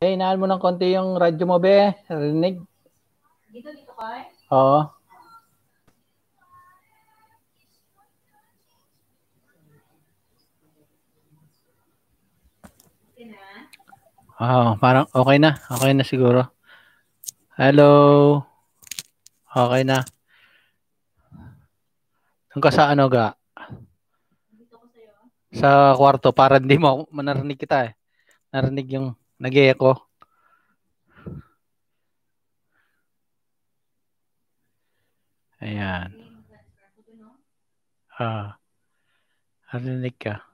Eh, inaan mo ng konti yung radyo mo, be. Rinig. Dito, dito ka? Oo. Oo, oh, parang okay na. Okay na siguro. Hello. Okay na. Doon ka sa ano ga? Sa kwarto para hindi mo manarinig kita eh. Narinig yung Nag-echo. Ayan. Ah. Narinig ka.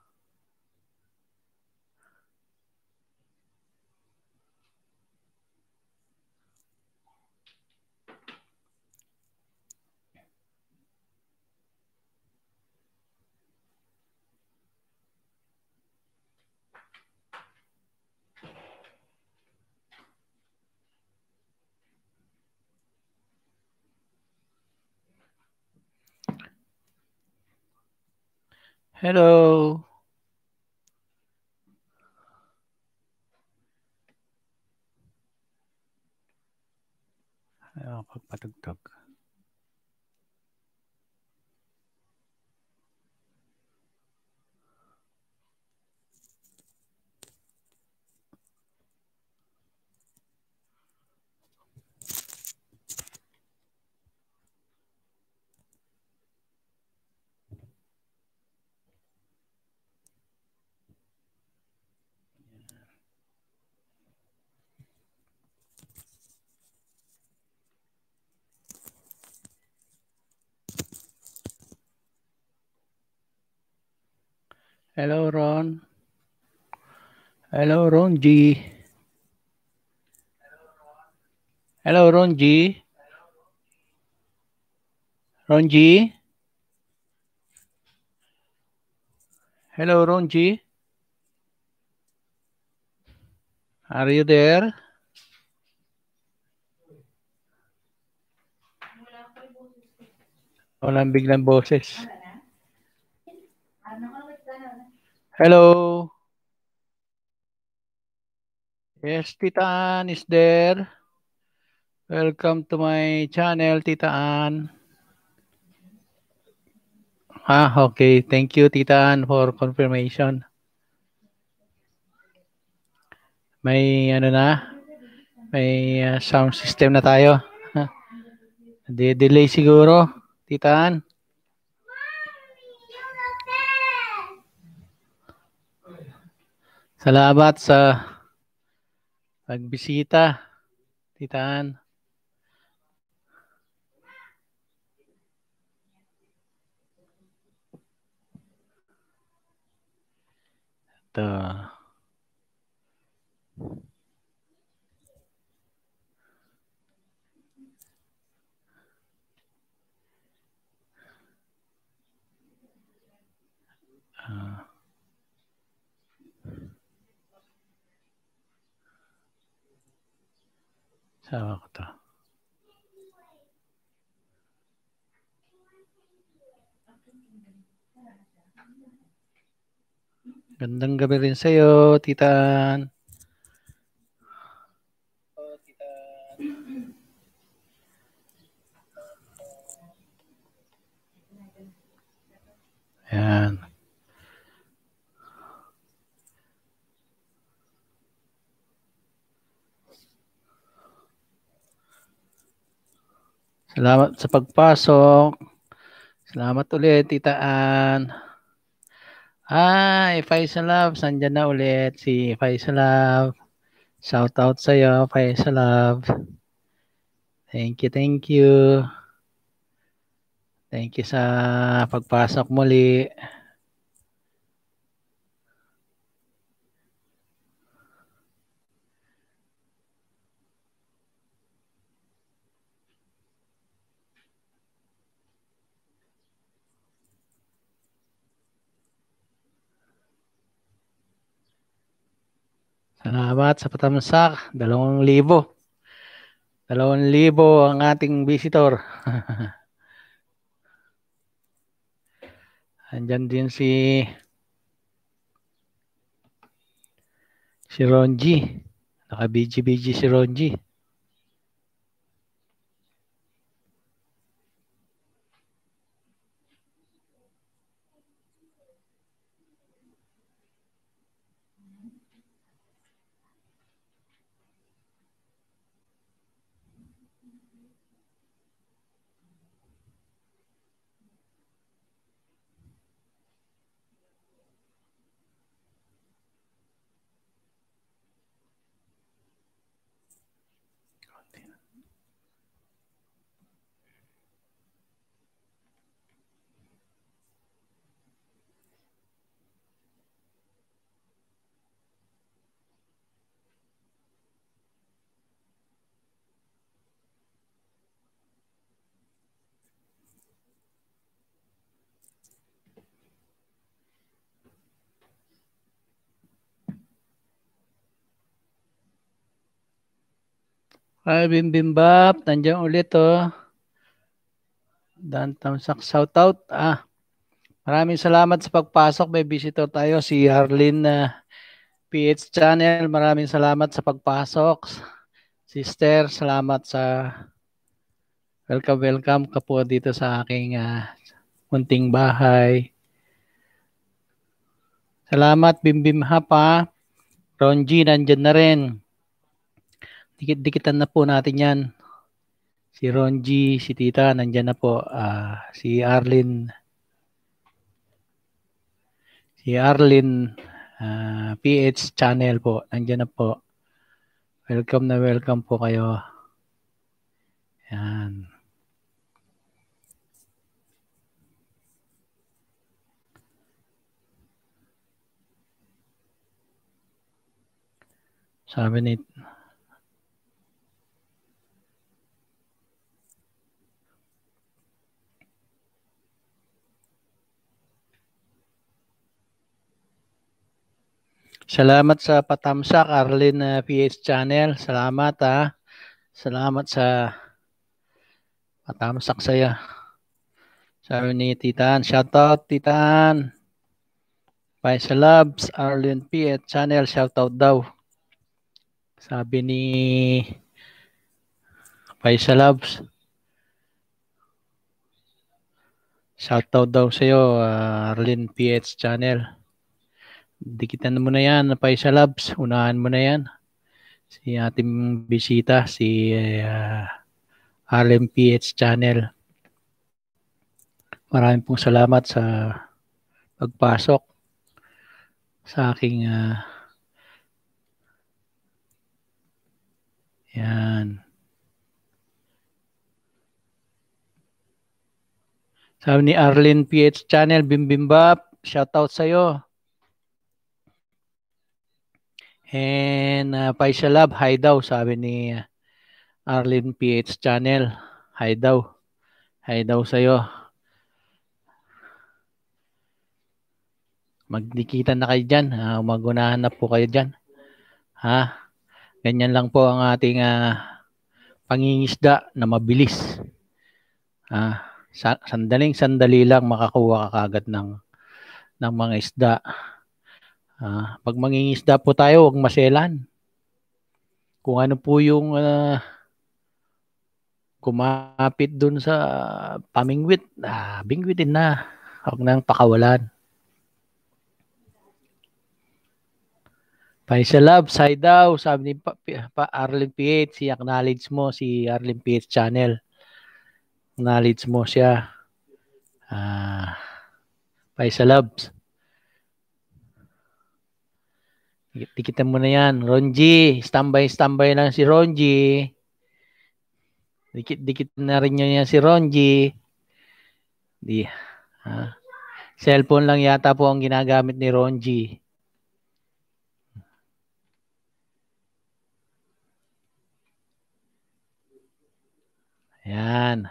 Hello. Ayaw, pagpatugtog. Hello, Ron. Hello, Ron G. Hello, Ron G. Ron G. Hello, Ron G. Are you there? Walang biglang boses. Hello. Yes, Tita Ann is there. Welcome to my channel, Tita Ann. Ah, okay. Thank you, Tita Ann, for confirmation. May ano na? May uh, sound system na tayo. De-delay siguro, Tita Ann. Salamat sa pagbisita, Titan. Ito. Sama ko to. Gandang gabi rin sa'yo, Titan. Ayan. Salamat sa pagpasok. Salamat ulit, Tita Ann. Hi, Faisalab. Sandyan na ulit si Faisalab. Shout out sa sa'yo, Faisalab. Thank you, thank you. Thank you sa pagpasok muli. Salamat sa patamsak, dalawang libo. Dalawang libo ang ating visitor. Andyan din si si Ronji. Naka-BG-BG si Ronji. Hi, Bimbimbap. Nandiyan ulit, oh. Downtown Sak. Shout out. Ah, maraming salamat sa pagpasok. May visitor tayo, si Arlene uh, ah, PH Channel. Maraming salamat sa pagpasok. Sister, salamat sa welcome, welcome ka po dito sa aking uh, munting bahay. Salamat, Bimbim Hapa. Ah. Ron G, nandyan na rin dikit-dikitan na po natin yan. Si Ronji, si Tita, nandyan na po. Uh, si Arlin, si Arlin uh, ah, PH channel po, nandyan na po. Welcome na welcome po kayo. Yan. Sabi ni Uh, ah. Salamat sa patamsak, Arlene uh, PH Channel. Salamat ha. Salamat sa patamsak saya. Sabi ni Titan. Shoutout, Titan. Bye sa loves, Arlene PH Channel. Shoutout daw. Sabi ni Bye sa loves. Shout daw sa'yo, uh, ah, Arlene PH Channel dikitan mo na yan, napay sa labs, unahan mo na yan. Si ating bisita, si uh, eh, ah, RMPH channel. Maraming pong salamat sa pagpasok sa aking uh, yan. Sabi ni Arlene PH Channel, Bimbimbap, shoutout sa'yo. And uh, Paisa Love, hi daw, sabi ni uh, Arlene PH Channel. Hi daw. Hi daw sa'yo. Magdikitan na kayo dyan. Uh, magunahan na po kayo dyan. Ha? Ganyan lang po ang ating uh, pangingisda na mabilis. Ah, sandaling sandali lang makakuha ka kagad ng ng mga isda. Ah, pag mangingisda po tayo, huwag maselan. Kung ano po yung uh, kumapit dun sa pamingwit, ah, bingwitin na. Huwag nang pakawalan. Paisa love, side daw, sabi ni pa, pa Arlen PH, si acknowledge mo si Arlen PH channel. Acknowledge mo siya. Ah, Paisa loves. Tikitan mo na yan. Ronji, standby, standby lang si Ronji. Dikit-dikit na rin yun yan si Ronji. Di, ha? Cellphone lang yata po ang ginagamit ni Ronji. Ayan.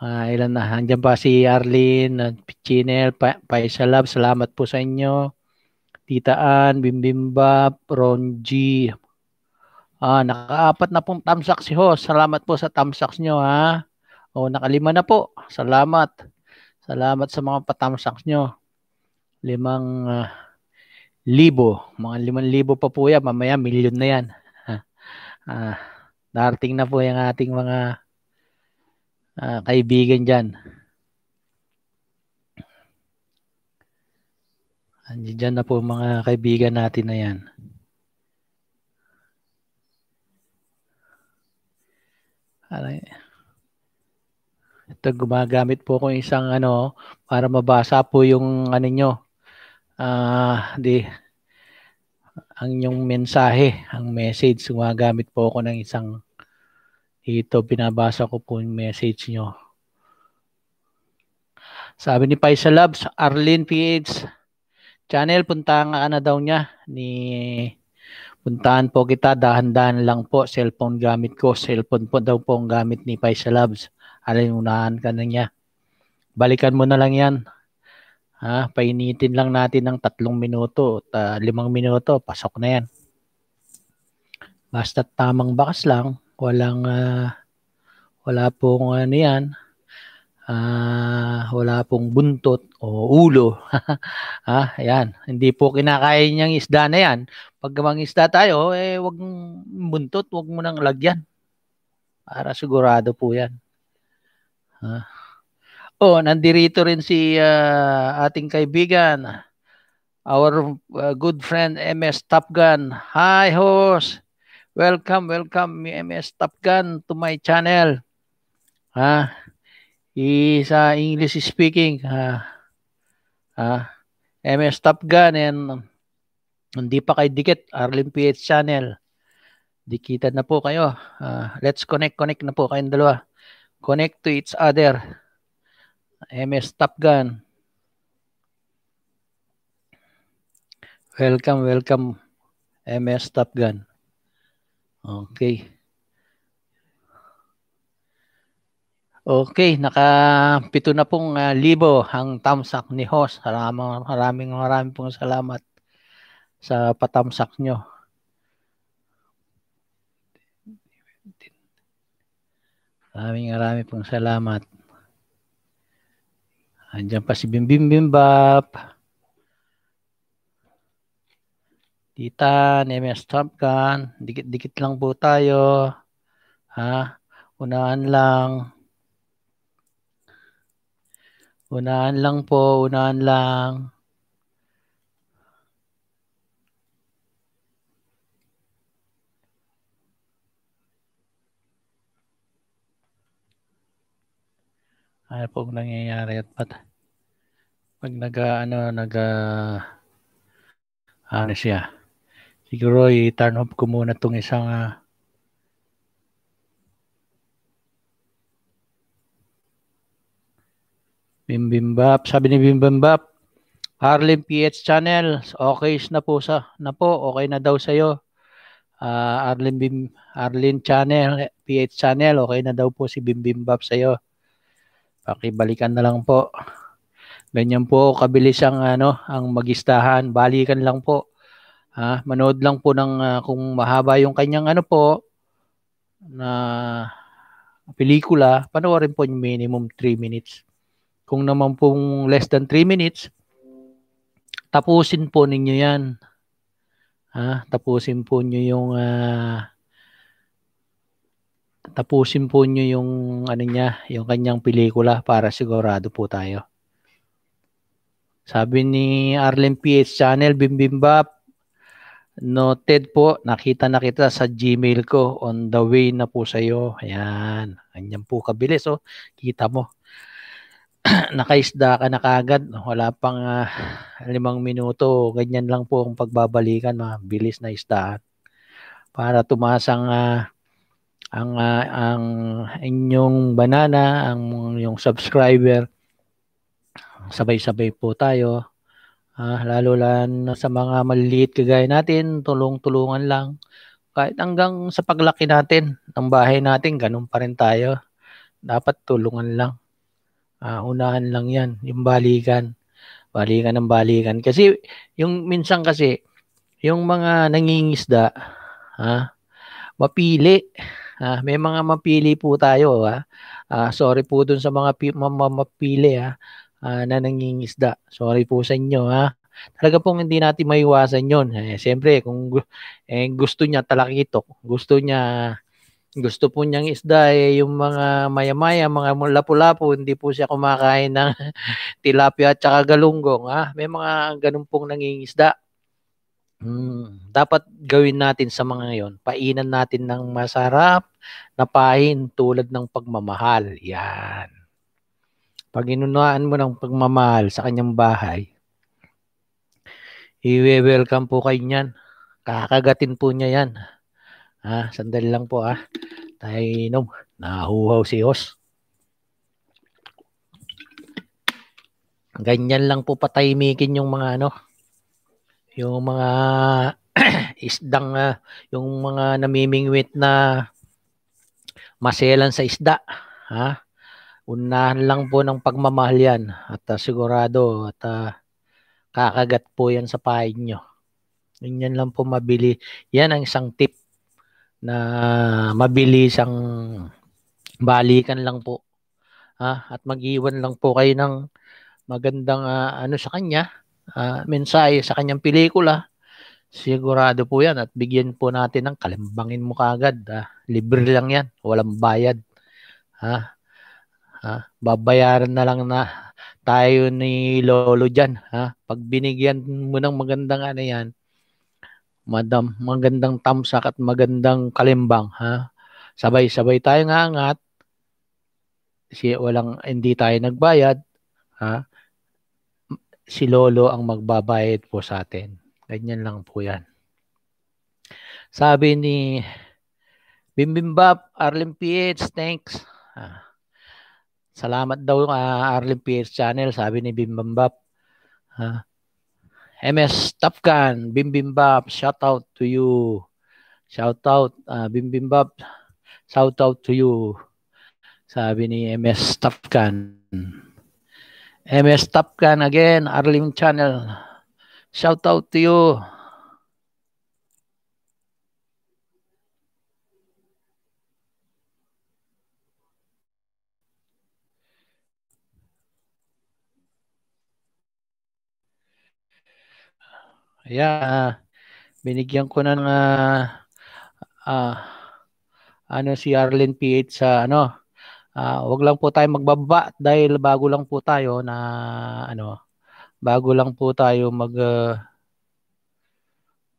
Uh, ilan na? Andiyan pa si Arlene, Pichinel, pa Paisa Love. Salamat po sa inyo. Tita Ann, Bimbimbap, Ron G. Ah, nakaapat na pong tamsak si host. Salamat po sa tamsaks nyo ha. O, oh, nakalima na po. Salamat. Salamat sa mga patamsaks nyo. Limang uh, libo. Mga limang libo pa po yan. Mamaya milyon na yan. Ah, darating na po yung ating mga uh, kaibigan dyan. Andiyan na po mga kaibigan natin na yan. Aray. Ito gumagamit po kung isang ano para mabasa po yung ano nyo. Ah, uh, di ang yung mensahe, ang message gumagamit po ako ng isang ito binabasa ko po yung message nyo. Sabi ni Paisa Labs, Arlene PH, channel, puntahan nga ka na daw niya ni puntahan po kita, dahan-dahan lang po, cellphone gamit ko, cellphone po daw po ang gamit ni Paisa Labs. Alinunahan ka na niya. Balikan mo na lang yan. Ha, painitin lang natin ng tatlong minuto at uh, limang minuto, pasok na yan. Basta tamang bakas lang, walang uh, wala pong ano yan, uh, wala pong buntot o ulo. ah, ayan. Hindi po kinakaya niyang isda na yan. Pag isda tayo, eh, wag buntot, wag mo nang lagyan. Para sigurado po yan. Ah. Oh, nandirito rin si uh, ating kaibigan, our uh, good friend MS Top Gun. Hi, horse. Welcome, welcome MS Top Gun to my channel. Ah, i sa uh, English speaking ha uh, ah uh, MS Top Gun and um, hindi pa kay dikit Arlin PH channel dikitan na po kayo uh, let's connect connect na po kayong dalawa connect to each other MS Top Gun welcome welcome MS Top Gun okay Okay, naka nakapito na pong uh, libo ang tamsak ni host. Maraming maraming maraming pong salamat sa patamsak nyo. Maraming maraming pong salamat. Andiyan pa si Bim Bap. Tita, MS Top Gun. Dikit-dikit lang po tayo. Ha? Unaan lang. Unahan lang po, unahan lang. Ano pong nangyayari at pat pag nag ano nag uh, ano siya. Siguro i-turn off ko muna tong isang uh, Bim Bim Bap. Sabi ni Bim Bim Bap, Harlem PH Channel, okay na po sa na po, okay na daw sa'yo. Uh, ah, Arlin Bim Arlin Channel, PH Channel, okay na daw po si Bim Bim Bap sa Pakibalikan na lang po. Ganyan po kabilis ang ano, ang magistahan, balikan lang po. Ha, manood lang po ng uh, kung mahaba yung kanyang ano po na pelikula, panoorin po yung minimum 3 minutes. Kung naman pong less than 3 minutes, tapusin po ninyo yan. Ha? Tapusin po nyo yung uh, tapusin po nyo yung ano niya, yung kanyang pelikula para sigurado po tayo. Sabi ni Arlen PH Channel, Bimbimbap, noted po, nakita na kita sa Gmail ko on the way na po sa iyo. Ayan, ganyan po kabilis. Oh. kita mo, nakaisda ka na kagad, wala pang uh, limang minuto, ganyan lang po ang pagbabalikan, mabilis na isdaan para tumasang uh, ang uh, ang inyong banana, ang yung subscriber. Sabay-sabay po tayo. Uh, lalo lang sa mga maliliit kagaya natin, tulong-tulungan lang. Kahit hanggang sa paglaki natin ng bahay natin, ganun pa rin tayo. Dapat tulungan lang. Uh, unahan lang yan, yung balikan. Balikan ng balikan. Kasi yung minsan kasi, yung mga nangingisda, ha, ah, mapili. Ha, ah, may mga mapili po tayo. Ha. Uh, sorry po dun sa mga pi- mapili ha, uh, na nangingisda. Sorry po sa inyo. Ha. Talaga pong hindi natin maiwasan yon. Eh, Siyempre, kung eh, gusto niya talakitok, gusto niya gusto po niyang isda eh, yung mga mayamaya, mga lapu-lapu, hindi po siya kumakain ng tilapia at saka galunggong. Ha? Ah. May mga ganun pong nangingisda. Hmm, dapat gawin natin sa mga yon. Painan natin ng masarap na pain tulad ng pagmamahal. Yan. Pag inunaan mo ng pagmamahal sa kanyang bahay, i-welcome po kayo niyan. Kakagatin po niya yan. Ah, sandali lang po ah. Tayo inom. Nahuhaw si host. Ganyan lang po pataymikin yung mga ano, yung mga isdang, uh, yung mga namimingwit na maselan sa isda. Ha? Unahan lang po ng pagmamahal yan. At uh, sigurado, at uh, kakagat po yan sa pain nyo. Ganyan lang po mabili. Yan ang isang tip na mabilis ang balikan lang po. Ha? At mag-iwan lang po kayo ng magandang uh, ano sa kanya, uh, mensahe sa kanyang pelikula. Sigurado po yan at bigyan po natin ng kalimbangin mo kagad. Ha? Libre lang yan, walang bayad. Ha? Ha? Babayaran na lang na tayo ni Lolo dyan. Ha? Pag binigyan mo ng magandang ano yan, Madam, magandang tamsak at magandang kalimbang, ha? Sabay-sabay tayo nga angat. Si walang hindi tayo nagbayad, ha? Si Lolo ang magbabayad po sa atin. Ganyan lang po 'yan. Sabi ni Bimbimbap Arlen PH, thanks. Ha? Salamat daw uh, ah, Arlen PH channel, sabi ni Bimbimbap. Ha? MS Top Gun, Bim Bim Bap, shout out to you. Shout out, uh, Bim Bim Bap, shout out to you. Sabi ni MS Top Gun. MS Top Gun again, Arling Channel. Shout out to you. yeah, binigyan ko na ng uh, uh, ano si Arlen PH sa ano, uh, wag lang po tayo magbaba dahil bago lang po tayo na ano, bago lang po tayo mag uh,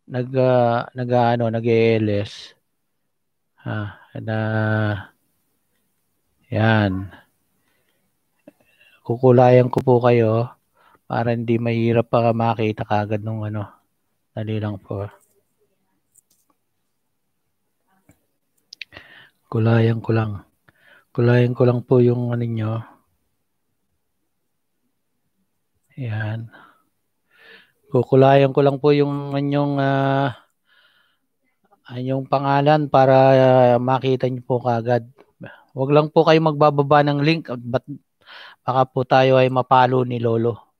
nag uh, nag ano, nag-ELS. Ah, na yan. Kukulayan ko po kayo para hindi mahirap pa makita kagad nung ano Dali lang po. Kulayan ko lang. Kulayan ko lang po yung ano nyo. Ayan. Kukulayan ko lang po yung anyong uh, ah, anyong pangalan para uh, makita nyo po kagad. Huwag lang po kayo magbababa ng link at baka po tayo ay mapalo ni Lolo.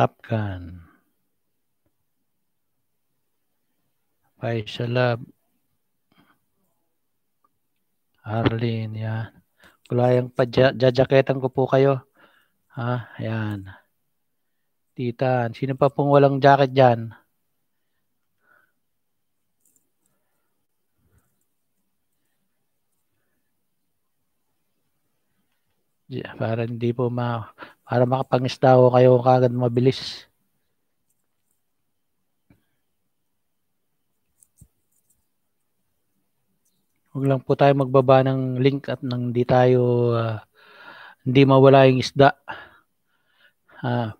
Top Gun. Paisalab. Arlene, yan. Kulayang pa, jajaketan ko po kayo. Ha, yan. Tita, sino pa pong walang jacket dyan? Yeah, para hindi po ma para makapangisda ko kayo kagad mabilis. Huwag lang po tayo magbaba ng link at nang di tayo uh, hindi mawala yung isda. Uh,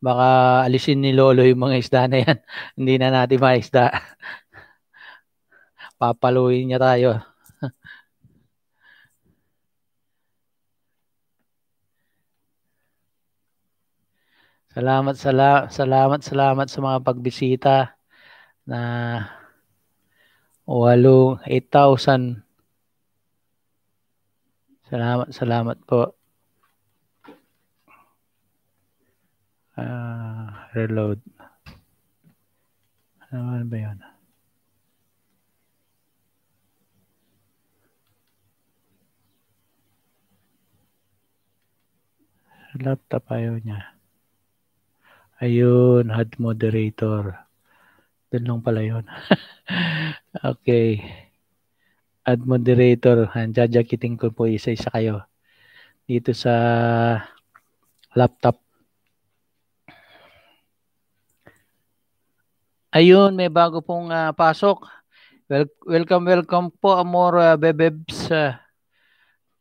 baka alisin ni Lolo yung mga isda na yan. hindi na natin maisda. Papaluin niya tayo. Salamat, sala salamat, salamat sa mga pagbisita na walong 8,000. Salamat, salamat po. Uh, reload. Ano ba yun? Laptop ayaw niya. Ayun, HUD moderator. Doon lang pala yun. okay. Add moderator. Jajakiting ko po isa-isa kayo. Dito sa laptop. Ayun, may bago pong uh, pasok. welcome, welcome po, Amor uh, Bebebs. Uh,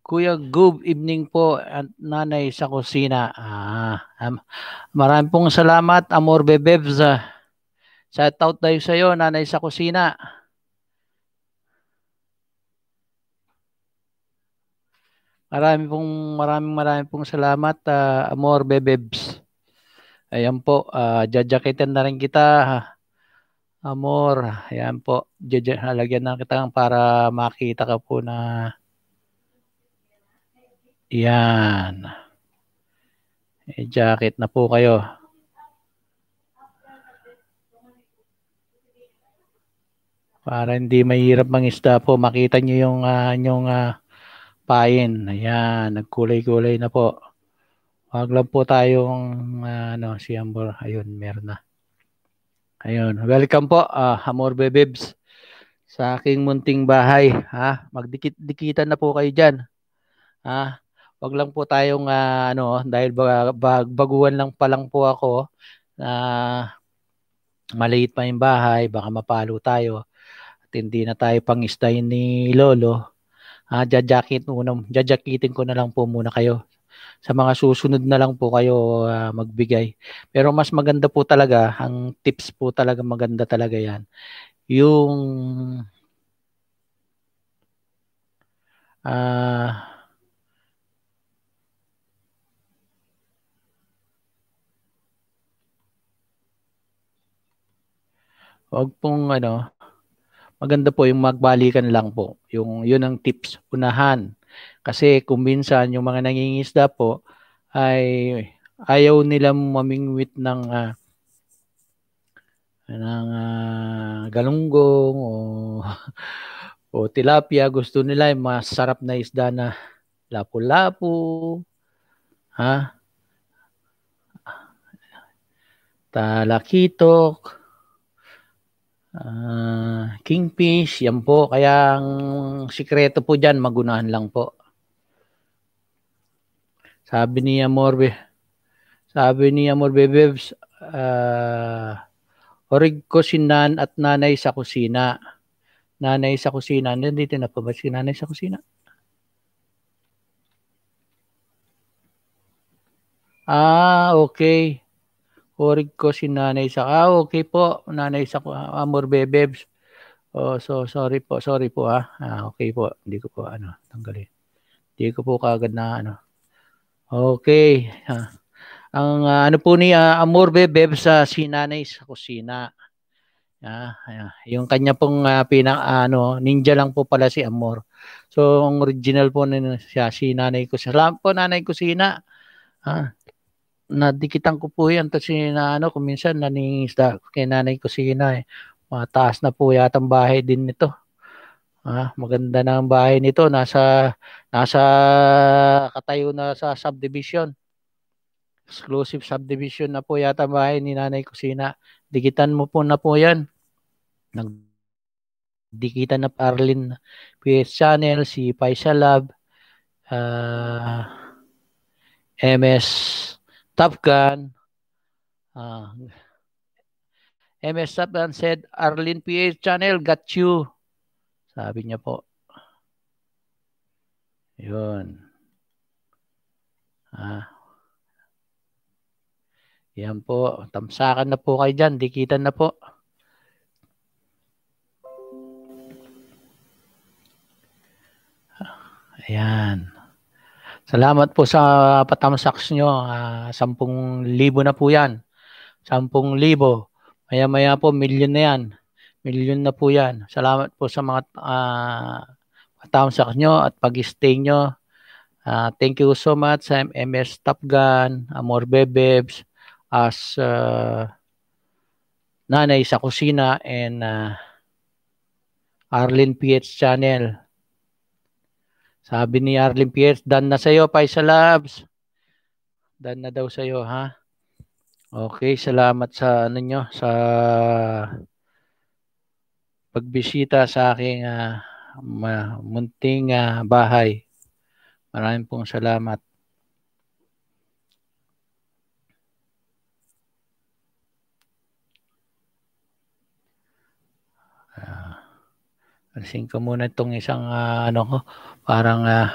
Kuya Gub, evening po at nanay sa kusina. Ah, um, maraming pong salamat, Amor Bebebs. Uh, shout out tayo sa iyo, nanay sa kusina. Marami pong maraming maraming pong salamat, uh, Amor Bebebs. Ayan po, uh, jajakitin na rin kita. Amor, ayan po. Jaja, halagyan na kita para makita ka po na yan. May eh, jacket na po kayo. Para hindi mahirap mangisda po, makita nyo yung uh, ah, yung uh, ah, pain. Ayan, nagkulay-kulay na po. Wag lang po tayong uh, ano, si Ambor. Ayun, meron na. Ayun, welcome po uh, Amor Bebebs sa aking munting bahay. Ha? Magdikit-dikitan na po kayo diyan. Ha? Wag lang po tayong uh, ano dahil bag, bag, baguhan lang pa lang po ako na uh, maliit pa yung bahay, baka mapalo tayo at hindi na tayo pangistayin ni Lolo. ha uh, jajakit unang jajakitin ko na lang po muna kayo sa mga susunod na lang po kayo uh, magbigay. Pero mas maganda po talaga, ang tips po talaga maganda talaga 'yan. Yung ah uh, Huwag pong ano, maganda po yung magbalikan lang po. Yung, yun ang tips, unahan. Kasi kung minsan yung mga nangingisda po ay ayaw nila mamingwit ng uh, ng uh, galunggong o o tilapia gusto nila yung masarap na isda na lapu-lapu ha talakitok Uh, kingfish, yan po. Kaya ang sikreto po dyan, magunahan lang po. Sabi ni Amorbe, sabi ni Amorbe Bebs, uh, ah, orig ko si nan at nanay sa kusina. Nanay sa kusina. Nandito na po ba si nanay sa kusina? Ah, okay. Orig ko si nanay sa, ah, okay po, nanay sa Amor Bebebs. Oh, so sorry po, sorry po ha. Ah. ah, okay po. Hindi ko po ano, tanggalin. Hindi ko po kaagad na ano. Okay. Ah. Ang uh, ano po ni uh, Amor Bebeb sa sinanay sa kusina. Ah, yung kanya pong uh, pinang ano, ninja lang po pala si Amor. So ang original po ni siya si nanay ko. Salam po nanay kusina. Ah, nadikitan ko po yan kasi na ano kung minsan naningisda kay nanay ko si ina eh. Mataas na po yata ang bahay din nito. Ah, maganda na ang bahay nito, nasa nasa katayo na sa subdivision. Exclusive subdivision na po yata bahay ni Nanay ko Kusina. Dikitan mo po na po 'yan. Nagdikitan na Arlin PS Channel, si Paisa Lab, uh, ah, MS Top Gun. Uh, ah. MS Top Gun said, Arlene PH channel, got you. Sabi niya po. Yun. Ah. Yan po. Tamsakan na po kayo dyan. Dikitan na po. Ah. Ayan. Salamat po sa patamsaks nyo. Uh, ah, 10,000 na po yan. 10,000. Maya-maya po, milyon na yan. Milyon na po yan. Salamat po sa mga uh, ah, patamsaks nyo at pag-stay nyo. Uh, thank you so much sa MS Top Gun, Amor Bebebs, as uh, Nanay sa Kusina, and uh, Arlene PH Channel. Sabi ni Arlene Pierce, dan na sa'yo, Paisa Labs. Dan na daw sa'yo, ha? Okay, salamat sa ano nyo, sa pagbisita sa aking uh, munting uh, bahay. Maraming pong salamat. Ah, alisin ko muna itong isang uh, ano ko parang uh,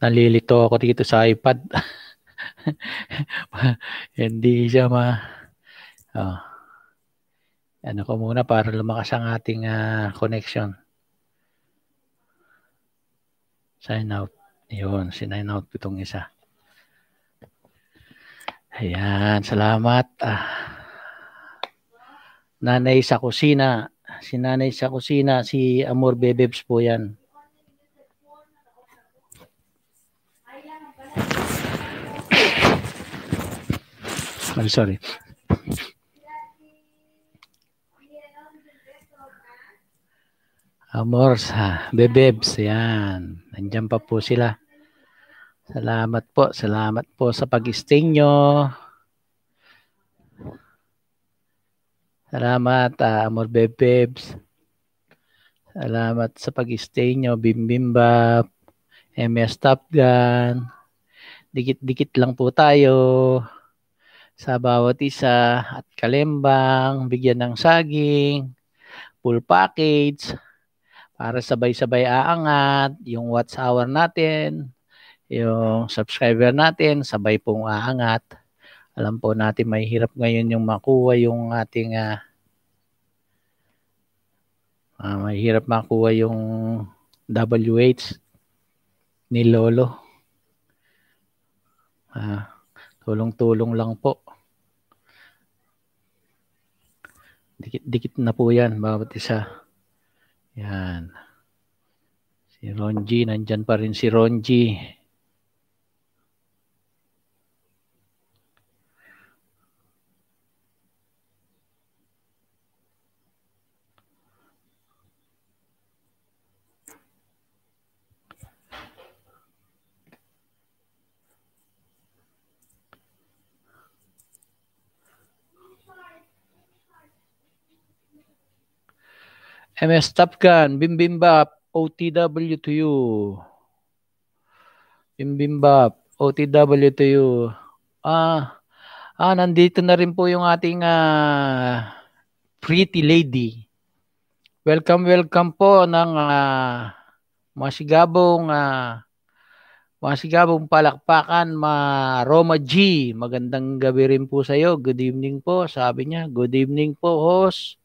nalilito ako dito sa iPad. Hindi siya ma... Oh. Ano ko muna para lumakas ang ating uh, connection. Sign out. Yun, sinign out ko itong isa. Ayan, salamat. Ah. Nanay sa kusina. Si nanay sa kusina, si Amor Bebebs po yan. I'm sorry. Amors, ha? Bebebs, yan. Nandiyan pa po sila. Salamat po. Salamat po sa pag-stay nyo. Salamat, uh, Amor Bebebs. Salamat sa pag-stay nyo, Bimbimbap, MS Top Gun. Dikit-dikit lang po tayo sa bawat isa at kalembang, bigyan ng saging, full package para sabay-sabay aangat yung watch hour natin, yung subscriber natin, sabay pong aangat. Alam po natin may hirap ngayon yung makuha yung ating uh, uh, may hirap makuha yung WH ni Lolo. Ah, tulong-tulong lang po. Dikit-dikit na po yan, bawat isa. Yan. Si Ronji, nandyan pa rin si Ronji. MS Top Gun, Bimbimbap, OTW to you. Bimbimbap, OTW to you. Ah, ah nandito na rin po yung ating uh, pretty lady. Welcome, welcome po ng uh, ah, masigabong uh, ah, masigabong palakpakan ma Roma G. Magandang gabi rin po sa'yo. Good evening po, sabi niya. Good evening po, host.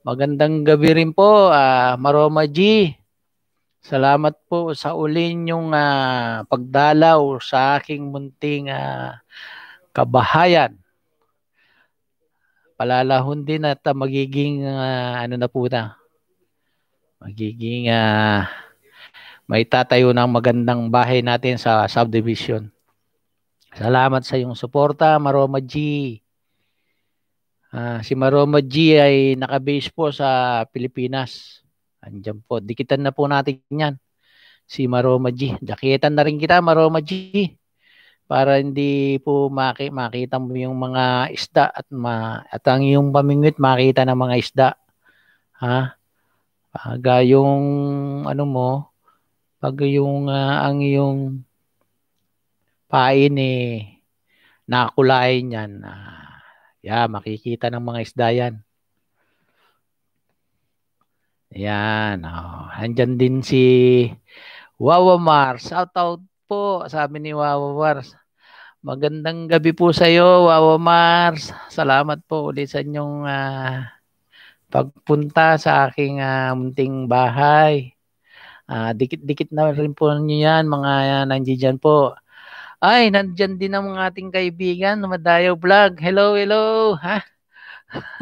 Magandang gabi rin po, uh, Maroma G. Salamat po sa uli niyong uh, pagdalaw sa aking munting uh, kabahayan. Palalahon din at uh, magiging uh, ano na po na. Magiging uh, may tatayo ng magandang bahay natin sa subdivision. Salamat sa iyong suporta, Maroma G. Uh, si Maroma G ay nakabase po sa Pilipinas. Andiyan po. Dikitan na po natin yan. Si Maroma G. Dakitan na rin kita, Maroma G. Para hindi po maki makita mo yung mga isda at, ma at ang iyong pamingwit makita ng mga isda. Ha? Pag yung ano mo, pag yung uh, ang iyong pain eh nakakulain niyan. Uh, Yeah, makikita ng mga isda yan. Yan. Oh. Andyan din si Wawa Mars. Shout out po, sabi ni Wawa Mars. Magandang gabi po sa iyo, Wawa Mars. Salamat po ulit sa inyong uh, pagpunta sa aking uh, munting bahay. Uh, dikit-dikit na rin po niyo yan, mga uh, nandiyan po. Ay, nandyan din ang mga ating kaibigan, Madayo Vlog. Hello, hello. Ha?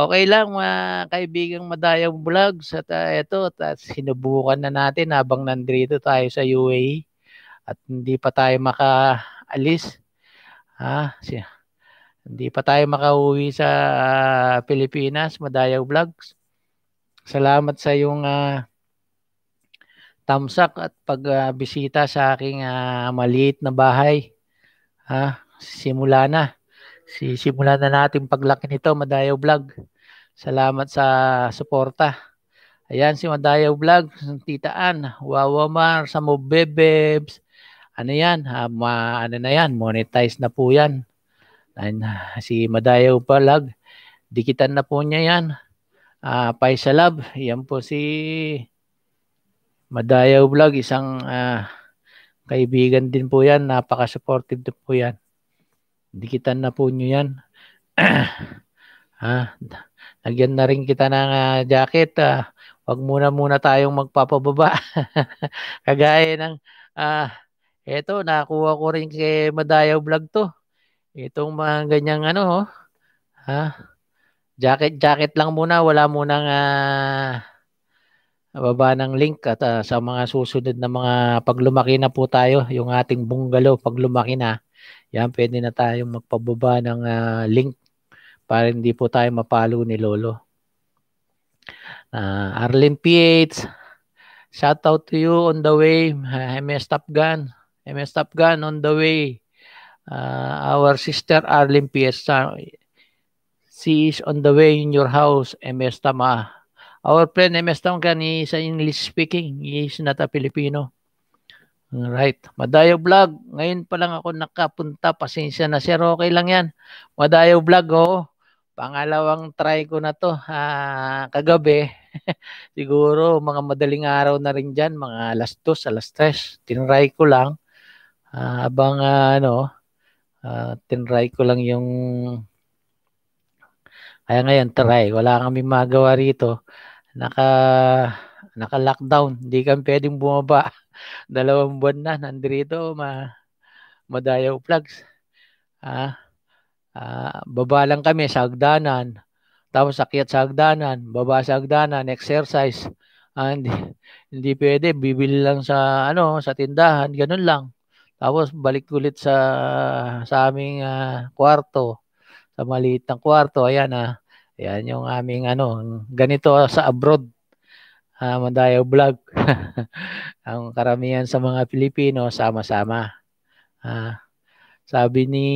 okay lang mga kaibigang Madayo Vlogs. At uh, ah, ito, at ah, sinubukan na natin habang nandito tayo sa UAE at hindi pa tayo makaalis. Ha? Siya. Hindi pa tayo makauwi sa uh, Pilipinas, Madayaw Vlogs. Salamat sa iyong uh, tamsak at pagbisita ah, uh, sa aking uh, maliit na bahay. Ha? Simula na. Sisimula na natin paglaki nito, Madayo Vlog. Salamat sa suporta. Ayan si Madayo Vlog, Tita Ann, Wawamar, Samobebebs. Ano yan? Uh, ma, ano na yan? Monetize na po yan. And, si Madayo Vlog, dikitan na po niya yan. Uh, Love, yan po si Madayaw Vlog, isang uh, kaibigan din po yan. Napaka-supportive din po yan. Dikitan na po nyo yan. ha? Ah, lagyan na rin kita ng uh, jacket. Uh, wag muna muna tayong magpapababa. Kagaya ng, uh, eto, nakuha ko rin kay Madayaw Vlog to. Itong mga ganyang ano, oh. ha? Jacket, jacket lang muna. Wala munang uh, baba ng link at uh, sa mga susunod na mga paglumaki na po tayo, yung ating bungalow paglumaki na, yan pwede na tayong magpababa ng uh, link para hindi po tayo mapalo ni Lolo. Uh, Arlene PH, shout out to you on the way. Uh, MS Top Gun, MS Top Gun on the way. Uh, our sister Arlene PH, she is on the way in your house, MS Tama. Our friend MS Tongkan is English speaking. He is not a Filipino. Right. Madayo Vlog. Ngayon pa lang ako nakapunta. Pasensya na sir. Okay lang yan. Madayo Vlog. Oh. Pangalawang try ko na to. Ah, kagabi. Siguro mga madaling araw na rin dyan. Mga alas 2, alas 3. Tinry ko lang. Ah, abang ah, ano. Ah, tinry ko lang yung... Kaya ngayon, try. Wala kami magawa rito naka naka-lockdown, hindi kami pwedeng bumaba. Dalawang buwan na nandito ma madayaw plugs. Ah, ah, baba lang kami sa hagdanan. Tapos akyat sa hagdanan, baba sa hagdanan, exercise. Ah, hindi, hindi pwede, bibili lang sa ano, sa tindahan, ganun lang. Tapos balik ulit sa sa aming uh, kwarto, sa maliit na kwarto. Ayan ah, yan yung aming ano, ganito sa abroad. Uh, Mandayo Vlog. Ang karamihan sa mga Pilipino, sama-sama. Uh, sabi ni...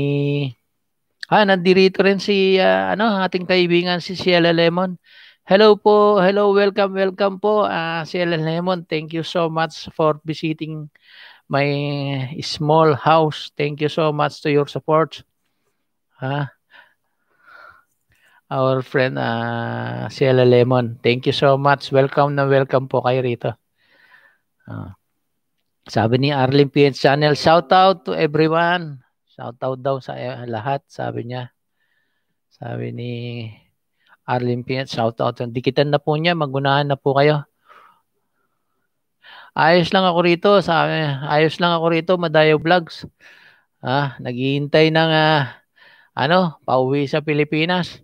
Ah, nandirito rin si uh, ano, ating kaibigan si Sheila Lemon. Hello po, hello, welcome, welcome po. Uh, Sheila Lemon, thank you so much for visiting my small house. Thank you so much to your support. Ah, uh, our friend uh, ah, Ciela Lemon. Thank you so much. Welcome na welcome po kayo rito. Uh, sabi ni Arlene PH Channel, shout out to everyone. Shout out daw sa eh, lahat, sabi niya. Sabi ni Arlene PH, shout out. Dikitan na po niya, magunahan na po kayo. Ayos lang ako rito, sabi Ayos lang ako rito, Madayo Vlogs. Ah, naghihintay ng uh, ano, pauwi sa Pilipinas.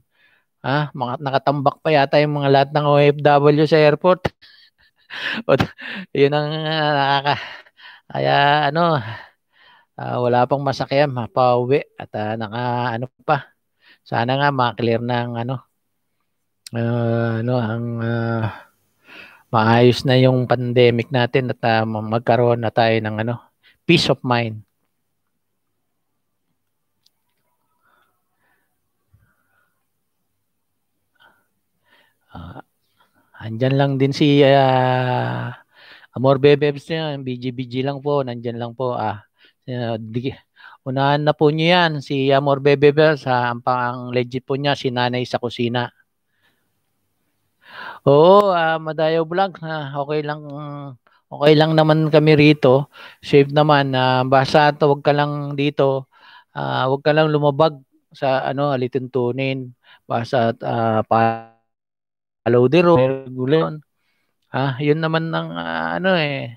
Ha? Ah, mga, nakatambak pa yata yung mga lahat ng OFW sa airport. o, yun ang uh, nakaka... Kaya ano, uh, wala pang masakyan, mapauwi at uh, naka ano pa. Sana nga ma-clear ng ano, uh, ano ang uh, maayos na yung pandemic natin at uh, magkaroon na tayo ng ano peace of mind Andyan lang din si uh, Amor Bebebs niya, BGBG lang po, nandyan lang po. Ah, uh, unahan na po niyo yan, si Amor Bebebs, ah, ang, ang legit po niya, si nanay sa kusina. Oo, uh, Madayo Vlog, na okay lang okay lang naman kami rito. Safe naman na uh, basta wag ka lang dito. Uh, ah, wag ka lang lumabag sa ano alituntunin basta uh, para Alodero, Gulon. Ah, yun naman ng uh, ah, ano eh.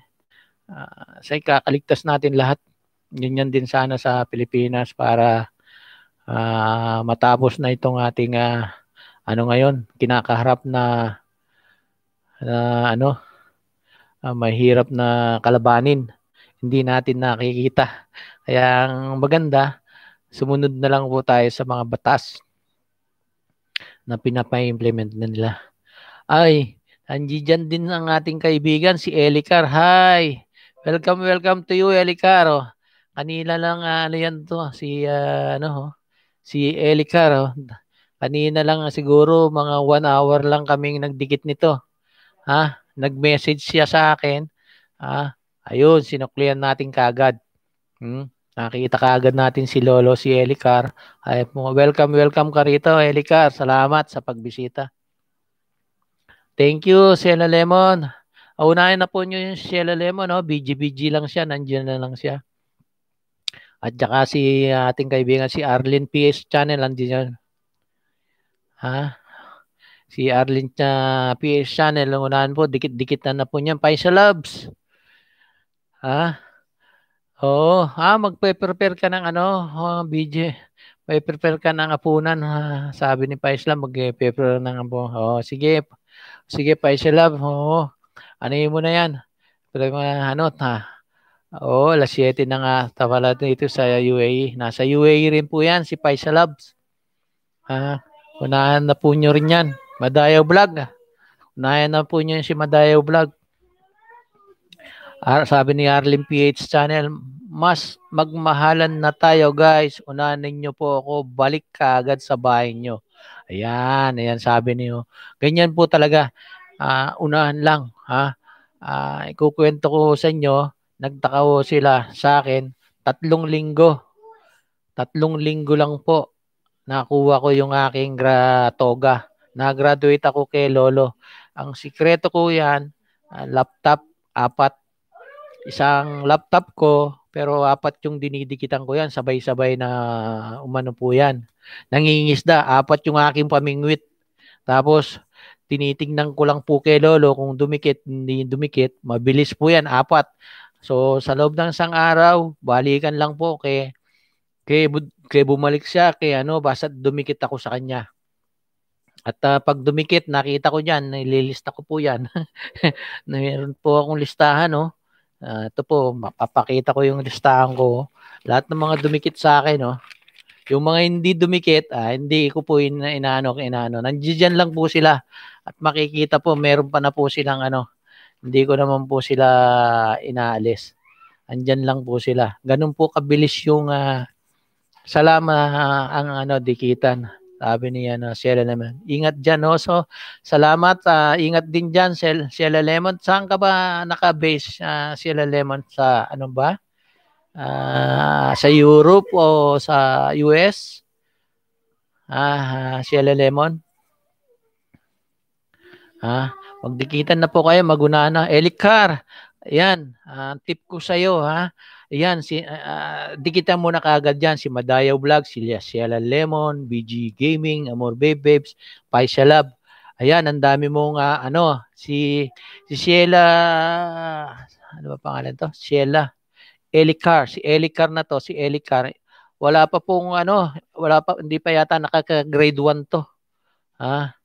Uh, ah, sa kakaligtas natin lahat. Ganyan din sana sa Pilipinas para uh, matapos na itong ating uh, ano ngayon, kinakaharap na uh, ano, uh, mahirap na kalabanin. Hindi natin nakikita. Kaya ang maganda, sumunod na lang po tayo sa mga batas na pinapa-implement na nila. Ay, nandiyan din ang ating kaibigan si Elicar. Hi. Welcome, welcome to you Elicar. Oh. Kanina lang uh, ano yan to si uh, ano oh, si Elicar. Oh. Kanina lang ah, siguro mga one hour lang kaming nagdikit nito. Ha? Nag-message siya sa akin. Ha? Ayun, sinuklian natin kagad. Hmm? Nakita kaagad natin si Lolo, si Elicar. Ay, welcome, welcome ka rito, Elicar. Salamat sa pagbisita. Thank you, Cielo Lemon. Unahin na po nyo yung Cielo Lemon. No? BGBG lang siya. Nandiyan na lang siya. At saka si ating kaibigan, si Arlene PS Channel. Nandiyan yan. Ha? Si Arlene uh, ah, PS Channel. Unahin po. Dikit-dikit na na po niyan. Paisa Loves. Ha? Oo. Ah, magpe-prepare ka ng ano, oh, BJ. May prepare ka ng apunan. Ha? Sabi ni Paisla, mag-prepare ng apunan. Oh, Sige. Sige, Paisha Love. Oo. Ano mo na yan? Pero mga ano, ha? Oo, alas 7 na nga. Tawala dito sa UAE. Nasa UAE rin po yan, si Paisha Labs. Ha? Unahan na po nyo rin yan. Madayaw Vlog. Ah. Unahan na po nyo si Madayaw Vlog. Ar sabi ni Arlene PH Channel, mas magmahalan na tayo guys. Unahan ninyo po ako. Balik ka agad sa bahay nyo. Ayan, ayan sabi niyo. Oh. Ganyan po talaga. Uh, unahan lang, ha? Uh, ikukwento ko sa inyo, nagtaka sila sa akin, tatlong linggo. Tatlong linggo lang po, nakuha ko yung aking gra toga. Nagraduate ako kay Lolo. Ang sikreto ko yan, uh, laptop, apat. Isang laptop ko, pero apat yung dinidikitan ko yan, sabay-sabay na umano po yan. Nangingisda, apat yung aking pamingwit. Tapos, tinitingnan ko lang po kay Lolo kung dumikit, hindi dumikit. Mabilis po yan, apat. So, sa loob ng isang araw, balikan lang po kay, kay, kay bumalik siya, kay ano, basta dumikit ako sa kanya. At uh, pag dumikit, nakita ko yan, nililista ko po yan. Mayroon po akong listahan, no? Uh, ah, ito po, mapapakita ko yung listahan ko. Oh. Lahat ng mga dumikit sa akin, no? Oh. Yung mga hindi dumikit, ah, hindi ko po in, inaano, inaano. Nandiyan lang po sila at makikita po, meron pa na po silang ano, hindi ko naman po sila inaalis. Andiyan lang po sila. Ganun po kabilis yung uh, salama uh, ang ano dikitan. Sabi niya na Sela Lemon. Ingat dyan, Oh. So, salamat. Uh, ingat din dyan, Sela Lemon. Saan ka ba naka-base, uh, Sela Lemon? Sa anong ba? uh, sa Europe o sa US? Ah, uh, ah, Ella Lemon? Ah, magdikitan na po kayo, maguna na. Elikar, yan, uh, tip ko sa iyo ha. Yan, si, uh, dikitan mo na kaagad yan. Si Madayaw Vlog, si Cielo Lemon, BG Gaming, Amor Babe Babes, Paisa Lab. Ayan, ang dami mong uh, ano, si si Sheila ano ba pangalan to? Sheila. Elicar, si Elicar na to, si Elicar, wala pa pong ano, wala pa, hindi pa yata nakaka-grade 1 to. Ha?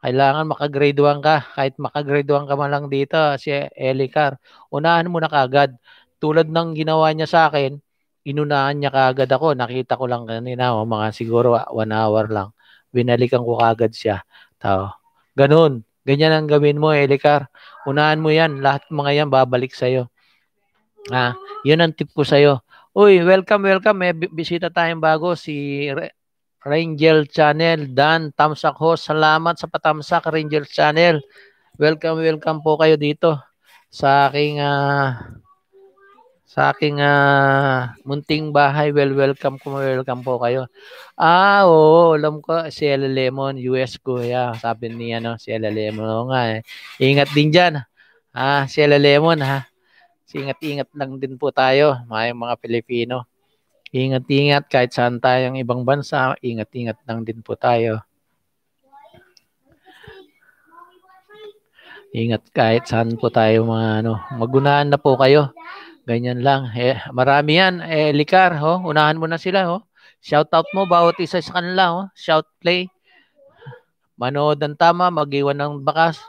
Kailangan maka-grade 1 ka, kahit maka-grade 1 ka man lang dito, ah, si Elicar. Unahan mo na kagad. Tulad ng ginawa niya sa akin, inunahan niya kagad ako. Nakita ko lang kanina, oh, mga siguro ah, one hour lang. Binalikan ko kagad siya. Tao. Ganun. Ganyan ang gawin mo, Elicar. Unahan mo yan. Lahat mga yan babalik sa'yo. Ah, yun ang tip ko sa iyo. Uy, welcome, welcome. May bisita tayong bago, si Rangel Channel. Dan, tamsak ho. Salamat sa patamsak, Rangel Channel. Welcome, welcome po kayo dito sa aking uh, sa aking uh, munting bahay. Well, welcome ko, welcome po kayo. Ah, oo, alam ko, si Ella Lemon, US ko, yeah, sabi ni ano, si Ella Lemon, nga eh. Ingat din diyan. Ah, si Ella Lemon, ha ingat-ingat lang din po tayo, mga, mga Pilipino. Ingat-ingat kahit saan tayong ibang bansa, ingat-ingat lang din po tayo. Ingat kahit saan po tayo mga ano, magunaan na po kayo. Ganyan lang. Eh, marami yan. Eh, Likar, ho, oh, unahan mo na sila. Ho. Oh. Shout out mo, bawat isa sa kanila. Ho. Oh. Shout play. Manood ang tama, magiwan ng bakas.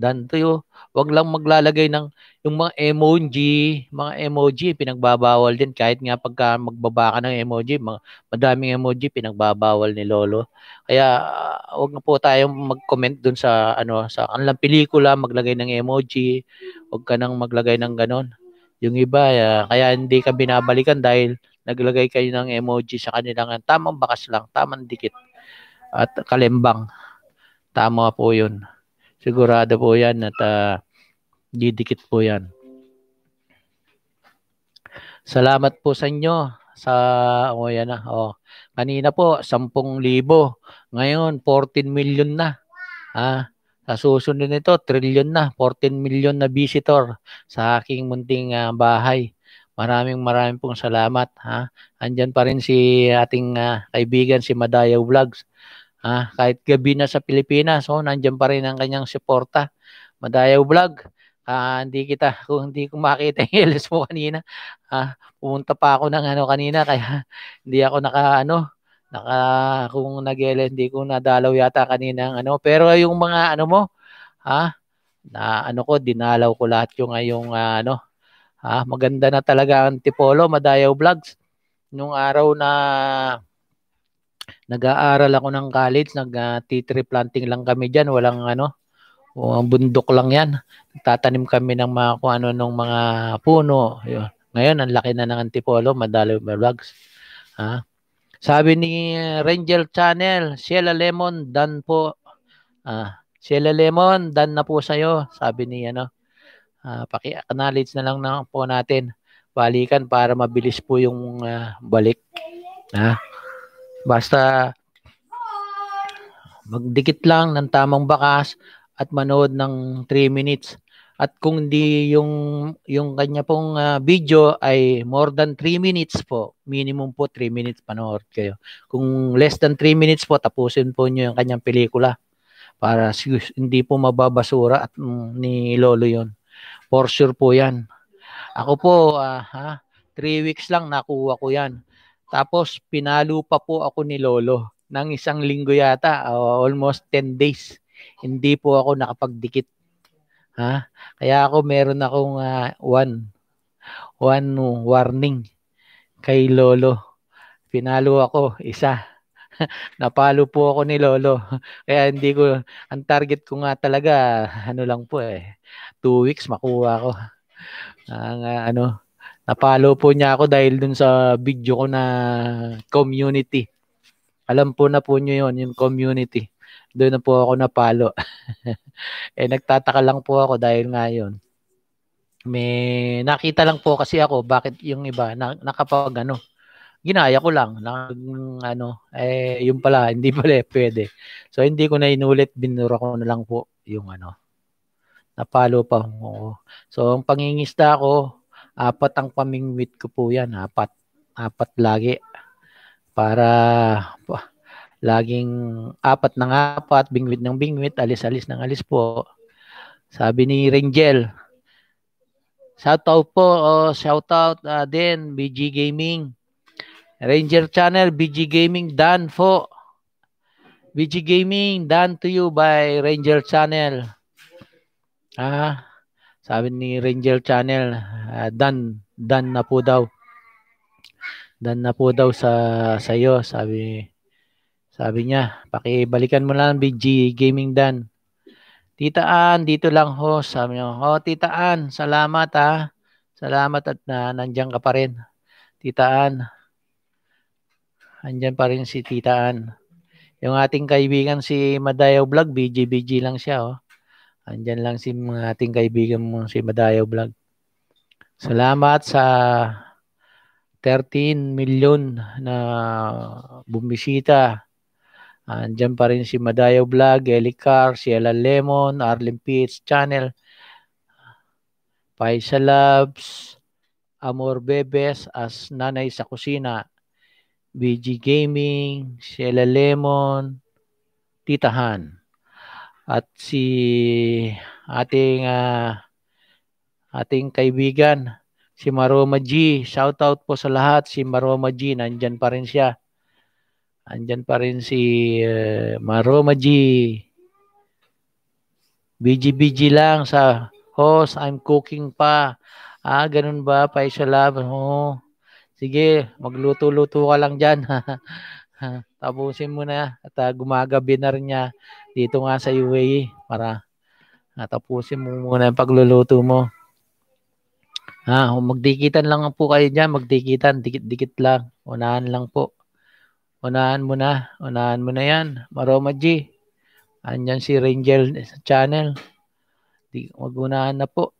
Dantoyo, wag lang maglalagay ng yung mga emoji, mga emoji pinagbabawal din kahit nga pagka magbaba ka ng emoji, mga madaming emoji pinagbabawal ni Lolo. Kaya wag na po tayong mag-comment dun sa ano sa anlang pelikula maglagay ng emoji, wag ka nang maglagay ng ganon. Yung iba uh, kaya hindi ka binabalikan dahil naglagay kayo ng emoji sa kanilang tamang bakas lang, tamang dikit at kalembang. Tama po 'yun. Sigurado po yan at uh, didikit po yan. Salamat po sa inyo sa oh yan na oh kanina po 10,000 ngayon 14 million na ha sa susunod nito trillion na 14 million na visitor sa aking munting uh, bahay maraming maraming pong salamat ha andiyan pa rin si ating uh, kaibigan si Madaya Vlogs Ah, kahit gabi na sa Pilipinas, oh, nandiyan pa rin ang kanyang suporta. Madayaw vlog. Ah, hindi kita, kung hindi ko makita yung LS mo kanina, ah, pumunta pa ako ng ano kanina, kaya hindi ako naka, ano, naka, kung nag hindi ko nadalaw yata kanina ang ano. Pero yung mga, ano mo, ah, na ano ko, dinalaw ko lahat yung, yung uh, ah, ano, ah, maganda na talaga ang Tipolo, Madayaw Vlogs. Nung araw na Nag-aaral ako ng college, nag ah, tree planting lang kami diyan, walang ano, ang bundok lang 'yan. Tatanim kami ng mga kung ano nung mga puno. Yun. Ngayon ang laki na ng antipolo, madali madalo bugs. Ha? Sabi ni Rangel Channel, Sheila Lemon, dan po. Ah, Sheila Lemon, dan na po sa'yo. Sabi ni ano, Ah, paki-acknowledge na lang na po natin. Balikan para mabilis po yung uh, balik. Ha? Basta magdikit lang ng tamang bakas at manood ng 3 minutes. At kung hindi yung yung kanya pong uh, video ay more than 3 minutes po, minimum po 3 minutes panood kayo. Kung less than 3 minutes po, tapusin po niyo yung kanyang pelikula para hindi po mababasura at mm, ni Lolo yon. For sure po 'yan. Ako po uh, ha, 3 weeks lang nakuha ko 'yan. Tapos pinalo pa po ako ni Lolo ng isang linggo yata, uh, almost 10 days. Hindi po ako nakapagdikit. Ha? Kaya ako meron akong uh, one one warning kay Lolo. Pinalo ako isa. Napalo po ako ni Lolo. Kaya hindi ko, ang target ko nga talaga, ano lang po eh, two weeks makuha ko. Ang uh, ano, Napalo po niya ako dahil dun sa video ko na community. Alam po na po niyo yon yung community. Doon na po ako napalo. eh nagtataka lang po ako dahil nga yon. May nakita lang po kasi ako bakit yung iba na, nakapag ano, ginaya ko lang nag ano eh yung pala hindi pala eh, pwede so hindi ko na inulit binura ko na lang po yung ano napalo pa ako so ang pangingista ko apat ang pamingwit ko po yan, apat. Apat lagi. Para pa, laging apat ng apat, bingwit ng bingwit, alis-alis ng alis po. Sabi ni Rangel, shout out po, oh, shout out uh, ah, din, BG Gaming. Ranger Channel, BG Gaming, Dan po. BG Gaming, done to you by Ranger Channel. Ah, sabi ni Ranger Channel, uh, ah, done, Dan na po daw. Done na po daw sa sayo, sabi sabi niya, pakibalikan mo lang BG Gaming Dan. Tita Ann, dito lang ho, sabi niya. Oh, Tita Ann, salamat ha. Ah. Salamat at na ah, nandiyan ka pa rin. Tita Ann. Andiyan pa rin si Tita Ann. Yung ating kaibigan si Madayaw Vlog, BGBG lang siya oh. Andiyan lang si mga ating kaibigan mo si Madayo Vlog. Salamat sa 13 million na bumisita. Andiyan pa rin si Madayo Vlog, Elicar, si Ella Lemon, Arlen Pitts Channel, Paisa Labs, Amor Bebes as Nanay sa Kusina, BG Gaming, Sheila Lemon, Titahan. Han at si ating uh, ating kaibigan si Maroma G. Shout out po sa lahat si Maroma G. Nandiyan pa rin siya. Andiyan pa rin si uh, Maroma G. BGBG lang sa host, I'm cooking pa. Ah, ganun ba? Paisa love. Oo. Sige, magluto-luto ka lang dyan. Tapusin mo na. At uh, gumagabi na rin niya dito nga sa UAE para tapusin mo muna yung pagluluto mo. Ha, magdikitan lang po kayo diyan, magdikitan, dikit-dikit lang. Unahan lang po. Unahan mo na, unahan mo na 'yan. Maroma G. Andiyan si Ranger sa channel. Di, wag unahan na po.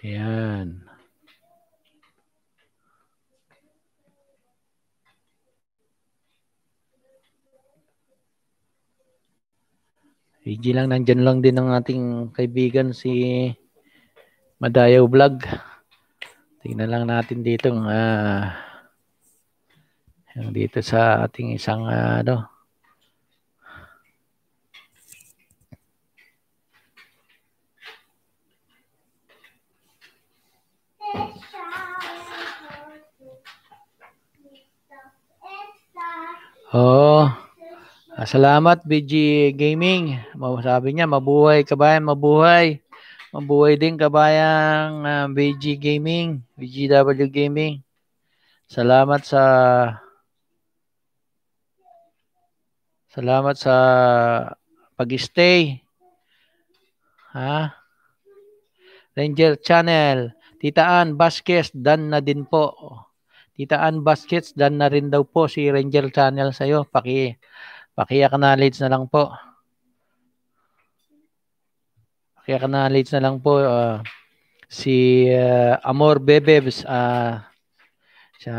Ayan. AG lang, nandyan lang din ang ating kaibigan si Madayaw Vlog. Tingnan lang natin dito uh, dito sa ating isang uh, ano, Oo. Oh, salamat BG Gaming. Sabi niya, mabuhay kabayan, mabuhay. Mabuhay din kabayang uh, ah, BG Gaming, BGW Gaming. Salamat sa Salamat sa pag-stay. Ha? Ranger Channel, Titaan Vasquez, dan na din po. Kitaan Baskets, dan na rin daw po si Ranger Channel sa'yo. Paki, paki-acknowledge na lang po. Paki-acknowledge na lang po uh, si uh, Amor Bebebs, uh, sa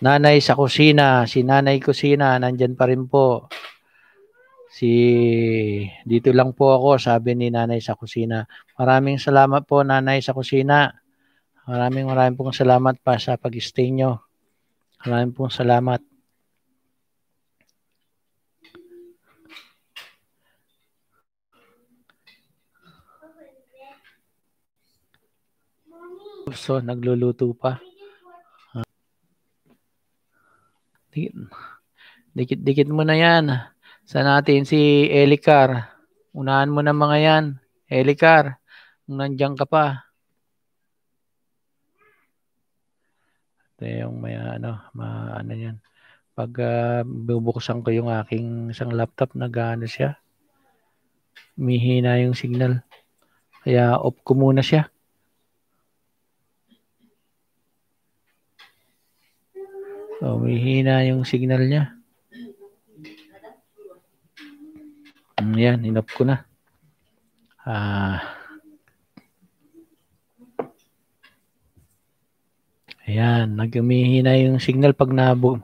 nanay sa kusina, si nanay kusina, nandiyan pa rin po. Si dito lang po ako, sabi ni nanay sa kusina. Maraming salamat po nanay sa kusina. Maraming maraming pong salamat pa sa pag-stay nyo. Maraming pong salamat. So, nagluluto pa. Uh, dikit, dikit, dikit mo na yan. Sa natin si Elicar. Unahan mo na mga yan. Elicar, nandiyan ka pa. yung may ano, ma, ano yan. Pag uh, bubuksan ko yung aking isang laptop, nag-ano siya. Mihina yung signal. Kaya off ko muna siya. So, mihina yung signal niya. Hmm, yan, inop ko na. Ah... Uh, Ayan, nagumihina yung signal pag nabo.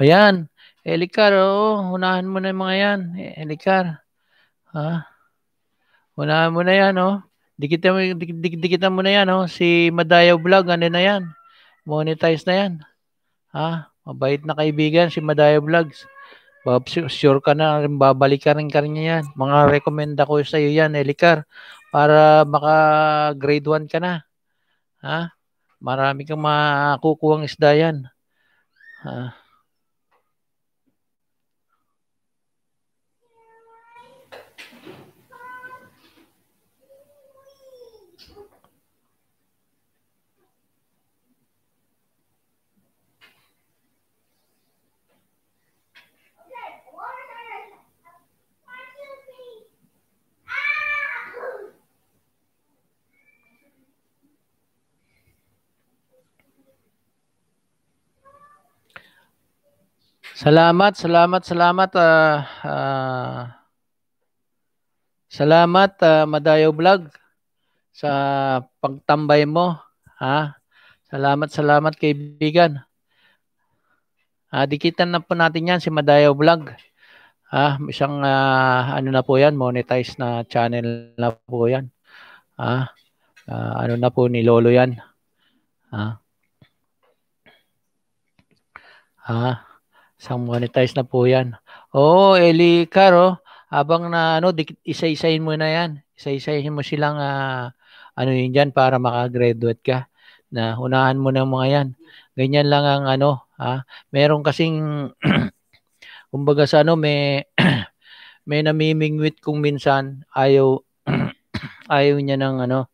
Ayan, Elicar, oo, hunahan mo na yung mga yan. Elicar, ha? Hunahan mo na yan, oh. Dikitan mo, dik, dik, dikitan mo na yan, oh. Si Madayaw Vlog, ano na yan? Monetize na yan. Ha? Mabait na kaibigan si Madayaw Vlogs. Bob, sure ka na, babalik ka rin ka rin yan. Mga recommenda ko sa iyo yan, Elicar, para maka grade 1 ka na. Ha? Marami kang makukuhang isda yan. Uh, Salamat, salamat, salamat. Uh, uh, salamat, uh, Madayo Vlog, sa pagtambay mo. Ha? Salamat, salamat, kaibigan. Uh, dikitan na po natin yan si Madayo Vlog. Ha? Isang uh, ano na po yan, monetized na channel na po yan. Ha? Uh, ano na po ni Lolo yan. Ha? Ha? Isang monetize na po yan. Oo, oh, Eli Caro, habang na ano, isa-isahin mo na yan. Isa-isahin mo silang uh, ano yun dyan para makagraduate ka. Na unahan mo na mga yan. Ganyan lang ang ano. Ha? Meron kasing, kumbaga sa ano, may, may namimingwit kung minsan ayaw, ayaw niya ng ano.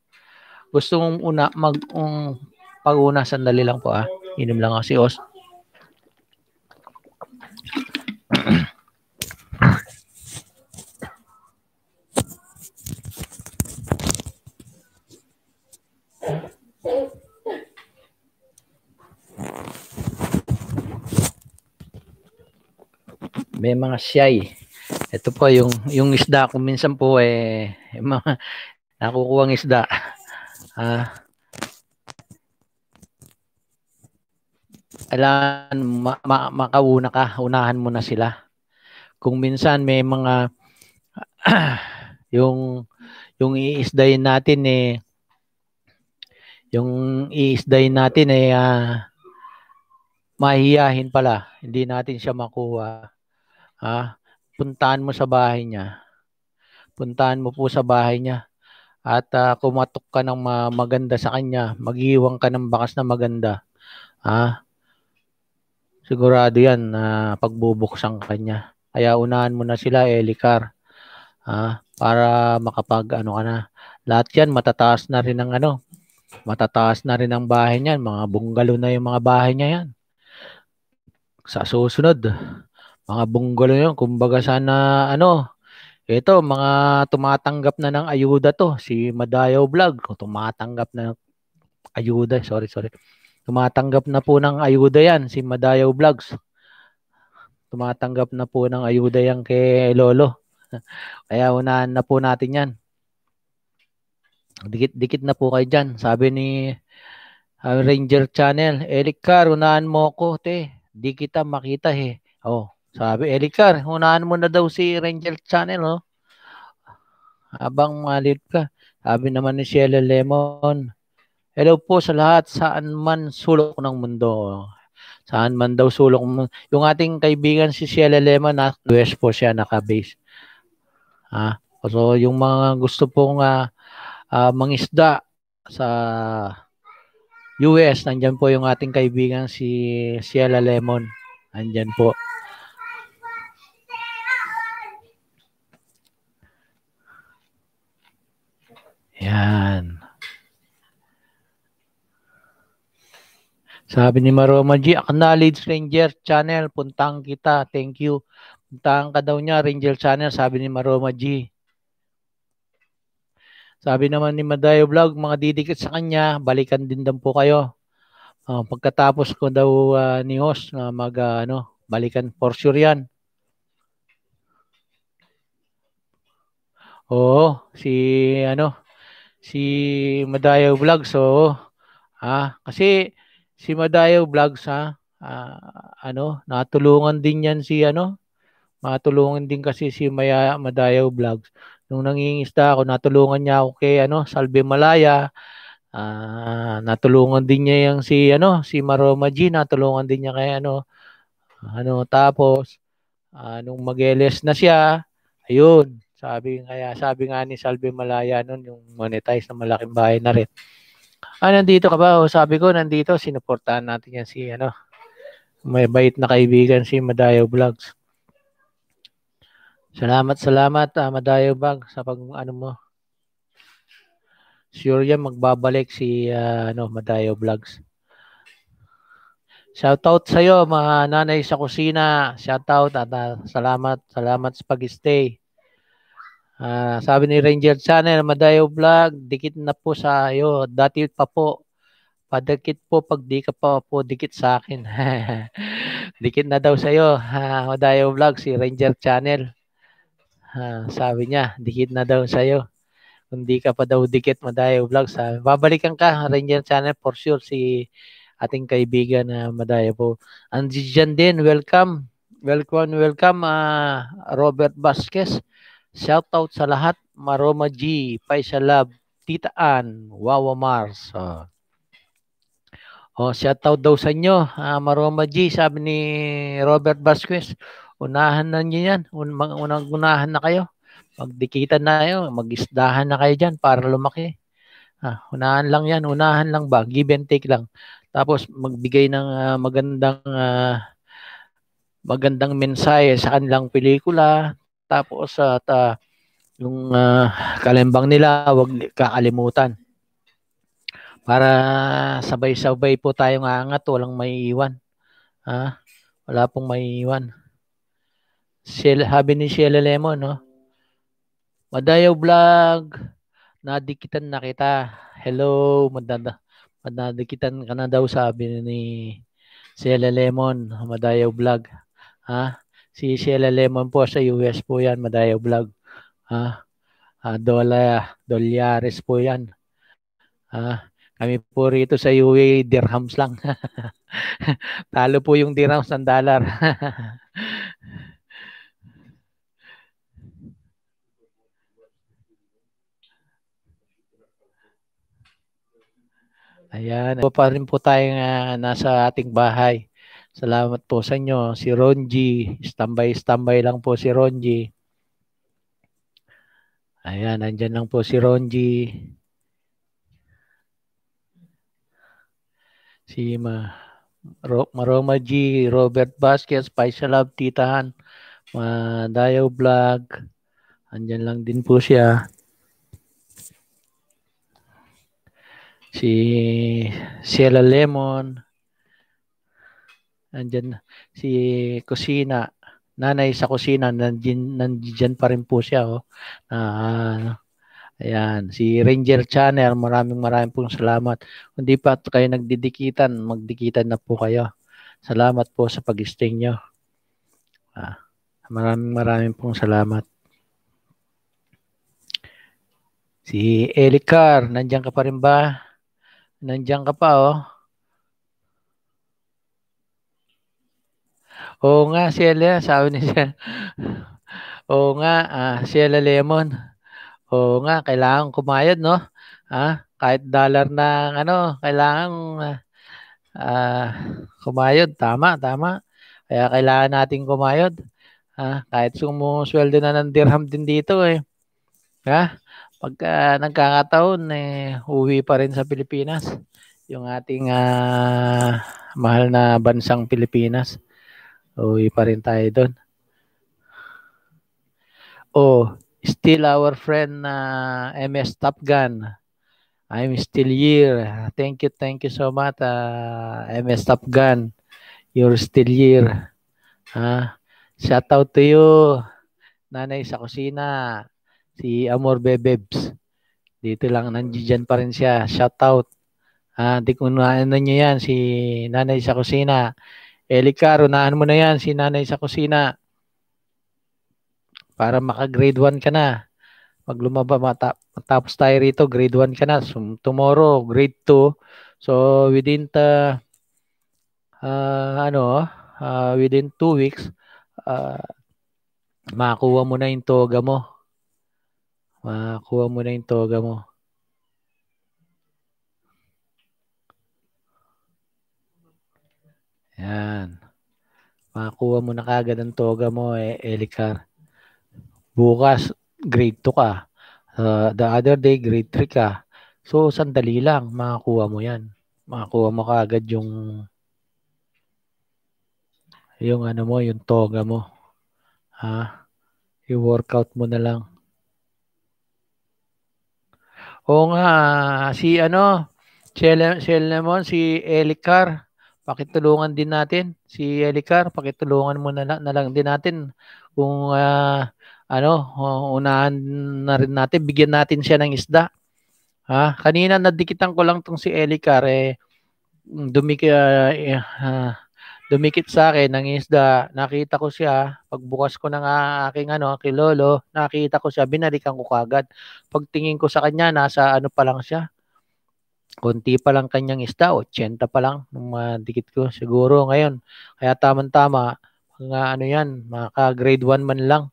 Gusto mong una, mag, um, pag una, sandali lang po ah. Inom lang kasi os. may mga shy. Ito po yung yung isda ko minsan po eh yung mga nakukuha ng isda. Ah. Uh, alam ma, ma, makauna ka, unahan mo na sila. Kung minsan may mga yung yung iisdayin natin eh yung iisdayin natin eh uh, mahihiyahin pala. Hindi natin siya makuha. Ha? Puntahan mo sa bahay niya. Puntahan mo po sa bahay niya. At uh, kumatok ka ng maganda sa kanya. Magiiwang ka ng bakas na maganda. Ha? Sigurado yan na uh, pagbubuksan kanya. Kaya unahan mo na sila, Elikar. Ha? Para makapag ano ka na. Lahat yan, matataas na rin ang ano. Matataas na rin ang bahay niyan. Mga bunggalo na yung mga bahay niya yan sa susunod, mga bunggol yun. Kumbaga sana, ano, ito, mga tumatanggap na ng ayuda to. Si Madayaw Vlog, tumatanggap na ng ayuda. Sorry, sorry. Tumatanggap na po ng ayuda yan, si Madayaw Vlogs. Tumatanggap na po ng ayuda yan kay Lolo. Kaya unahan na po natin yan. Dikit, dikit na po kayo dyan. Sabi ni ah, Ranger Channel, Eric Car, unahan mo ko, te. Di kita makita, he. Eh. Oh, sabi, Elicar, hunaan mo na daw si Ranger Channel, no? Oh. Habang malit ka. Sabi naman ni Sheila Lemon, Hello po sa lahat, saan man sulok ng mundo. Saan man daw sulok. Yung ating kaibigan si Sheila Lemon, na ah, West po siya naka-base. Ha? So, yung mga gusto pong uh, uh, mangisda sa US, nandyan po yung ating kaibigan si Sheila Lemon. Nandyan po. Yan. Sabi ni Maroma G, acknowledge Ranger Channel, puntahan kita. Thank you. Puntahan ka daw niya, Ranger Channel, sabi ni Maroma G. Sabi naman ni Madayo Vlog, mga didikit sa kanya, balikan din daw po kayo. Uh, pagkatapos ko daw uh, ni host na mag, uh, ano, balikan for sure yan. Oo, si ano, si Madayo Vlog. So, ah, kasi si Madayo Vlog sa ah, ano, natulungan din yan si ano, matulungan din kasi si Maya Madayo Vlogs. Nung nangingisda ako, natulungan niya ako kay ano, Salve Malaya. Ah, natulungan din niya yung si ano, si Maroma G, natulungan din niya kay ano, ano tapos uh, nung mageles na siya, ayun, sabi kaya sabi nga ni Salve Malaya noon yung monetize na malaking bahay na rin. Ah, nandito ka ba? O, sabi ko, nandito. Sinuportahan natin yan si, ano, may bait na kaibigan si Madayo Vlogs. Salamat, salamat, ah, Madayo Vlog, sa pag, ano mo. Sure yan, magbabalik si, uh, ano, Madayo Vlogs. Shoutout sa'yo, mga nanay sa kusina. Shoutout at uh, salamat, salamat sa pag-stay. Uh, sabi ni Ranger Channel, Madayo Vlog, dikit na po sa iyo. Dati pa po. Padikit po pag di ka pa po dikit sa akin. dikit na daw sa iyo. Uh, Madayo Vlog, si Ranger Channel. Uh, sabi niya, dikit na daw sa iyo. Kung di ka pa daw dikit, Madayo Vlog. Sabi, babalikan ka, Ranger Channel, for sure, si ating kaibigan na uh, Madayo po. Andiyan din, welcome. Welcome, welcome, uh, Robert Vasquez. Shoutout sa lahat. Maroma G, Paisa Love, Tita Ann, Wawa Mars. Oh. Oh, shoutout daw sa inyo, uh, Maroma G, sabi ni Robert Vasquez. Unahan na niyo yan. Un unang unahan na kayo. Magdikitan na kayo. Magisdahan na kayo dyan para lumaki. Ah, unahan lang yan. Unahan lang ba? Give and take lang. Tapos magbigay ng uh, magandang uh, magandang mensahe sa kanilang pelikula. Tapos at uh, yung uh, kalembang nila, wag kakalimutan. Para sabay-sabay po tayo tayong to, walang maiiwan. Ha? Wala pong maiiwan. Shell, habi ni Sheila Lemon, no? Madayaw vlog, nadikitan na kita. Hello, madada, madadikitan ka na daw, sabi ni Sheila Lemon, Madayaw vlog. Ha? Si Sheila Lemon po sa US po yan, Madayo Vlog. Ah, ah dola, dolyares po yan. Ah, kami po rito sa UAE, dirhams lang. Talo po yung dirhams ng dollar. Ayan, pa rin po tayong uh, nasa ating bahay. Salamat po sa inyo. Si Ronji, standby, standby lang po si Ronji. Ayan, nandyan lang po si Ronji. Si Ma, Ro, Maroma G, Robert Vasquez, Paisa Love, Titahan, Madayo Vlog. Andyan lang din po siya. Si Ciela Lemon. Nandiyan si Kusina, nanay sa kusina, nandiyan, nandiyan pa rin po siya. Oh. Uh, ayan, si Ranger Channel, maraming maraming pong salamat. Hindi pa kayo nagdidikitan, magdikitan na po kayo. Salamat po sa pag-stay nyo. Ah, maraming maraming pong salamat. Si Elicar, nandiyan ka pa rin ba? Nandiyan ka pa oh. Oo nga, si Elia, sabi ni siya. Oo nga, ah, si Elia Lemon. Oo nga, kailangan kumayad, no? Ha? Ah, kahit dollar na ano, kailangan ah, kumayod. Tama, tama. Kaya kailangan nating kumayod. Ha? Ah, kahit sumusweldo na ng dirham din dito eh. Ha? Pagka nagkakataon, eh, uwi pa rin sa Pilipinas. Yung ating ah, mahal na bansang Pilipinas. Uwi pa rin tayo doon. Oh, still our friend na uh, MS Top Gun. I'm still here. Thank you, thank you so much, uh, ah, MS Top Gun. You're still here. Ah, shout out to you. Nanay sa kusina, si Amor Bebebs. Dito lang, nandiyan pa rin siya. Shout out. Ah, di ko na niyo yan, si Nanay sa kusina. Elika, runahan mo na yan si nanay sa kusina para maka-grade 1 ka na. Pag lumaba, mata- matapos tayo rito, grade 1 ka na. So, tomorrow, grade 2. So, within the, uh, ano, uh, within 2 weeks, uh, makuha mo na yung toga mo. Makuha mo na yung toga mo. Yan. Makakuha mo na kagad ang toga mo, eh, Elikar. Bukas, grade 2 ka. Uh, the other day, grade 3 ka. So, sandali lang, makakuha mo yan. Makakuha mo kagad yung yung ano mo, yung toga mo. Ha? I-workout mo na lang. O nga, si ano, si, Le- si Lemon, si pakitulungan din natin si Elicar, pakitulungan mo na, na lang din natin kung uh, ano, oh, unahan na rin natin, bigyan natin siya ng isda. Ha? Kanina nadikitan ko lang tong si Elicar eh dumikit uh, ah, uh, ah, dumikit sa akin ng isda. Nakita ko siya pagbukas ko ng aking ano, kay Lolo, nakita ko siya, binalikan ko kagad. Pagtingin ko sa kanya, nasa ano pa lang siya, konti pa lang kanyang isda, 80 pa lang nung madikit ko siguro ngayon. Kaya tamang-tama, mga ano yan, mga grade 1 man lang.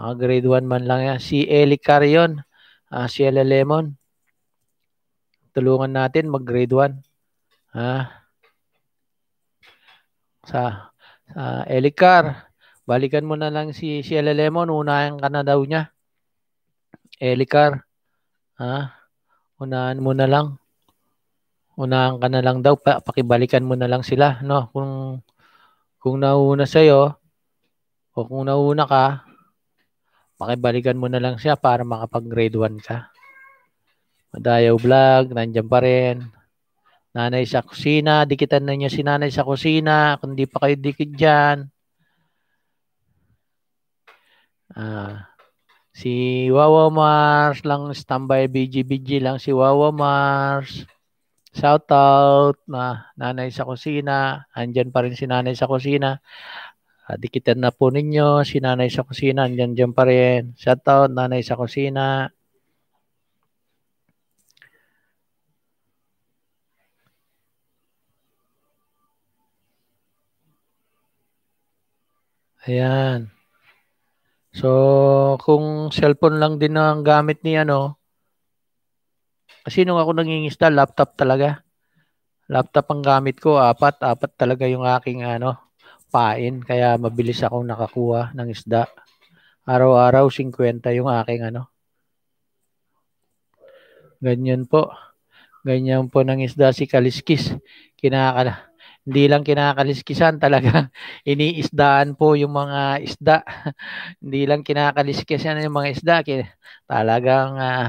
Mga grade 1 man lang yan. Si Eli Carion, uh, ah, si Ella Lemon, tulungan natin mag grade 1. Ha? Sa, sa Elicar, balikan mo na lang si, si Ella Lemon, unahin ka na daw niya. Elicar, ha? Unahan mo na lang unahan ka na lang daw, pa, pakibalikan mo na lang sila, no? Kung kung nauna sa iyo o kung nauna ka, pakibalikan mo na lang siya para makapag-grade 1 ka. Madayaw vlog, nandiyan pa rin. Nanay sa kusina, dikitan na niyo si nanay sa kusina, kung di pa kayo dikit dyan. Ah, si Wawa Mars lang, standby BGBG lang si Wawa Mars. Shout out na nanay sa kusina. Andiyan pa rin si nanay sa kusina. Uh, dikitan na po ninyo si nanay sa kusina. Andiyan dyan pa rin. Shout out nanay sa kusina. Ayan. So, kung cellphone lang din ang gamit ni ano, kasi nung ako nangingisda, laptop talaga. Laptop ang gamit ko, apat, apat talaga yung aking ano, pain. Kaya mabilis akong nakakuha ng isda. Araw-araw, 50 yung aking ano. Ganyan po. Ganyan po ng isda si Kaliskis. Kinakala. Hindi lang kinakaliskisan talaga. Iniisdaan po yung mga isda. Hindi lang kinakaliskisan yung mga isda. Talagang uh,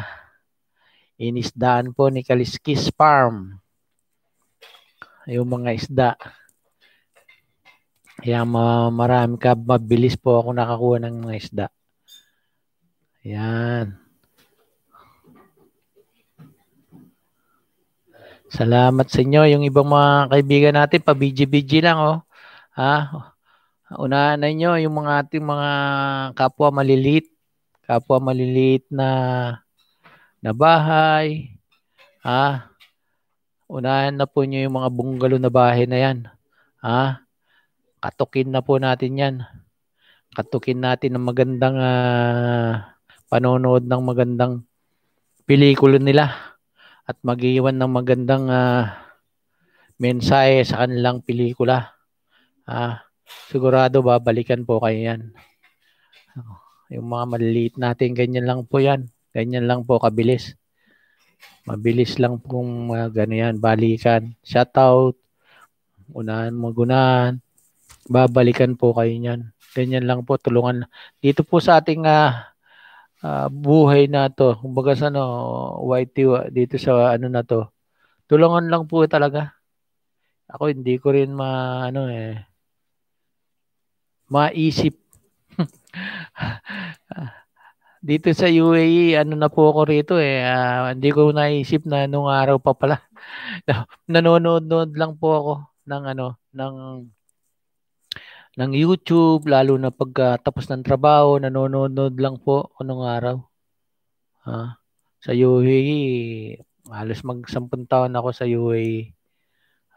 Inisdaan po ni Kaliskis Farm. Yung mga isda. Kaya marami ka, mabilis po ako nakakuha ng mga isda. Yan. Salamat sa inyo. Yung ibang mga kaibigan natin, pa bg lang, oh. Ha? Unahan na nyo yung mga ating mga kapwa maliliit. Kapwa maliliit na na bahay. Ha? Unahan na po nyo yung mga bungalo na bahay na yan. Ha? Katukin na po natin yan. Katukin natin ng magandang uh, panonood ng magandang pelikula nila at magiwan ng magandang uh, mensahe sa kanilang pelikula. Ah, sigurado babalikan po kayo yan. Yung mga maliliit natin, ganyan lang po yan. Ganyan lang po kabilis. Mabilis lang pong uh, ganyan, balikan, shout out, unahan mo gunahan, babalikan po kayo niyan. Ganyan lang po, tulungan. Dito po sa ating uh, uh, buhay na to, kumbaga sa no, YT, dito sa ano na to, tulungan lang po talaga. Ako hindi ko rin ma, ano eh, maisip Dito sa UAE, ano na po ako rito eh. Uh, hindi ko naisip na nung araw pa pala. Nanonood-nood lang po ako ng ano, ng ng YouTube, lalo na pagkatapos ah, uh, ng trabaho, nanonood lang po ako nung araw. Ha? Ah, sa UAE, halos magsampun taon ako sa UAE.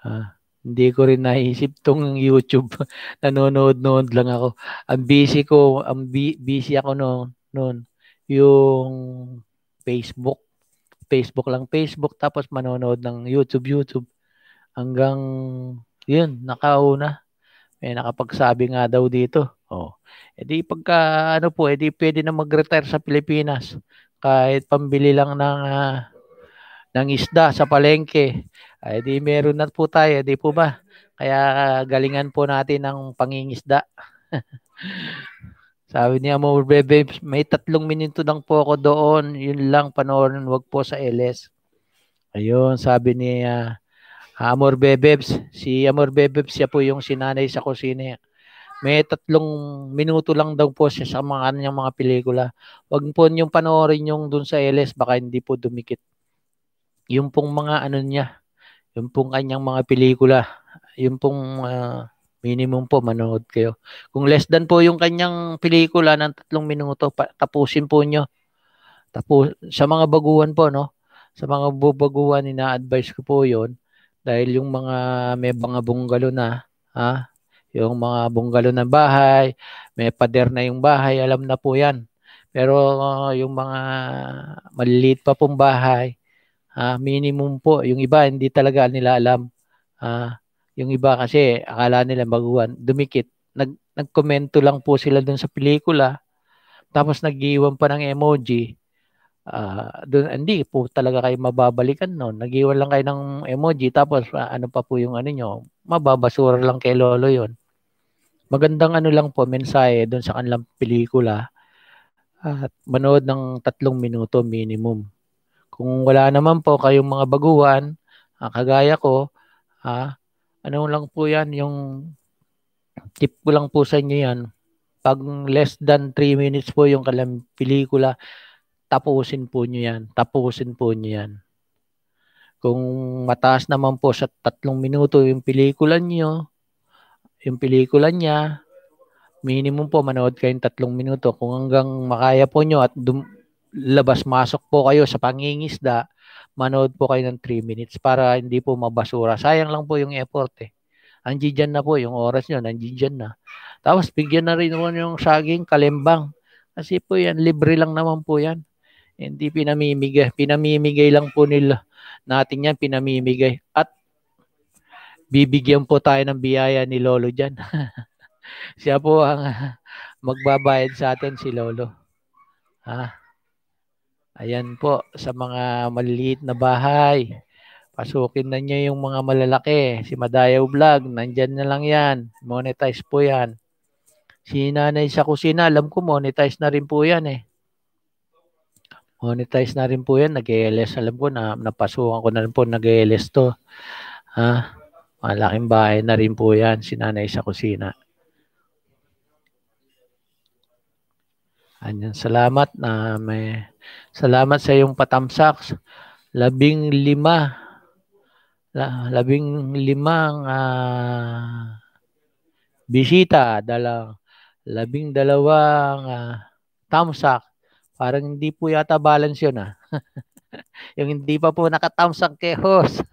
Ha? Hindi ko rin naisip tong YouTube. nanonood-nood lang ako. Ang busy ko, ang bi- busy ako noon. noon yung Facebook. Facebook lang Facebook tapos manonood ng YouTube, YouTube hanggang yun, nakauna. May nakapagsabi nga daw dito. Oh. edi pagka ano po, edi pwede na mag-retire sa Pilipinas kahit pambili lang ng uh, ng isda sa palengke. Ay ah, e di meron na po tayo, edi po ba? Kaya galingan po natin ang pangingisda. Sabi niya mo, Bebe, may tatlong minuto lang po ako doon. Yun lang, panoorin, wag po sa LS. Ayun, sabi ni ah, Amor Bebebs. Si Amor Bebebs, siya po yung sinanay sa kusina. May tatlong minuto lang daw po siya sa mga kanyang mga pelikula. Huwag po niyong panoorin yung dun sa LS, baka hindi po dumikit. Yung pong mga ano niya, yung pong kanyang mga pelikula, yung pong uh, Minimum po, manood kayo. Kung less than po yung kanyang pelikula ng tatlong minuto, pa, tapusin po nyo. Tapos, sa mga baguhan po, no? Sa mga bubaguhan, ina-advise ko po yon Dahil yung mga may mga bungalo na, ha? Yung mga bungalo na bahay, may pader na yung bahay, alam na po yan. Pero uh, yung mga maliliit pa pong bahay, uh, minimum po. Yung iba, hindi talaga nila alam. Uh, yung iba kasi akala nila baguhan, dumikit. Nag nagkomento lang po sila dun sa pelikula. Tapos nagiiwan pa ng emoji. Uh, hindi po talaga kayo mababalikan noon. Nagiiwan lang kayo ng emoji tapos uh, ano pa po yung ano niyo, mababasura lang kay Lolo yon. Magandang ano lang po mensahe doon sa kanilang pelikula at uh, manood ng tatlong minuto minimum. Kung wala naman po kayong mga baguhan, uh, kagaya ko, uh, ano lang po yan, yung tip ko lang po sa inyo yan. Pag less than 3 minutes po yung kalam pelikula, tapusin po nyo yan. Tapusin po nyo yan. Kung mataas naman po sa tatlong minuto yung pelikula nyo, yung pelikula niya, minimum po manood kayong tatlong minuto. Kung hanggang makaya po nyo at dum- labas-masok po kayo sa pangingisda, manood po kayo ng 3 minutes para hindi po mabasura. Sayang lang po yung effort eh. Andiyan na po yung oras nyo, andiyan na. Tapos bigyan na rin po yung saging kalembang. Kasi po yan, libre lang naman po yan. Hindi pinamimigay. Pinamimigay lang po nila. Natin yan, pinamimigay. At bibigyan po tayo ng biyaya ni Lolo dyan. Siya po ang magbabayad sa atin si Lolo. Ha? Ayan po, sa mga maliliit na bahay, pasukin na niyo yung mga malalaki. Si Madayaw Vlog, nandyan na lang yan. Monetize po yan. Si Nanay sa Kusina, alam ko monetize na rin po yan eh. Monetize na rin po yan. Nag-ALS, alam ko na napasukan ko na rin po nag-ALS to. Ha? Malaking bahay na rin po yan, si Nanay sa Kusina. Anyan, salamat na may salamat sa iyong patamsak. Labing lima la, labing limang uh, bisita dala labing dalawang uh, ah, tamsak. Parang hindi po yata balance 'yon ah. yung hindi pa po nakatamsak kay host.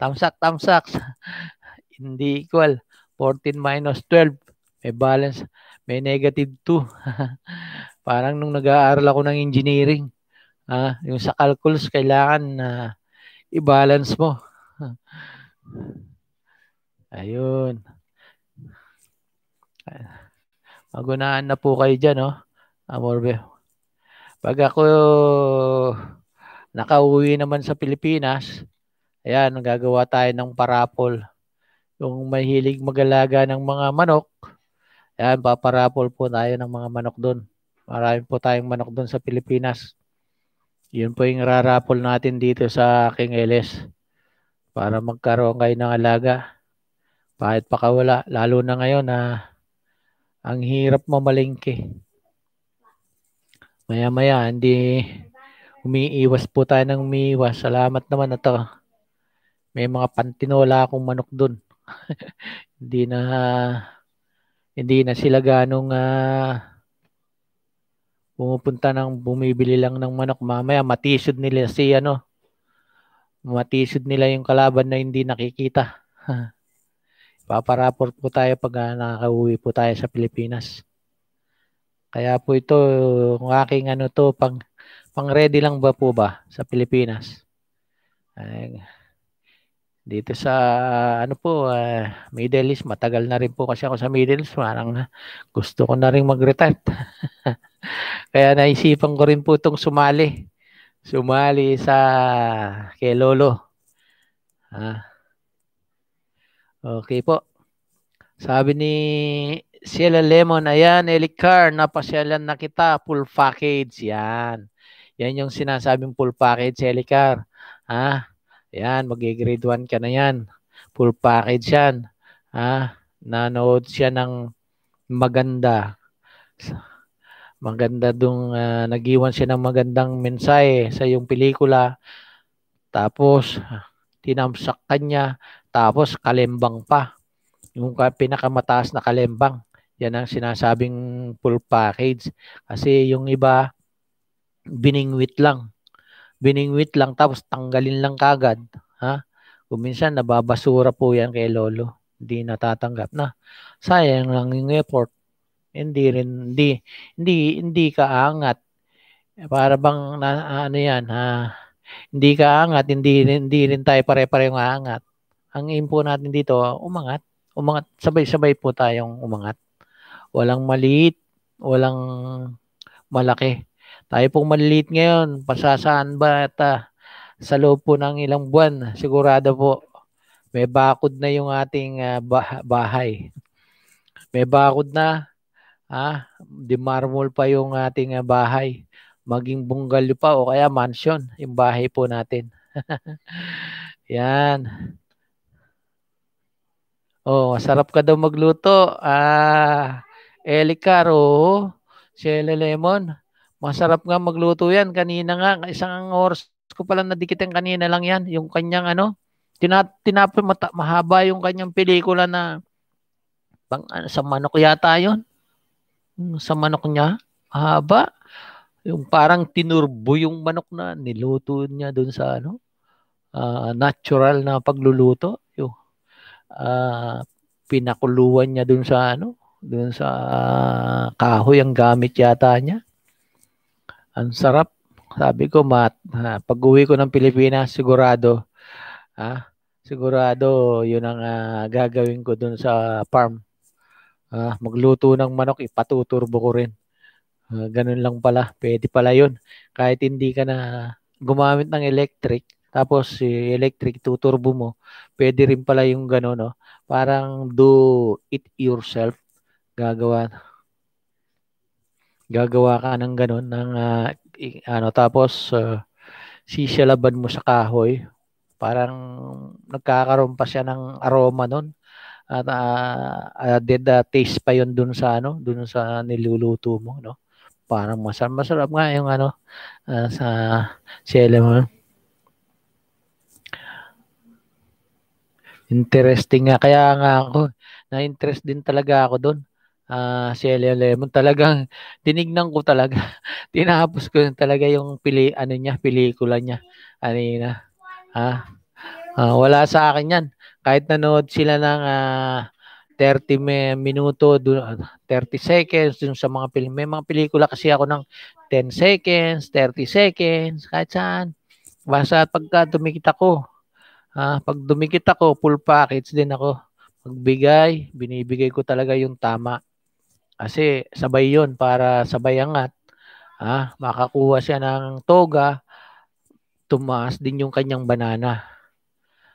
tamsak tamsak. hindi equal 14 minus 12 may balance may negative 2 Parang nung nag-aaral ako ng engineering, ah, yung sa calculus kailangan na uh, i-balance mo. Ayun. Magunaan na po kayo diyan, no? Oh, Amorbe. Pag ako nakauwi naman sa Pilipinas, ayan, gagawa tayo ng parapol. Yung mahilig magalaga ng mga manok, ayan, paparapol po tayo ng mga manok doon. Marami po tayong manok doon sa Pilipinas. Yun po yung rarapol natin dito sa King Eles para magkaroon kayo ng alaga. Kahit pakawala, lalo na ngayon na ah, ang hirap mamalingki. Maya-maya, hindi umiiwas po tayo ng umiiwas. Salamat naman na May mga pantinola akong manok doon. hindi na hindi na sila ganong uh, pumupunta ng bumibili lang ng manok mamaya matisod nila si ano matisod nila yung kalaban na hindi nakikita paparaport po tayo pag ah, nakauwi po tayo sa Pilipinas kaya po ito kung aking ano to pang pang ready lang ba po ba sa Pilipinas Ay, dito sa ano po, uh, Middle East, matagal na rin po kasi ako sa Middle East, parang gusto ko na rin mag-retire. Kaya naisipan ko rin po itong sumali. Sumali sa kay Lolo. Ah. Okay po. Sabi ni Ciela Lemon, ayan, Elicar, napasyalan na kita, full package, yan. Yan yung sinasabing full package, Elicar. Ha? Ah. Yan, mag-grade 1 ka na yan. Full package yan. Ha? Nanood siya ng maganda. Maganda dong uh, nagiwan siya ng magandang mensahe sa yung pelikula. Tapos tinamsak kanya, tapos kalembang pa. Yung pinakamataas na kalembang. Yan ang sinasabing full package. Kasi yung iba, biningwit lang biningwit lang tapos tanggalin lang kagad. Ha? Kung minsan nababasura po yan kay lolo. Hindi natatanggap na. Sayang lang yung effort. Hindi rin, hindi, hindi, hindi kaangat. Para bang na, ano yan, ha? Hindi kaangat, hindi, hindi rin tayo pare-parehong aangat. Ang impo natin dito, umangat. Umangat, sabay-sabay po tayong umangat. Walang maliit, walang malaki tayo pong maliliit ngayon, pasasaan ba at uh, sa loob po ng ilang buwan, sigurado po may bakod na yung ating uh, bahay. May bakod na, ah, di marmol pa yung ating uh, bahay. Maging bungalow pa o kaya mansion, yung bahay po natin. Yan. Oh, masarap ka daw magluto. Ah, Elika Rojo, Shella Lemon. Masarap nga magluto yan. Kanina nga, isang oras ko pala nadikitin kanina lang yan. Yung kanyang ano, tinap, tinap mata, mahaba yung kanyang pelikula na pang, ano, ah, sa manok yata yon hmm, Sa manok niya, mahaba. Yung parang tinurbo yung manok na niluto niya doon sa ano, uh, natural na pagluluto. Yung, uh, pinakuluan niya doon sa ano, doon sa uh, kahoy ang gamit yata niya. Ang sarap. Sabi ko, Matt, ha, pag-uwi ko ng Pilipinas, sigurado, ha, sigurado yun ang uh, gagawin ko dun sa farm. Uh, magluto ng manok, ipatuturbo ko rin. Uh, ganun lang pala. Pwede pala yun. Kahit hindi ka na gumamit ng electric, tapos si electric tuturbo mo, pwede rin pala yung gano'n, no? Parang do it yourself. Gagawa gagawa ka ng ganun ng uh, ano tapos uh, ah, sisalaban mo sa kahoy parang nagkakaroon pa siya ng aroma noon at uh, uh, did, uh, taste pa yon dun sa ano dun sa niluluto mo no parang masarap masarap nga yung ano uh, sa sele mo interesting nga kaya nga ako na interest din talaga ako doon uh, si Elian Lemon talagang tinignan ko talaga. Tinapos ko talaga yung pili ano niya, pelikula niya. Ano na. Ha? Uh, ah, wala sa akin 'yan. Kahit nanood sila ng uh, ah, 30 minuto, 30 seconds dun sa mga film. May mga pelikula kasi ako ng 10 seconds, 30 seconds, kahit saan. Basta pagka dumikit ako, ah, pag dumikit ako, full package din ako. Magbigay, binibigay ko talaga yung tama. Kasi sabay yon para sabay angat. Ha? Ah, makakuha siya ng toga, tumaas din yung kanyang banana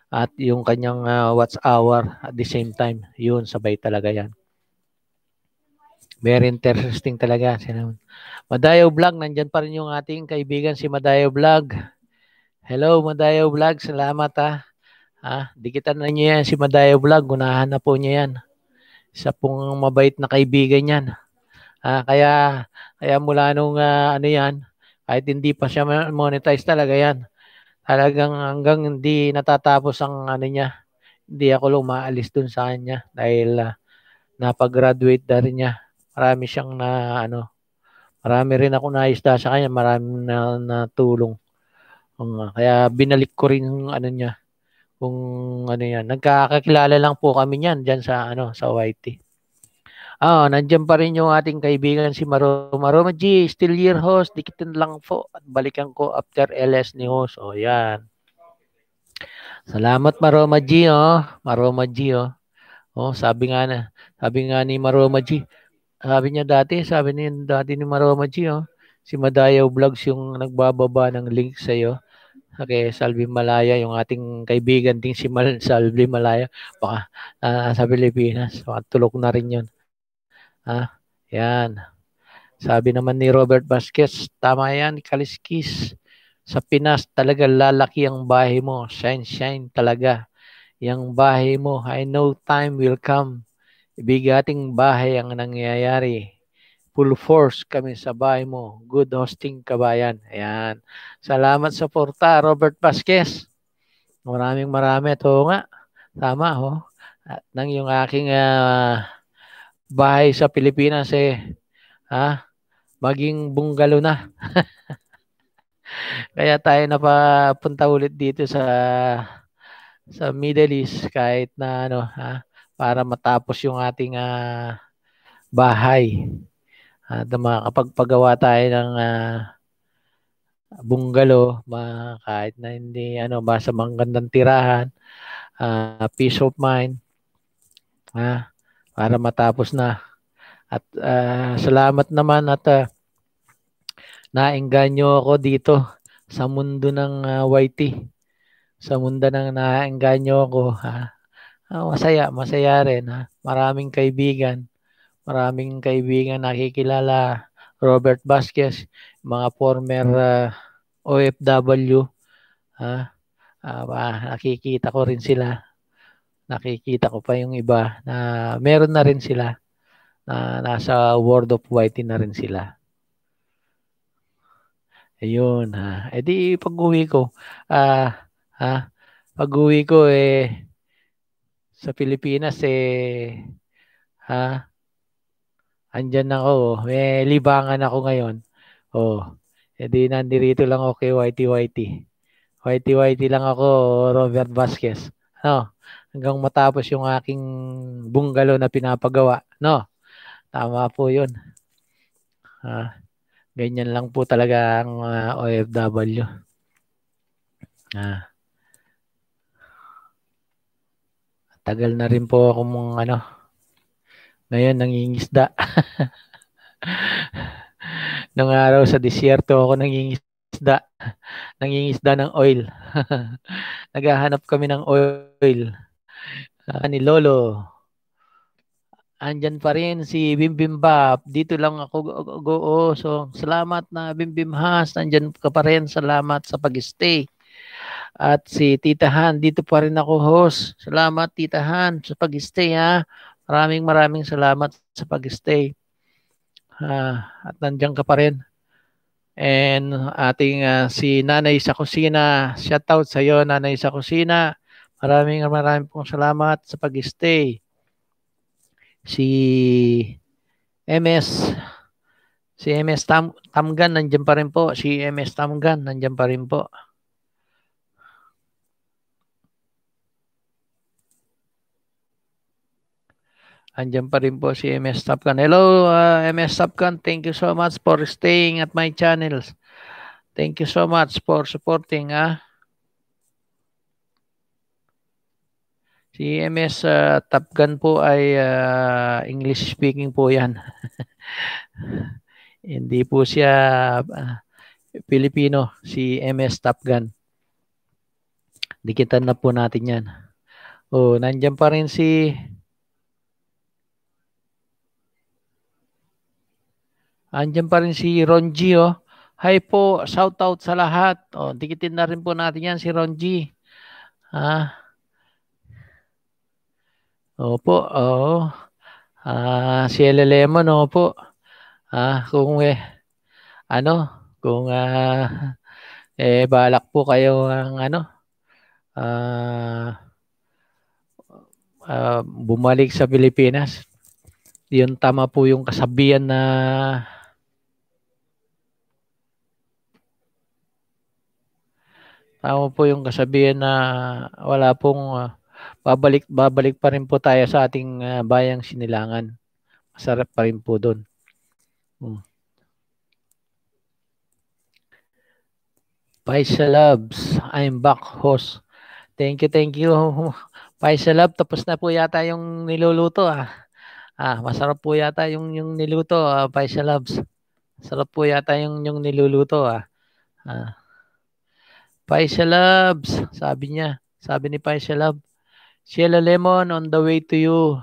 at yung kanyang uh, ah, watch hour at the same time. Yun, sabay talaga yan. Very interesting talaga. Madayo Vlog, nandyan pa rin yung ating kaibigan si Madayo Vlog. Hello, Madayo Vlog. Salamat ha. Ah, ah dikitan na niyo yan si Madayo Vlog. Gunahan na po niyo yan. Siya pong mabait na kaibigan niyan. Uh, kaya kaya mula nung uh, ano yan, kahit hindi pa siya monetize talaga yan. Talagang hanggang hindi natatapos ang ano niya, hindi ako lumaalis dun sa kanya dahil uh, napag-graduate na rin niya. Marami siyang na ano, marami rin ako naisda sa kanya, marami na natulong. Um, kaya binalik ko rin yung ano niya, kung ano yan, nagkakakilala lang po kami niyan diyan sa ano, sa YT. Ah, nandiyan pa rin yung ating kaibigan si Maro. Maro G, still year host, dikitin lang po at balikan ko after LS ni host. Oh, yan. Salamat Maroma G, oh. Maroma G, oh. Oh, sabi nga na, sabi nga ni Maroma G, sabi niya dati, sabi niya dati ni Maroma G, oh, si Madayaw Vlogs yung nagbababa ng link sa iyo kay Salvi Malaya, yung ating kaibigan din si Mal, Salvi Malaya, baka uh, ah, sa Pilipinas, baka tulog na rin yun. Ah, yan. Sabi naman ni Robert Vasquez, tama yan, Kaliskis. Sa Pinas talaga lalaki ang bahay mo. Shine, shine talaga. Yang bahay mo, I know time will come. Ibigating bahay ang nangyayari full force kami sa bahay mo. Good hosting kabayan. Ayan. Salamat sa porta, Robert Vasquez. Maraming marami. to nga. Tama, ho. Oh. At nang yung aking uh, bahay sa Pilipinas, eh, ha? maging bungalo na. Kaya tayo napapunta ulit dito sa sa Middle East kahit na ano ha para matapos yung ating uh, bahay at uh, makakapagpagawa tayo ng uh, ah, bungalo ma, kahit na hindi ano basta magandang tirahan uh, peace of mind uh, para matapos na at uh, salamat naman at uh, naengganyo ako dito sa mundo ng uh, YT sa mundo ng naengganyo ako ha uh, masaya masaya rin ha maraming kaibigan maraming kaibigan nakikilala, Robert Vasquez, mga former uh, OFW, uh, uh, nakikita ko rin sila. Nakikita ko pa yung iba na meron na rin sila na nasa World of Whitey na rin sila. Ayun ha. E di pag-uwi ko, ah, uh, ha, pag-uwi ko eh, sa Pilipinas eh, ha, Andyan ako. Oh. May libangan ako ngayon. Oh. Edi nandirito lang ako kay Whitey Whitey. Whitey Whitey lang ako, Robert Vasquez. No. Hanggang matapos yung aking bungalo na pinapagawa. No. Tama po yun. Ah, ganyan lang po talaga ang uh, OFW. Ah. Tagal na rin po ako mong ano, ngayon, nangingisda. Nung araw sa disyerto ako nangingisda. Nangingisda ng oil. Naghahanap kami ng oil. Uh, ni Lolo. Andyan pa rin si Bimbimbap. Dito lang ako goo. So, salamat na Bimbimhas. Andyan ka pa rin. Salamat sa pag-stay. At si Tita Han, dito pa rin ako host. Salamat Tita Han sa pag-stay ha. Maraming maraming salamat sa pag-stay. Uh, at nandiyan ka pa rin. And ating uh, si Nanay sa Kusina, shout out sa iyo Nanay sa Kusina. Maraming maraming pong salamat sa pag-stay. Si MS si MS Tam Tamgan nandiyan pa rin po. Si MS Tamgan nandiyan pa rin po. Andiyan pa rin po si MS Tapkan. Hello, uh, MS Tapkan. Thank you so much for staying at my channels. Thank you so much for supporting. Ah. Si MS uh, Tapkan po ay uh, English speaking po yan. Hindi po siya uh, ah, Filipino, si MS Tapkan. Dikitan na po natin yan. Oh, nandiyan pa rin si Andiyan pa rin si Ron G. Oh. Hi po, shout out sa lahat. Oh, dikitin na rin po natin yan si Ron G. Ah. Opo, oo. Oh. Ah, si Elelemon, opo. Ah, kung eh, ano, kung ah, eh, balak po kayo ang ano, ah, ah, bumalik sa Pilipinas, yun tama po yung kasabihan na Tama po yung kasabihan na wala pong uh, babalik babalik pa rin po tayo sa ating uh, bayang sinilangan. Masarap pa rin po doon. Hmm. Paisa Loves, I'm back host. Thank you, thank you. Paisa Love, tapos na po yata yung niluluto ah. Ah, masarap po yata yung yung niluto, ah, Paisa Loves. Sarap po yata yung yung niluluto ah. Ah. Paisha Loves, sabi niya. Sabi ni Paisha Love, Sheila Lemon, on the way to you.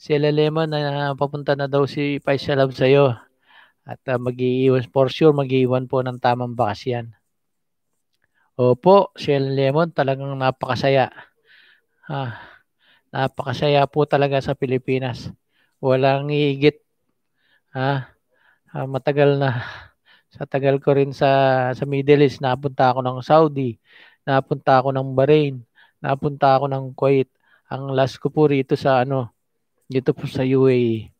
Sheila Lemon, na uh, papunta na daw si Paisha Love sa'yo. At uh, mag-iiwan, for sure, mag-iiwan po ng tamang bakas yan. Opo, Sheila Lemon, talagang napakasaya. Ah, napakasaya po talaga sa Pilipinas. Walang iigit. Ah, ah matagal na sa tagal ko rin sa, sa Middle East, napunta ako ng Saudi, napunta ako ng Bahrain, napunta ako ng Kuwait. Ang last ko po rito sa ano, dito po sa UAE.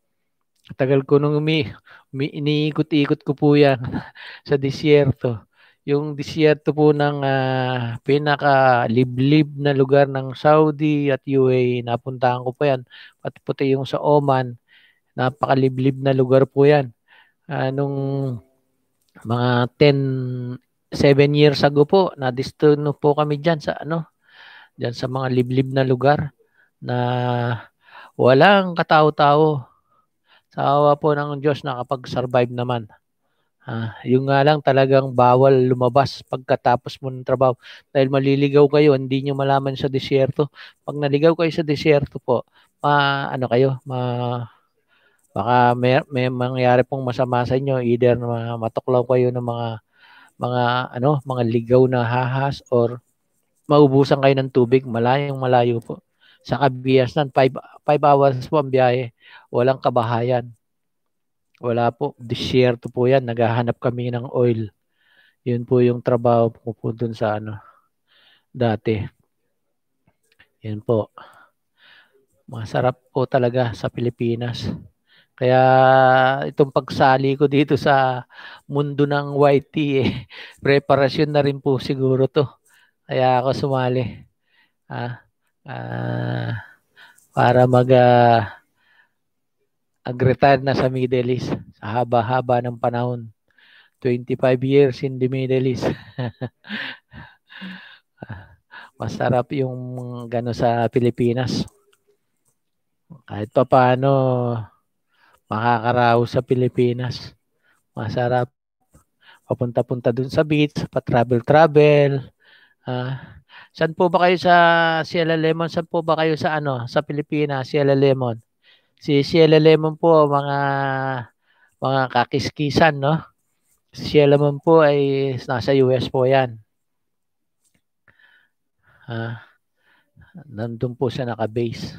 Tagal ko nung umi, umi iniikot-ikot ko po yan sa disyerto. Yung disyerto po ng uh, pinaka-liblib na lugar ng Saudi at UAE, napuntahan ko po yan. Pati puti yung sa Oman, napakaliblib na lugar po yan. Uh, nung mga 10 7 years ago po, na-distuno po kami diyan sa ano, diyan sa mga liblib na lugar na walang katao-tao. sawa awa po ng Diyos kapag survive naman. Ah, yung nga lang talagang bawal lumabas pagkatapos mo ng trabaho dahil maliligaw kayo, hindi niyo malaman sa disyerto. Pag naligaw kayo sa disyerto po, ma ano kayo, ma baka may, may mangyari pong masama sa inyo either mga matuklaw kayo ng mga mga ano mga ligaw na hahas or maubusan kayo ng tubig malayong malayo po sa Kabias nan 5 5 hours po ang biyahe walang kabahayan wala po disyerto po yan naghahanap kami ng oil yun po yung trabaho ko po dun sa ano dati yan po masarap po talaga sa Pilipinas kaya itong pagsali ko dito sa mundo ng YT, eh, preparasyon na rin po siguro to. Kaya ako sumali. Ah, ah, para mag uh, na sa Middle East sa haba-haba ng panahon. 25 years in the Middle East. Ah, masarap yung gano sa Pilipinas. Kahit pa paano, makakaraw sa Pilipinas. Masarap. Papunta-punta dun sa beach, pa-travel-travel. Uh, saan po ba kayo sa Sierra Lemon? Saan po ba kayo sa ano? Sa Pilipinas, Sierra Lemon. Si Sierra Lemon po, mga mga kakiskisan, no? Si Sierra Lemon po ay nasa US po yan. Uh, nandun po siya naka-base.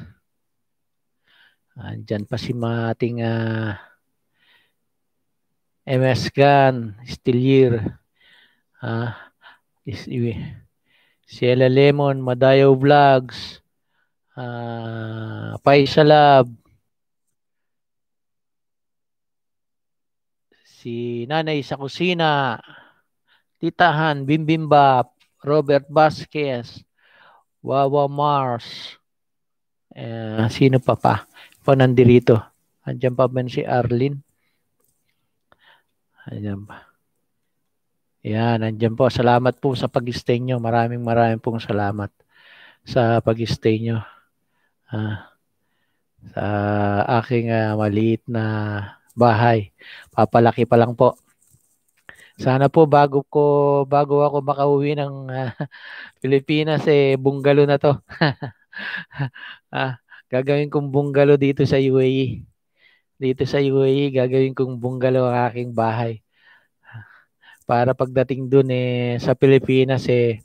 Andyan pa si mating uh, ah, MS still year. uh, is, si Ella Lemon, Madayo Vlogs, uh, Paisa Lab, si Nanay sa Kusina, Titahan, Bimbimbap, Robert Vasquez, Wawa Mars, uh, sino pa pa? pa nandirito. Andiyan pa man si Arlene. Andiyan pa. Yan, andiyan po. Salamat po sa pag-stay nyo. Maraming maraming pong salamat sa pag-stay nyo. Uh, sa aking uh, maliit na bahay. Papalaki pa lang po. Sana po bago ko bago ako makauwi ng uh, Pilipinas eh bungalo na to. ah, Gagawin kong bungalo dito sa UAE. Dito sa UAE, gagawin kong bungalo ang aking bahay. Para pagdating dun eh, sa Pilipinas eh,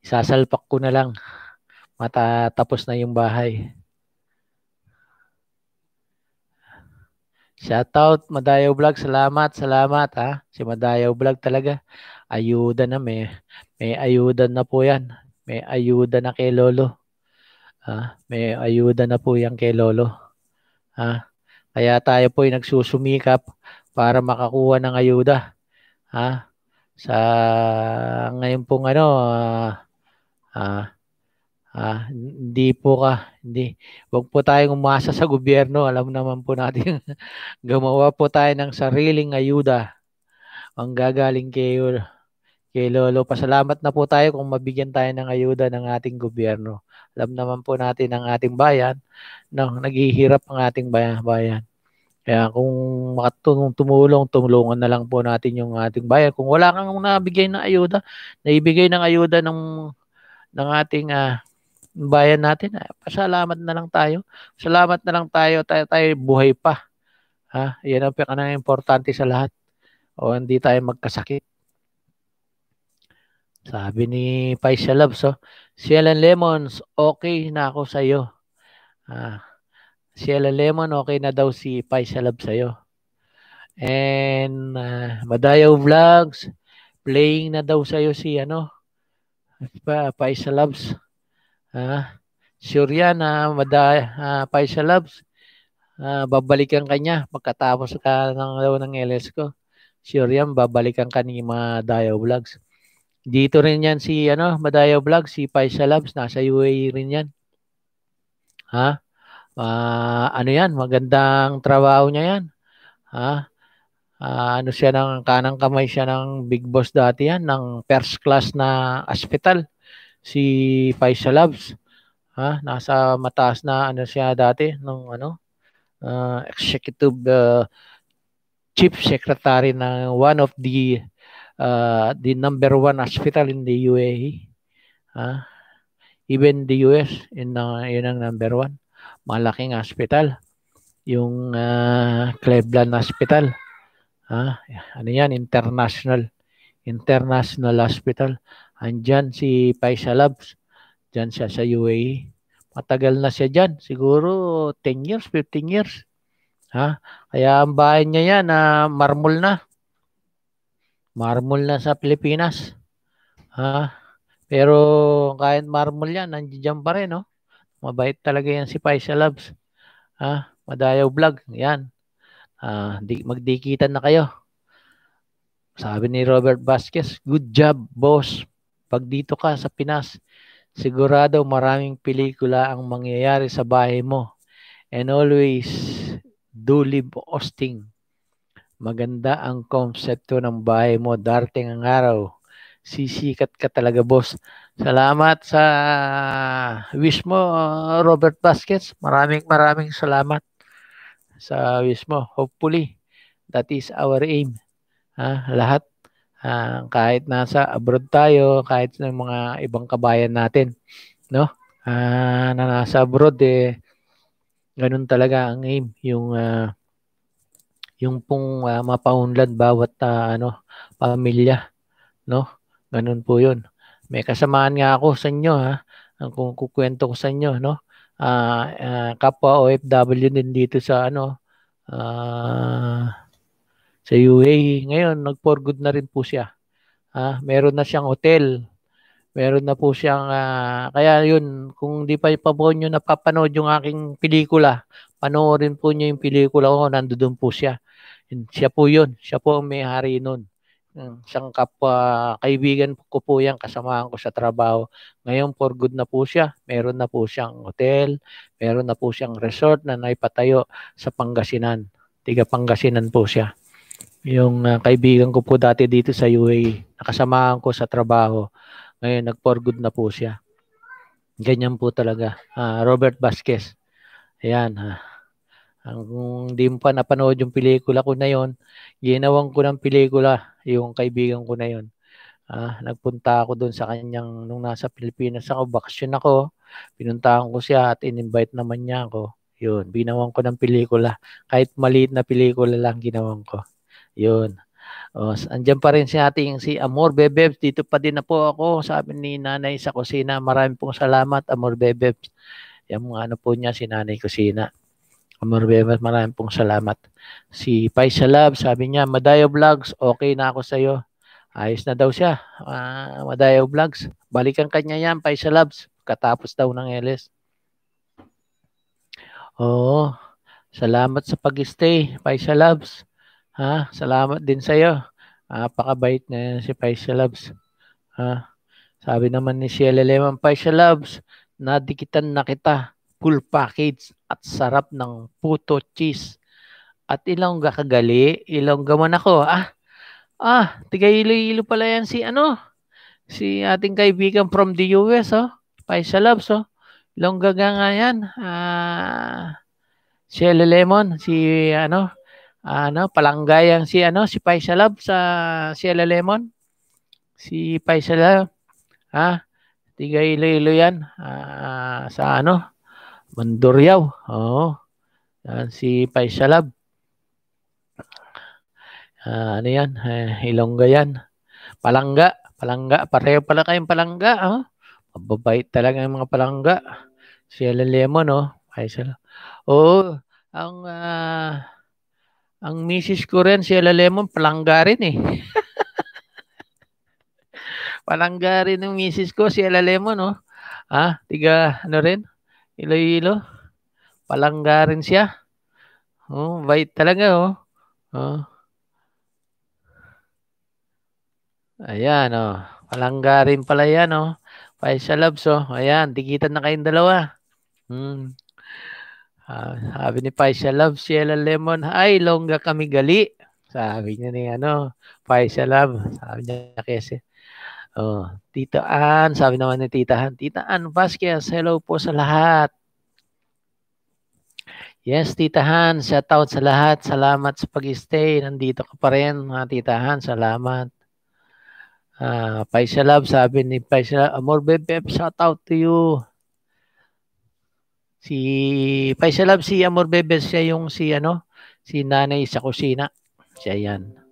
sasalpak ko na lang. Matatapos na yung bahay. Shout out, Madayaw Vlog. Salamat, salamat ha. Si Madayaw Vlog talaga. Ayuda na, may, may ayuda na po yan. May ayuda na kay Lolo. Ha? May ayuda na po yan kay Lolo. Ha? Kaya tayo po ay nagsusumikap para makakuha ng ayuda. Ha? Sa ngayon pong ano, ah, ah, ah, hindi po ka, hindi. Huwag po tayong umasa sa gobyerno. Alam naman po natin, gumawa po tayo ng sariling ayuda. Ang gagaling kayo Kay Lolo, pasalamat na po tayo kung mabigyan tayo ng ayuda ng ating gobyerno. Alam naman po natin ang ating bayan, no, naghihirap ang ating bayan. bayan. Kaya kung makatulong tumulong, tulungan na lang po natin yung ating bayan. Kung wala kang nabigay ng ayuda, naibigay ng ayuda ng ng ating uh, bayan natin, uh, pasalamat na lang tayo. Salamat na lang tayo, tayo, tayo buhay pa. Ha? Yan ang pinaka importante sa lahat. O hindi tayo magkasakit. Sabi ni Paisha Love, oh, si Ellen Lemons, okay na ako sa'yo. Ah, si Ellen Lemon, okay na daw si Paisha Love sa'yo. And uh, ah, Madayaw Vlogs, playing na daw sa'yo si ano, pa, Paisa Loves. Ah, sure yan, ah, mada, ah, Paisa Loves. Ah, babalikan ka niya pagkatapos ka ng, ng LS ko. Sure yan, babalikan ka ni Madayaw Vlogs. Dito rin yan si ano, Madayo Vlog, si Paisa Labs, nasa UAE rin yan. Ha? Uh, ano yan, magandang trabaho niya yan. Ha? Uh, ano siya ng kanang kamay siya ng big boss dati yan, ng first class na hospital, si Paisa Labs. Ha? Nasa mataas na ano siya dati, nung ano, uh, executive uh, chief secretary ng one of the uh, the number one hospital in the UAE. Uh, ah, even the US, in, uh, yun ang number one. Malaking hospital. Yung uh, Cleveland Hospital. Uh, ano yan? International. International Hospital. Andyan si Faisal Labs. Diyan siya sa UAE. Matagal na siya dyan. Siguro 10 years, 15 years. Ha? Kaya ang bahay niya yan na ah, marmol na marmol na sa Pilipinas. Ha? Pero kahit marmol yan, nandiyan pa rin, no? Mabait talaga yan si Paisa Labs. Ha? Madayaw vlog. Yan. Uh, di, magdikitan na kayo. Sabi ni Robert Vasquez, good job, boss. Pag dito ka sa Pinas, sigurado maraming pelikula ang mangyayari sa bahay mo. And always do live hosting. Maganda ang konsepto ng bahay mo. Darting ang araw. Sisikat ka talaga, boss. Salamat sa wish mo, Robert Baskets. Maraming maraming salamat sa wish mo. Hopefully, that is our aim. Ha? Lahat, uh, kahit nasa abroad tayo, kahit ng mga ibang kabayan natin, no? Uh, na nasa abroad, eh, ganun talaga ang aim. Yung uh, yung pong uh, mapaunlad bawat uh, ano pamilya no ganun po yun may kasamaan nga ako sa inyo ha kung kukwento ko sa inyo no uh, uh, kapwa OFW din dito sa ano uh, sa UAE ngayon nag for good na rin po siya ha meron na siyang hotel meron na po siyang uh, kaya yun kung di pa pa po niyo napapanood yung aking pelikula panoorin po niyo yung pelikula ko nandoon po siya siya po yun. Siya po ang may-hari nun. Isang kapwa, kaibigan ko po yan, kasamahan ko sa trabaho. Ngayon, for good na po siya. Meron na po siyang hotel, meron na po siyang resort na naipatayo sa Pangasinan. Tiga Pangasinan po siya. Yung uh, kaibigan ko po dati dito sa UAE, nakasamahan ko sa trabaho. Ngayon, nag-for good na po siya. Ganyan po talaga. Uh, Robert Vasquez. Ayan. Uh, ang kung mo pa napanood yung pelikula ko na yon, ginawan ko ng pelikula yung kaibigan ko na yon. Ah, nagpunta ako doon sa kanyang nung nasa Pilipinas ako, bakasyon ako. Pinuntahan ko siya at in-invite naman niya ako. Yun, ginawan ko ng pelikula. Kahit maliit na pelikula lang ginawan ko. Yun. Oh, andiyan pa rin si ating si Amor Bebebs. Dito pa din na po ako. Sabi ni nanay sa kusina, maraming pong salamat Amor Bebebs. Yung ano po niya si nanay kusina. Marbemas, maraming pong salamat. Si Paisa Love, sabi niya, Madayo Vlogs, okay na ako sa'yo. Ayos na daw siya. Uh, Madayo Vlogs, balikan kanya yan, Paisa Loves. Katapos daw ng LS. Oo, salamat sa pag-stay, Paisa Loves. Ha? Salamat din sa'yo. Napakabait na yan si Paisa Loves. Ha? Sabi naman ni Sheila Paisa Loves, nadikitan na kita full package at sarap ng puto cheese. At ilang kakagali, ilang gaman ako. Ah, ah, tiga Iloilo pala yan si ano, si ating kaibigan from the US, oh. Paisa Loves, oh. Longga gaga nga yan. Ah, si L. Lemon, si ano, ano, palanggay si ano, si Paisa Labs, sa si L. Lemon. Si Paisa Labs. Ah, tiga Iloilo yan. Ah, sa ano, Manduryaw. Oo. Yan, si Paisalab. Uh, ah, ano yan? Eh, Ilongga yan. Palangga. Palangga. Pareho pala kayong palangga. Oh. Mababait talaga yung mga palangga. Si Ellen Lemon, oh. Paisalab. Oo. Ang, uh, ang misis ko rin, si Ellen Lemon, palangga rin eh. palangga rin ng misis ko, si Ellen Lemon, oh. Ha? Ah, tiga, ano rin? Iloilo. Palangga rin siya. Oh, bait talaga oh. Oh. Ayan oh. Palangga rin pala yan oh. Paisa Labs oh. Ayan, dikitan na kayong dalawa. Hmm. Uh, sabi ni Paisa Love, Sheila Lemon, ay, longga kami gali. Sabi niya ni ano, Paisa Love. Sabi niya kasi, Oh, Tita Ann, sabi naman ni Tita Han. Tita Ann Vasquez, hello po sa lahat. Yes, Tita Han, shout out sa lahat. Salamat sa pag-stay. Nandito ka pa rin, mga Tita Han. Salamat. Uh, Paisa Love, sabi ni Paisa Love, Amor Bebep, shout out to you. Si Paisa Love, si Amor Bebep, siya yung si ano, si nanay sa kusina. Siya yan.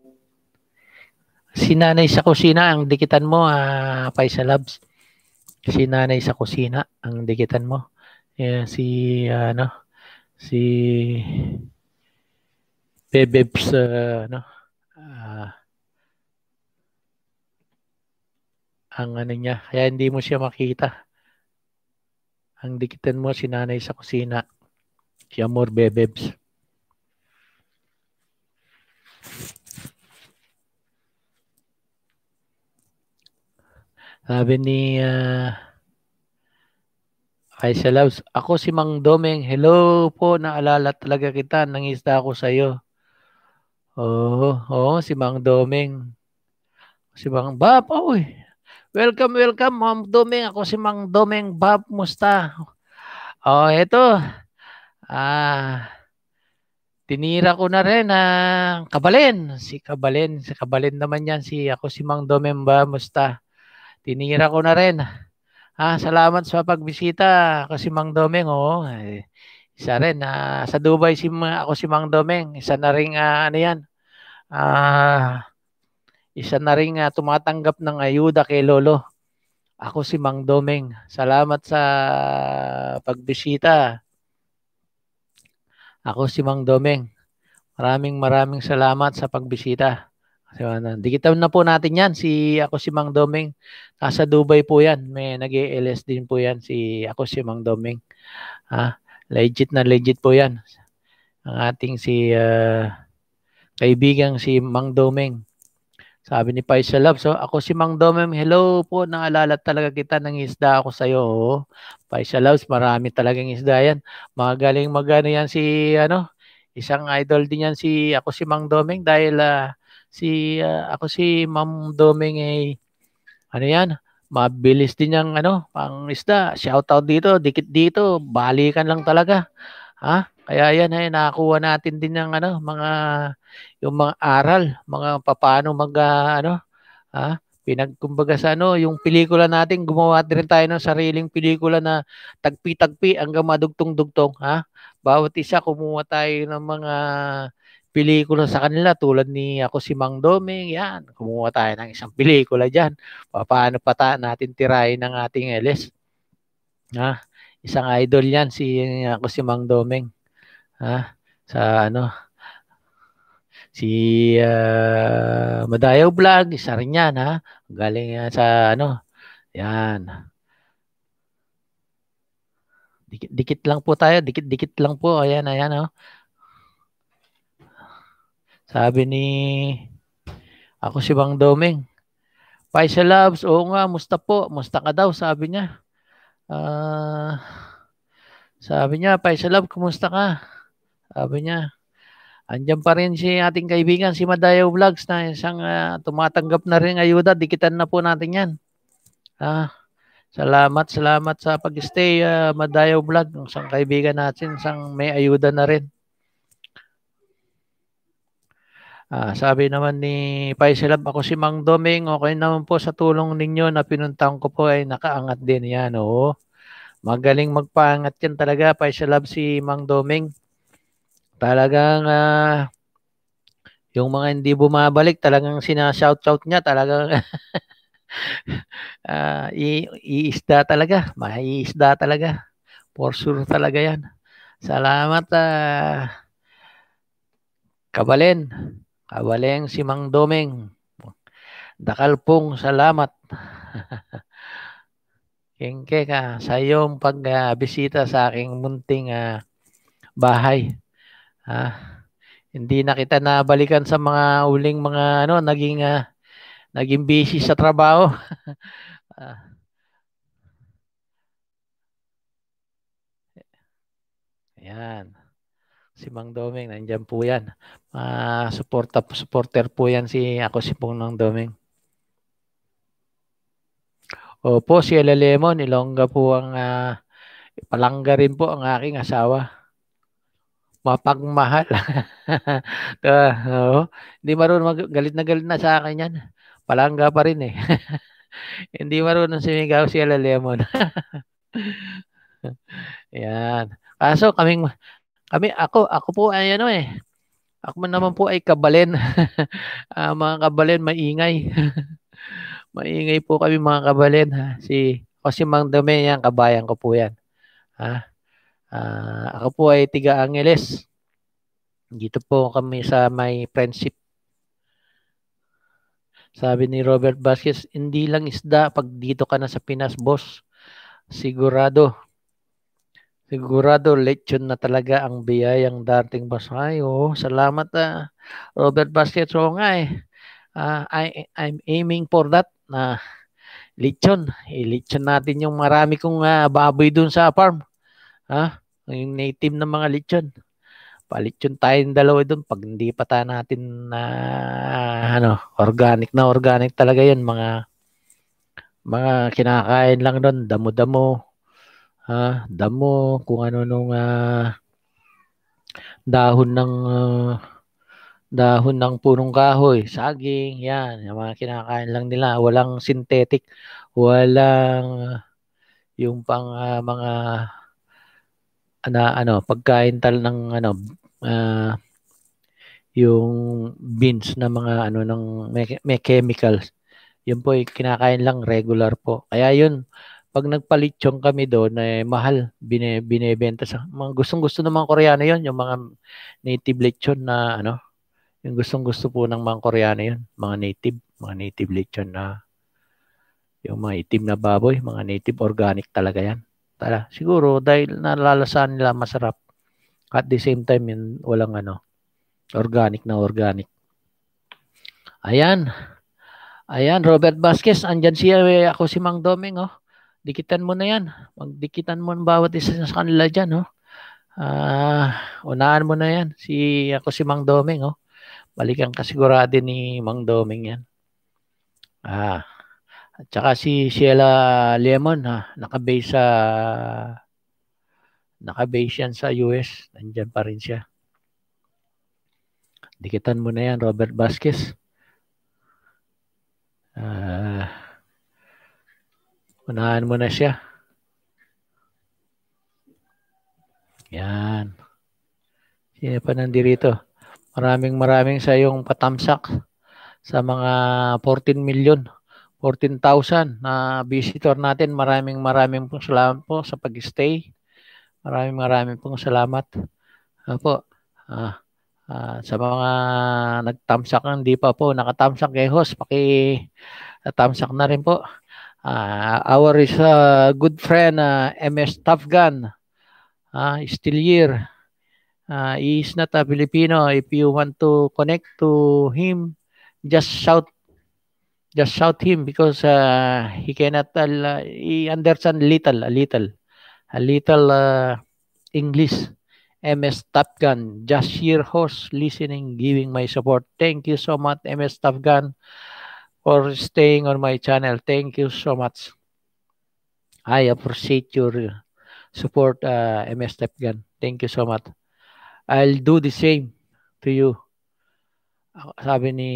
Si nanay sa kusina ang dikitan mo, uh, Paisa Labs. Si nanay sa kusina ang dikitan mo. Yeah, si uh, ano si Bebebs uh, ah, ano uh, ang ano niya kaya hindi mo siya makita ang dikitan mo si nanay sa kusina si Amor Bebebs Sabi ni uh, Aisha Loves, ako si Mang Domeng. Hello po, naalala talaga kita. Nangisda ako sa'yo. Oo, oh, oh, si Mang Domeng. Si Mang Bab, oh, eh. Welcome, welcome, Mang Domeng. Ako si Mang Domeng Bab. Musta? Oh, eto. Ah, tinira ko na rin ang ah, Kabalen. Si Kabalen. Si Kabalen naman yan. Si, ako si Mang Domeng Bab. Musta? Tinira ko na rin. Ah, salamat sa pagbisita kasi Mang Domeng. Oo. Eh, isa rin. Ah, sa Dubai si, ako si Mang Domeng. Isa na ring ah, ano yan. Ah, isa na ring ah, tumatanggap ng ayuda kay Lolo. Ako si Mang Domeng. Salamat sa pagbisita. Ako si Mang Domeng. Maraming maraming salamat sa pagbisita. So, ano, dikitan na po natin yan. Si, ako si Mang Doming. Nasa Dubai po yan. May nag ls din po yan. Si, ako si Mang Doming. Ha? Legit na legit po yan. Ang ating si uh, kaibigang si Mang Doming. Sabi ni Paisa Love, so ako si Mang Domem, hello po, naalala talaga kita ng isda ako sa iyo. Oh. Paisa Loves, marami talagang isda yan. Magaling magano yan si ano, isang idol din yan si ako si Mang Doming dahil uh, si uh, ako si Ma'am Doming ay eh, ano yan, mabilis din yang ano, pang isda. Shout out dito, dikit dito, balikan lang talaga. Ha? Kaya yan ay eh, nakuha natin din ng ano, mga yung mga aral, mga paano mag uh, ano, ha? Pinagkumbaga sa ano, yung pelikula natin, gumawa din tayo ng sariling pelikula na tagpi-tagpi hanggang madugtong-dugtong, ha? Bawat isa kumuha tayo ng mga pelikula sa kanila tulad ni ako si Mang Doming, yan, kumuha tayo ng isang pelikula diyan. Paano pa ta natin tirahin ng ating LS? Ha? Isang idol 'yan si ako si Mang Doming. Ha? Sa ano si uh, ah, Madayaw Vlog, isa rin 'yan ha. Galing yan sa ano. Yan. Dikit, dikit lang po tayo, dikit-dikit lang po. Ayan, ayan oh. Sabi ni ako si Bang Doming. Paisa Loves, oo nga, musta po. Musta ka daw, sabi niya. Uh, sabi niya, Paisa Love, kumusta ka? Sabi niya, andyan pa rin si ating kaibigan, si Madayo Vlogs na isang uh, tumatanggap na rin ayuda. Dikitan na po natin yan. Ah, uh, salamat, salamat sa pag-stay, uh, Madayo Vlog. Isang kaibigan natin, isang may ayuda na rin. Ah, sabi naman ni Paiselab, ako si Mang Doming, okay naman po sa tulong ninyo na pinuntang ko po ay nakaangat din yan. Oo. Magaling magpaangat yan talaga, Paiselab si Mang Doming. Talagang uh, yung mga hindi bumabalik, talagang sinashout-shout niya, talagang uh, i- iisda talaga, maiisda talaga. For sure talaga yan. Salamat, uh, Kabalen. Awaleng si Mang Doming. Dakalpong salamat. Kengke ka sa iyong pagbisita uh, sa aking munting uh, bahay. Ah, hindi na kita nabalikan sa mga uling mga ano naging uh, naging busy sa trabaho. uh, Ayan. Si Mang Doming, nandiyan po yan. Uh, ah, supporta, supporter po yan si ako si Pong Mang Doming. Opo, si Ella Lemon, Ilongga po ang uh, palangga rin po ang aking asawa. Mapagmahal. uh, oh, hindi marunong mag- galit na galit na sa akin yan. Palangga pa rin eh. hindi marunong sumigaw si Ella Lemon. yan. Kaso kaming kami, ako, ako po ay ano eh, ako naman po ay kabalen. uh, mga kabalen, maingay. maingay po kami mga kabalen. Ha? Si, o si Mang Dame, yan, kabayan ko po yan. Ha? Uh, ako po ay tiga Angeles. Dito po kami sa may friendship. Sabi ni Robert Vasquez, hindi lang isda pag dito ka na sa Pinas, boss. Sigurado, Sigurado lechon na talaga ang biyayang dating basayo. Oh. Salamat ah. Robert Basket so nga eh. Uh, I I'm aiming for that na uh, lechon. I-lechon natin yung marami kong uh, baboy dun sa farm. Ha? Huh? Yung native ng mga lechon. Palechon ng dalawa doon pag hindi pa tayo natin na uh, ano, organic na organic talaga 'yun mga mga kinakain lang doon, damo-damo, uh, damo, kung ano nung uh, dahon ng uh, dahon ng punong kahoy, saging, yan, yung mga kinakain lang nila. Walang synthetic, walang yung pang uh, mga na ano, pagkain tal ng ano uh, yung beans na mga ano ng may, may chemicals. Yun po, eh, kinakain lang regular po. Kaya yun, pag nagpalichong kami doon, eh, mahal, bine, binebenta sa mga gustong-gusto ng mga Koreano yon yung mga native lechon na ano, yung gustong-gusto po ng mga Koreano yon mga native, mga native lechon na yung mga itim na baboy, mga native organic talaga yan. Tara, siguro dahil nalalasan nila masarap. At the same time, yun, walang ano, organic na organic. Ayan. Ayan, Robert Vasquez. Andyan siya. Eh, ako si Mang Doming, oh dikitan mo na yan. Magdikitan mo ang bawat isa sa kanila dyan, no? Oh. Uh, ah, unahan mo na yan. Si, ako si Mang Doming, oh. Balikan kasigurado ni Mang Doming yan. Ah. At saka si Sheila Lemon, ha. Ah. Nakabase sa nakabase yan sa US. Nandyan pa rin siya. Dikitan mo na yan, Robert Vasquez. Ah. Uh, Unahan mo na siya. Yan. Sino pa nandirito? Maraming maraming sa iyong patamsak sa mga 14 million, 14,000 na visitor natin. Maraming maraming pong salamat po sa pag-stay. Maraming maraming pong salamat uh, po. Ah, ah, sa mga nagtamsak hindi pa po nakatamsak kay host, paki tamsak na rin po. Uh, our is uh, good friend uh, ah, MS Tafgan uh, still here. Uh, he is not a Filipino. If you want to connect to him, just shout, just shout him because uh, he cannot. Uh, he understand little, a little, a little uh, English. MS Tafgan, just sheer host, listening, giving my support. Thank you so much, MS Tafgan for staying on my channel. Thank you so much. I appreciate your support, uh, MS Step Thank you so much. I'll do the same to you. Sabi ni,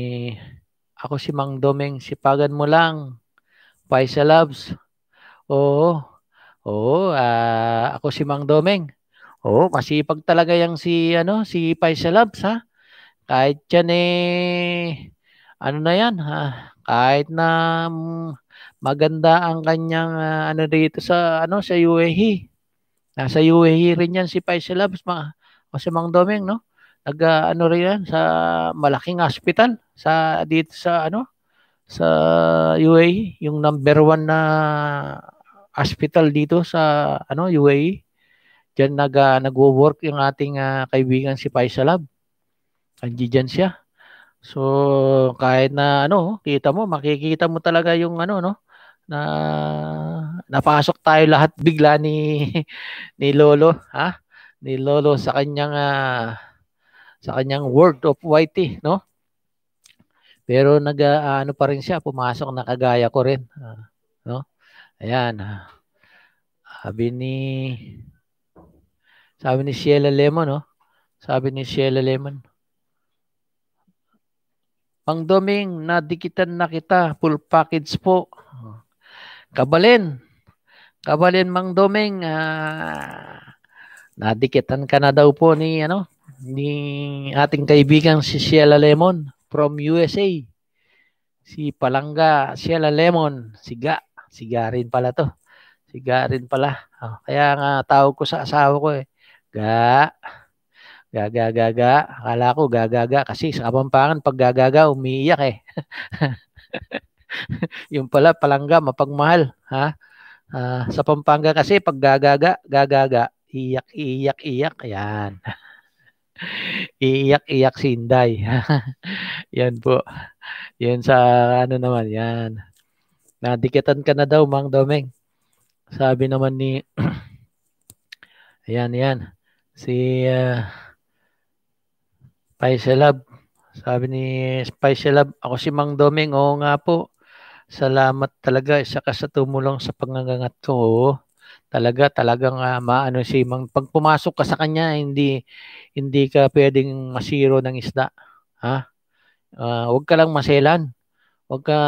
ako si Mang Domeng, sipagan mo lang. Paisa Labs. Oo. Oo, uh, ako si Mang Domeng. Oo, masipag talaga yang si, ano, si Paisa Labs, ha? Kahit yan eh, ano na yan, ha? kahit na mm, maganda ang kanyang uh, ano dito sa ano sa UAE. Nasa UAE rin yan si Faisal Labs ma o si Mang Doming no. Nag uh, ano rin yan sa malaking hospital sa dito sa ano sa UAE, yung number one na hospital dito sa ano UAE. Diyan nag uh, nagwo-work yung ating uh, kaibigan si Faisal Lab. Andiyan siya. So kahit na ano, kita mo, makikita mo talaga yung ano no na napasok tayo lahat bigla ni ni Lolo, ha? Ni Lolo sa kanyang uh, sa kanyang world of YT, no? Pero nag uh, ano pa rin siya, pumasok na kagaya ko rin, uh, no? Ayan. Uh, sabi ni sabi ni Sheila Lemon, no? Sabi ni Sheila Lemon. Ang doming, nadikitan na kita. Full package po. Kabalin. Kabalin, Mang Doming. Uh, nadikitan ka na daw po ni, ano, ni ating kaibigan si Sheila Lemon from USA. Si Palanga, Sheila Lemon, siga. Siga rin pala to. Siga rin pala. Oh, kaya nga tawag ko sa asawa ko eh. Ga. Gagagaga. Akala ko gagaga kasi sa Kapampangan pag gagaga umiiyak eh. yung pala palangga mapagmahal ha. Uh, sa Pampanga kasi pag gagaga gagaga iyak iyak iyak yan. iyak iyak sinday. yan po. Yan sa ano naman yan. Nadikitan ka na daw Mang Domeng. Sabi naman ni Ayan yan. Si uh, Spice Love. Sabi ni Spice Love, ako si Mang Doming. Oo nga po. Salamat talaga. Isa ka sa tumulong sa pangangangat ko. Oo. Talaga, talagang uh, maano si Mang. Pag pumasok ka sa kanya, hindi hindi ka pwedeng masiro ng isda. Ha? Uh, huwag ka lang maselan. Huwag ka,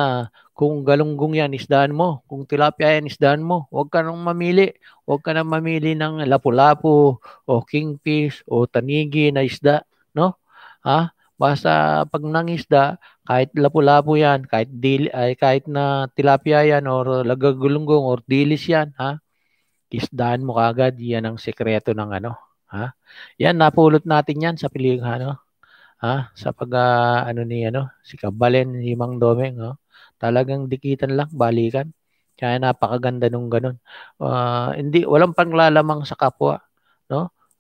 kung galunggong yan, isdaan mo. Kung tilapia yan, isdaan mo. Huwag ka nang mamili. Huwag ka nang mamili ng lapu-lapu o kingfish o tanigi na isda. No? Ha? Basta pag nangisda, kahit lapu-lapu yan, kahit, dil, ay, kahit na tilapia yan or lagagulunggong or dilis yan, ha? Isdaan mo kagad, yan ang sekreto ng ano. Ha? Yan, napulot natin yan sa piligha, no? Ha? Sa pag, uh, ano ni, ano, si Kabalen, ni Mang Domeng, no? Talagang dikitan lang, balikan. Kaya napakaganda nung ganun. Uh, hindi, walang panglalamang sa kapwa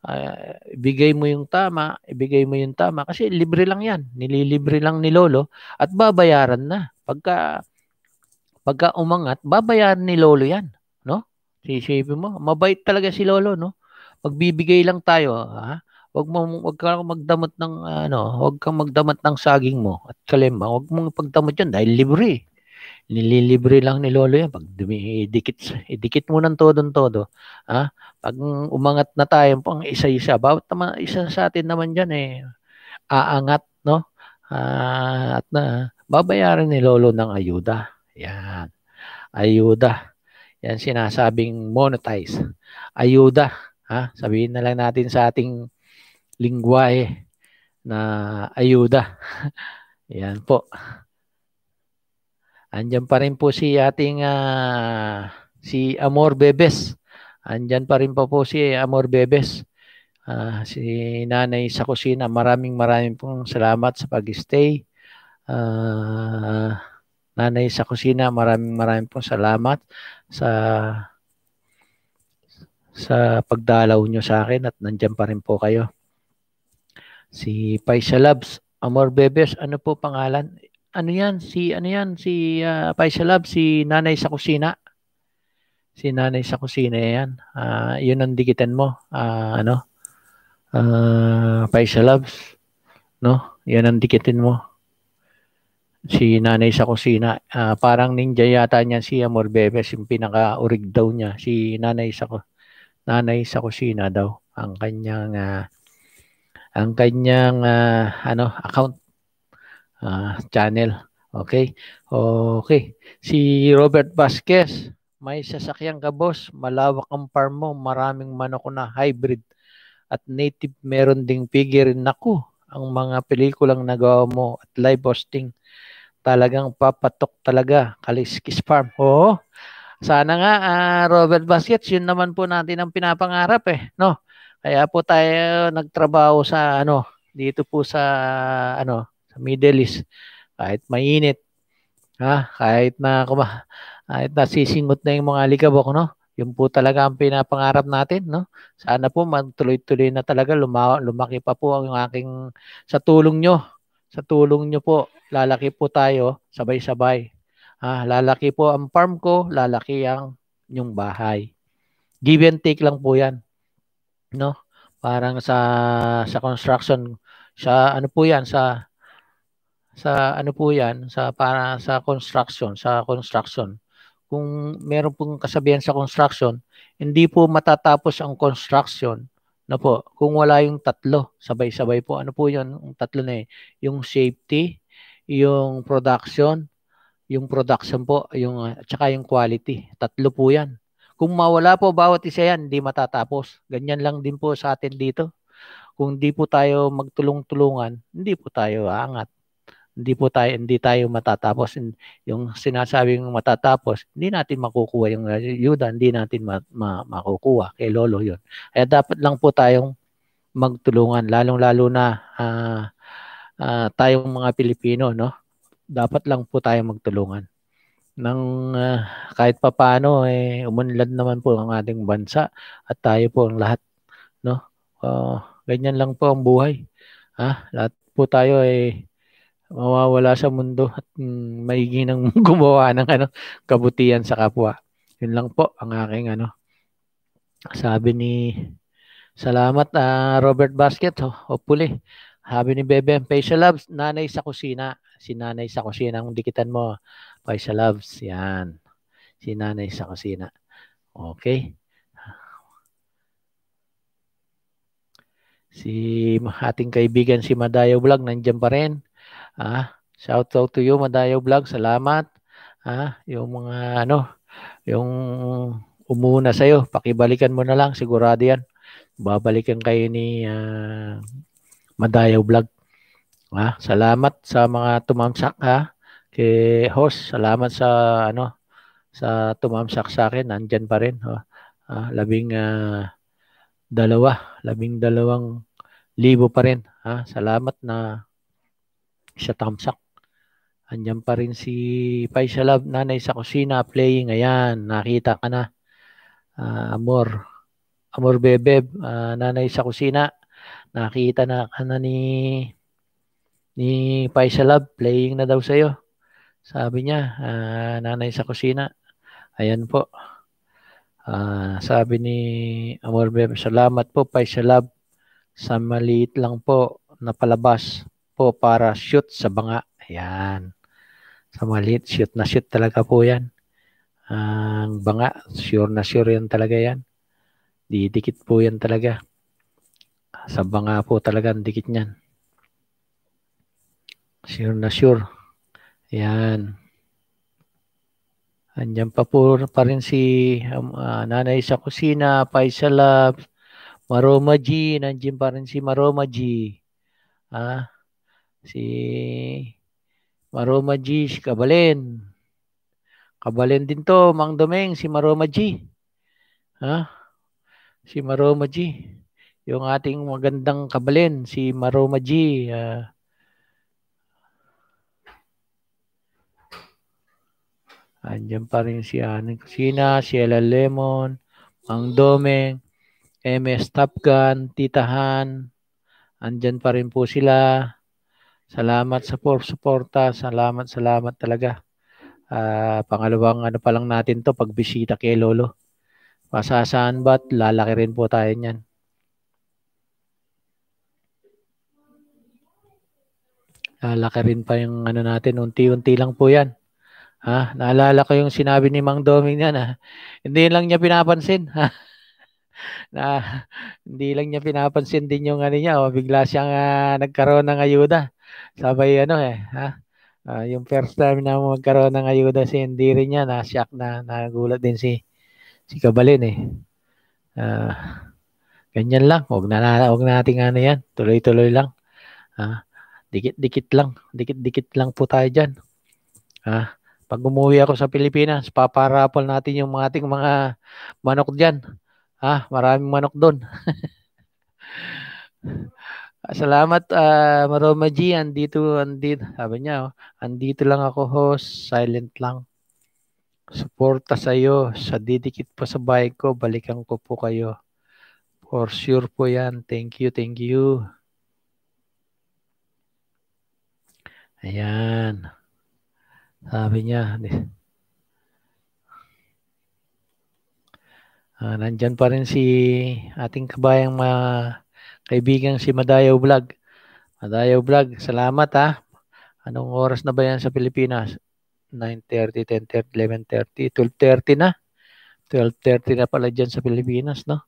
Uh, ibigay mo yung tama, ibigay mo yung tama kasi libre lang 'yan. Nililibre lang ni lolo at babayaran na. Pagka pagka umangat, babayaran ni lolo 'yan, no? Sisipin mo, mabait talaga si lolo, no? Magbibigay lang tayo, ha? Huwag mo wag kang magdamot ng ano, huwag kang magdamot ng saging mo at kalemba. Huwag mong ipagdamot 'yan dahil libre. Nililibre lang ni Lolo yan. Pag dumi, idikit, idikit mo ng todo-todo. Ha? Pag umangat na tayo, pang isa-isa. Bawat tama, isa sa atin naman dyan eh. Aangat, no? Uh, at na, babayaran ni Lolo ng ayuda. Yan. Ayuda. Yan sinasabing monetize. Ayuda. Ha? Sabihin na lang natin sa ating lingwahe na ayuda. Yan po. Andiyan pa rin po si ating uh, si Amor Bebes. Andiyan pa rin pa po si Amor Bebes. Uh, si Nanay sa kusina, maraming maraming pong salamat sa pag-stay. Uh, nanay sa kusina, maraming maraming pong salamat sa sa pagdalaw nyo sa akin at nandiyan pa rin po kayo. Si Paisa Labs, Amor Bebes, ano po pangalan? ano yan, si, ano yan, si uh, Paisa Love, si nanay sa kusina. Si nanay sa kusina yan. Uh, yun ang dikitan mo. Uh, ano? Uh, Paisa Loves. No? Yan ang dikitin mo. Si nanay sa kusina. Uh, parang ninja yata niya si Amor Bebes. Yung pinaka-urig daw niya. Si nanay sa, nanay sa kusina daw. Ang kanyang, uh, ang kanyang, uh, ano, account uh, channel. Okay? Okay. Si Robert Vasquez, may sasakyan ka boss, malawak ang farm mo, maraming manok na hybrid at native meron ding figure. nako ang mga pelikulang nagawa mo at live hosting talagang papatok talaga Kaliskis Farm. Oo. Sana nga uh, Robert Baskets, yun naman po natin ang pinapangarap eh, no? Kaya po tayo nagtrabaho sa ano, dito po sa ano, sa Middle East, kahit mainit, ha, kahit na kuma, kahit na nasisingot na yung mga alikabok, no? Yung po talaga ang pinapangarap natin, no? Sana po matuloy-tuloy na talaga luma, lumaki pa po ang aking sa tulong nyo. Sa tulong nyo po, lalaki po tayo sabay-sabay. Ha, lalaki po ang farm ko, lalaki ang yung bahay. Give and take lang po 'yan. No? Parang sa sa construction sa ano po 'yan sa sa ano po 'yan sa para sa construction, sa construction. Kung meron pong kasabihan sa construction, hindi po matatapos ang construction na po kung wala yung tatlo, sabay-sabay po. Ano po 'yon? Yung tatlo na eh. yung safety, yung production, yung production po, yung at saka yung quality. Tatlo po 'yan. Kung mawala po bawat isa 'yan, hindi matatapos. Ganyan lang din po sa atin dito. Kung hindi po tayo magtulong-tulungan, hindi po tayo aangat hindi po tayo hindi tayo matatapos yung sinasabing matatapos hindi natin makukuha yung ayuda uh, hindi natin ma, ma, makukuha kay lolo yon kaya dapat lang po tayong magtulungan lalong-lalo na uh, uh, tayong mga Pilipino no dapat lang po tayong magtulungan nang uh, kahit papaano eh umunlad naman po ang ating bansa at tayo po ang lahat no uh, ganyan lang po ang buhay ha lahat po tayo eh mawawala sa mundo at mm, maigi nang gumawa ng ano, kabutihan sa kapwa. Yun lang po ang aking ano. Sabi ni Salamat uh, Robert Basket. Oh, hopefully. Sabi ni Bebe, Paisa Loves, nanay sa kusina. Si nanay sa kusina. Kung dikitan mo, Paisa Loves. Yan. Si nanay sa kusina. Okay. Si ating kaibigan si Madayo Vlog nandiyan pa rin. Ah, shout out to you Madayo Vlog. Salamat. Ah, yung mga ano, yung umuna sa iyo, pakibalikan mo na lang sigurado 'yan. Babalikan kayo ni uh, Madayo Vlog. Ah, salamat sa mga tumamsak ha. Kay host, salamat sa ano sa tumamsak sa akin, nandiyan pa rin. Oh. Ah, labing uh, dalawa, labing dalawang libo pa rin. Ha? Salamat na siya tamsak. Andiyan pa rin si Love, nanay sa kusina, playing, ayan, nakita ka na. Uh, amor, Amor Bebeb, uh, nanay sa kusina, nakita na ka na ni, ni Love, playing na daw sa'yo. Sabi niya, uh, nanay sa kusina, ayan po. Uh, sabi ni Amor Bebeb, salamat po Love. sa maliit lang po napalabas po para shoot sa banga. Ayan. Sa maliit, shoot na shoot talaga po yan. Ang banga, sure na sure yan talaga yan. Didikit po yan talaga. Sa banga po talaga ang dikit niyan. Sure na sure. Ayan. Andiyan pa po pa rin si um, uh, nanay sa kusina, Paisa Love, Maroma G, nandiyan pa rin si Maroma G. Ah, si Maroma G. Kabalen. Kabalen din to, Mang Domeng, si Maroma G. Ha? Si Maroma G. Yung ating magandang kabalen, si Maroma G. Uh, ah. Andiyan pa rin si Aning Kusina, si Ella Lemon, Mang Domeng, MS Top Gun, Tita Andiyan pa rin po sila. Salamat sa suporta, salamat, salamat talaga. Uh, pangalawang ano pa lang natin to pagbisita kay Lolo. Masasaan ba't lalaki rin po tayo niyan. Lalaki rin pa yung ano natin, unti-unti lang po yan. Ha? Naalala ko yung sinabi ni Mang Doming niyan. Ha? Hindi lang niya pinapansin. Ha? na hindi lang niya pinapansin din yung ano niya. O, oh, bigla siyang uh, nagkaroon ng ayuda sabay ano eh, ha? Uh, yung first time na magkaroon ng ayuda si Indiri niya, na-shock na, nagulat din si si Kabalin eh. Uh, ganyan lang, wag na wag nating ano yan, tuloy-tuloy lang. Ha? Dikit-dikit lang, dikit-dikit lang po tayo diyan. Ha? Pag umuwi ako sa Pilipinas, paparapol natin yung mga ating mga manok diyan. Ha, maraming manok doon. Ah, salamat uh, Maroma G, andito, andito. Sabi niya, oh, andito lang ako host, silent lang. Suporta sa iyo, sa didikit po sa bahay ko, balikan ko po kayo. For sure po yan. Thank you, thank you. Ayan. Sabi niya. Uh, nandyan pa rin si ating kabayang ma kaibigan si Madayo Vlog. Madayo Vlog, salamat ha. Anong oras na ba yan sa Pilipinas? 9.30, 10.30, 11.30, 12.30 na. 12.30 na pala dyan sa Pilipinas, no?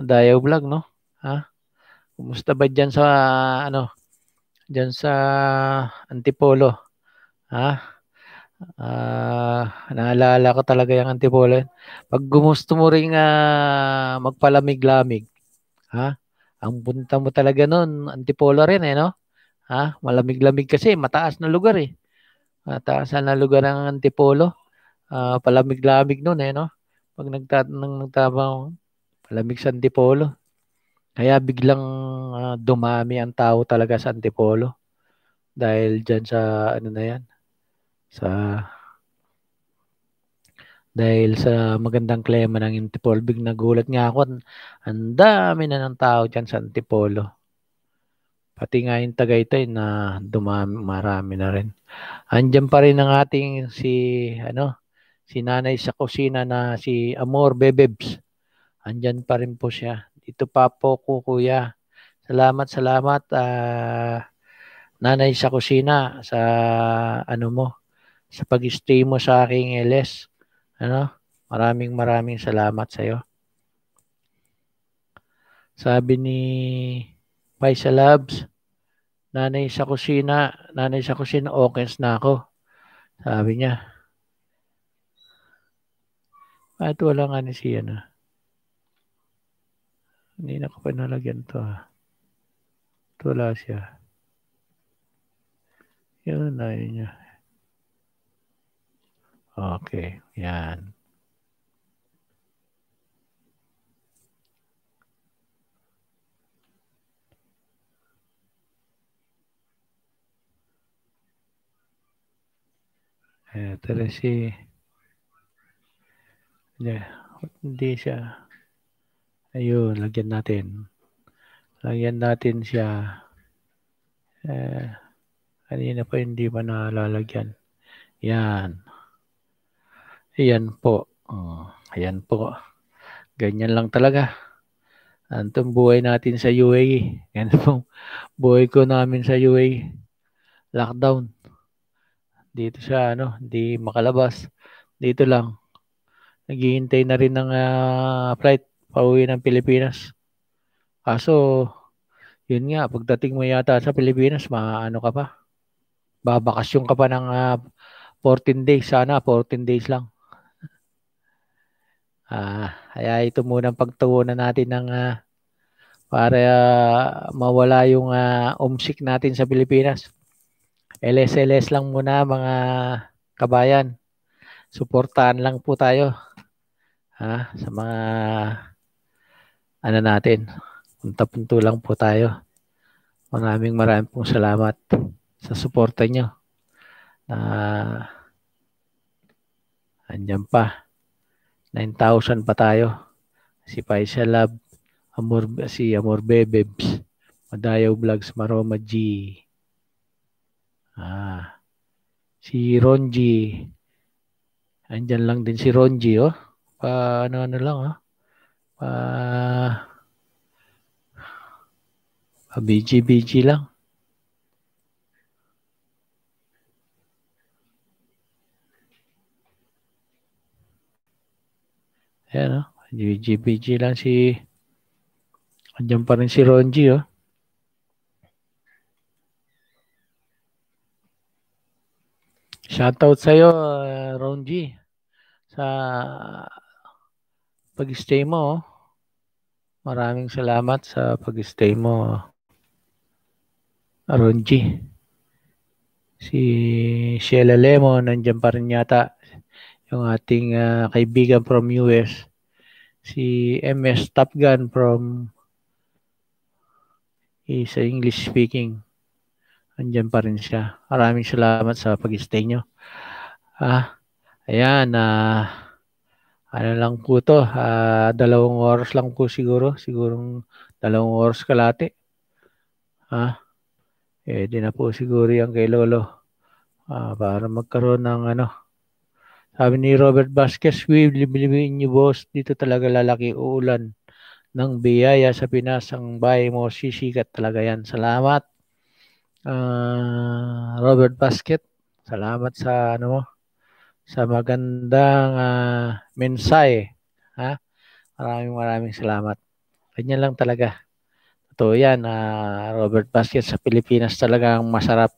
Madayo Vlog, no? Ha? Kumusta ba dyan sa, ano, dyan sa Antipolo? Ha? Uh, naalala ko talaga yung Antipolo. Pag gumusto mo rin uh, ah, magpalamig-lamig, ha? Ang punta mo talaga noon, antipolo rin eh, no? Ha? Malamig-lamig kasi, mataas na lugar eh. Mataas na lugar ang antipolo. Uh, palamig-lamig noon eh, no? Pag nagta nang nagtabang palamig sa antipolo. Kaya biglang uh, dumami ang tao talaga sa antipolo dahil diyan sa ano na yan sa dahil sa magandang klima ng Big nagulat nga ako. Ang dami na ng tao dyan sa Antipolo. Pati nga yung Tagaytay na dumami, marami na rin. Andiyan pa rin ang ating si, ano, si nanay sa kusina na si Amor Bebebs. Andiyan pa rin po siya. Dito pa po ko, kuya. Salamat, salamat. Uh, nanay sa kusina sa ano mo, sa pag-stay mo sa aking LS. Ano? Maraming maraming salamat sa iyo. Sabi ni Paisa Labs, nanay sa kusina, nanay sa kusina, okens na ako. Sabi niya. At wala nga ni siya na. Hindi na ko pa nalagyan to. Ha. Ah. Ito wala siya. Yun na yun niya. Okay, yan. Ito rin si... Hindi siya. Ayun, lagyan natin. Lagyan natin siya. Eh, kanina pa hindi pa nalalagyan. Yan. Ayan po. Oh, ayan po. Ganyan lang talaga. Antong buhay natin sa UAE. Ganyan po. Buhay ko namin sa UAE. Lockdown. Dito siya, ano, hindi makalabas. Dito lang. Naghihintay na rin ng uh, flight pauwi ng Pilipinas. Kaso, yun nga, pagdating mo yata sa Pilipinas, maano ka pa. Babakasyon ka pa ng uh, ah, 14 days. Sana 14 days lang. Ah, kaya ito muna ang pagtuunan natin ng uh, para uh, mawala yung uh, ah, homesick natin sa Pilipinas. LSLS lang muna mga kabayan. Suportahan lang po tayo ha, sa mga ano natin. Punta-punto lang po tayo. Maraming maraming pong salamat sa suporta nyo. Uh, andyan pa. 9,000 pa tayo. Si Paisa Lab, Amor, si Amor Bebebs, Madayaw Vlogs, Maroma G. Ah, si Ronji. Andyan lang din si Ronji, oh. Pa, ano, ano lang, oh. Pa, pa BG, BG lang. Ayan, no? Oh. GBG lang si... Andiyan pa rin si Ronji, oh. Shoutout sa'yo, uh, Ronji. Sa pag-stay mo, oh. Maraming salamat sa pag-stay mo, ah, Ronji. Si Sheila Lemon, nandiyan pa rin yata yung ating uh, kaibigan from US, si MS Top Gun from is English speaking. Andiyan pa rin siya. Maraming salamat sa pag-stay nyo. Ah, ayan, ah, ano lang po to, ah, dalawang oras lang po siguro, sigurong dalawang oras kalate. Ah, eh, di na po siguro yan kay Lolo. Ah, para magkaroon ng ano, sabi ni Robert Vasquez, we believe in you boss, dito talaga lalaki uulan ng biyaya sa Pinas. Ang bahay mo, sisikat talaga yan. Salamat. Uh, Robert Basket, salamat sa ano mo, sa magandang uh, mensahe. Ha? Maraming maraming salamat. Ganyan lang talaga. Totoo yan, uh, Robert Basket, sa Pilipinas talaga ang masarap.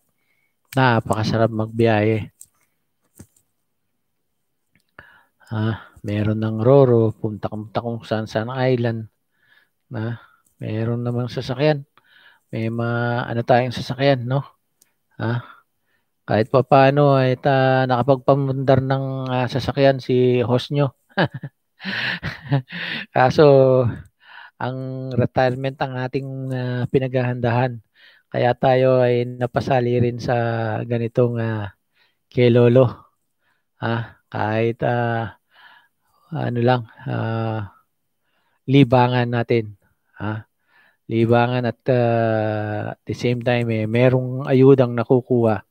Napakasarap magbiyahe. Ha? Meron ng Roro, punta-punta kung saan-saan island. Na? Meron namang sasakyan. May ma ano tayong sasakyan, no? Ha? Kahit pa paano ay ta, nakapagpamundar ng uh, sasakyan si host nyo. Kaso, ang retirement ang ating uh, pinaghahandahan. Kaya tayo ay napasali rin sa ganitong uh, kay Lolo. Ha? kahit uh, ano lang uh, libangan natin ha libangan at uh, at the same time eh merong ayudang nakukuha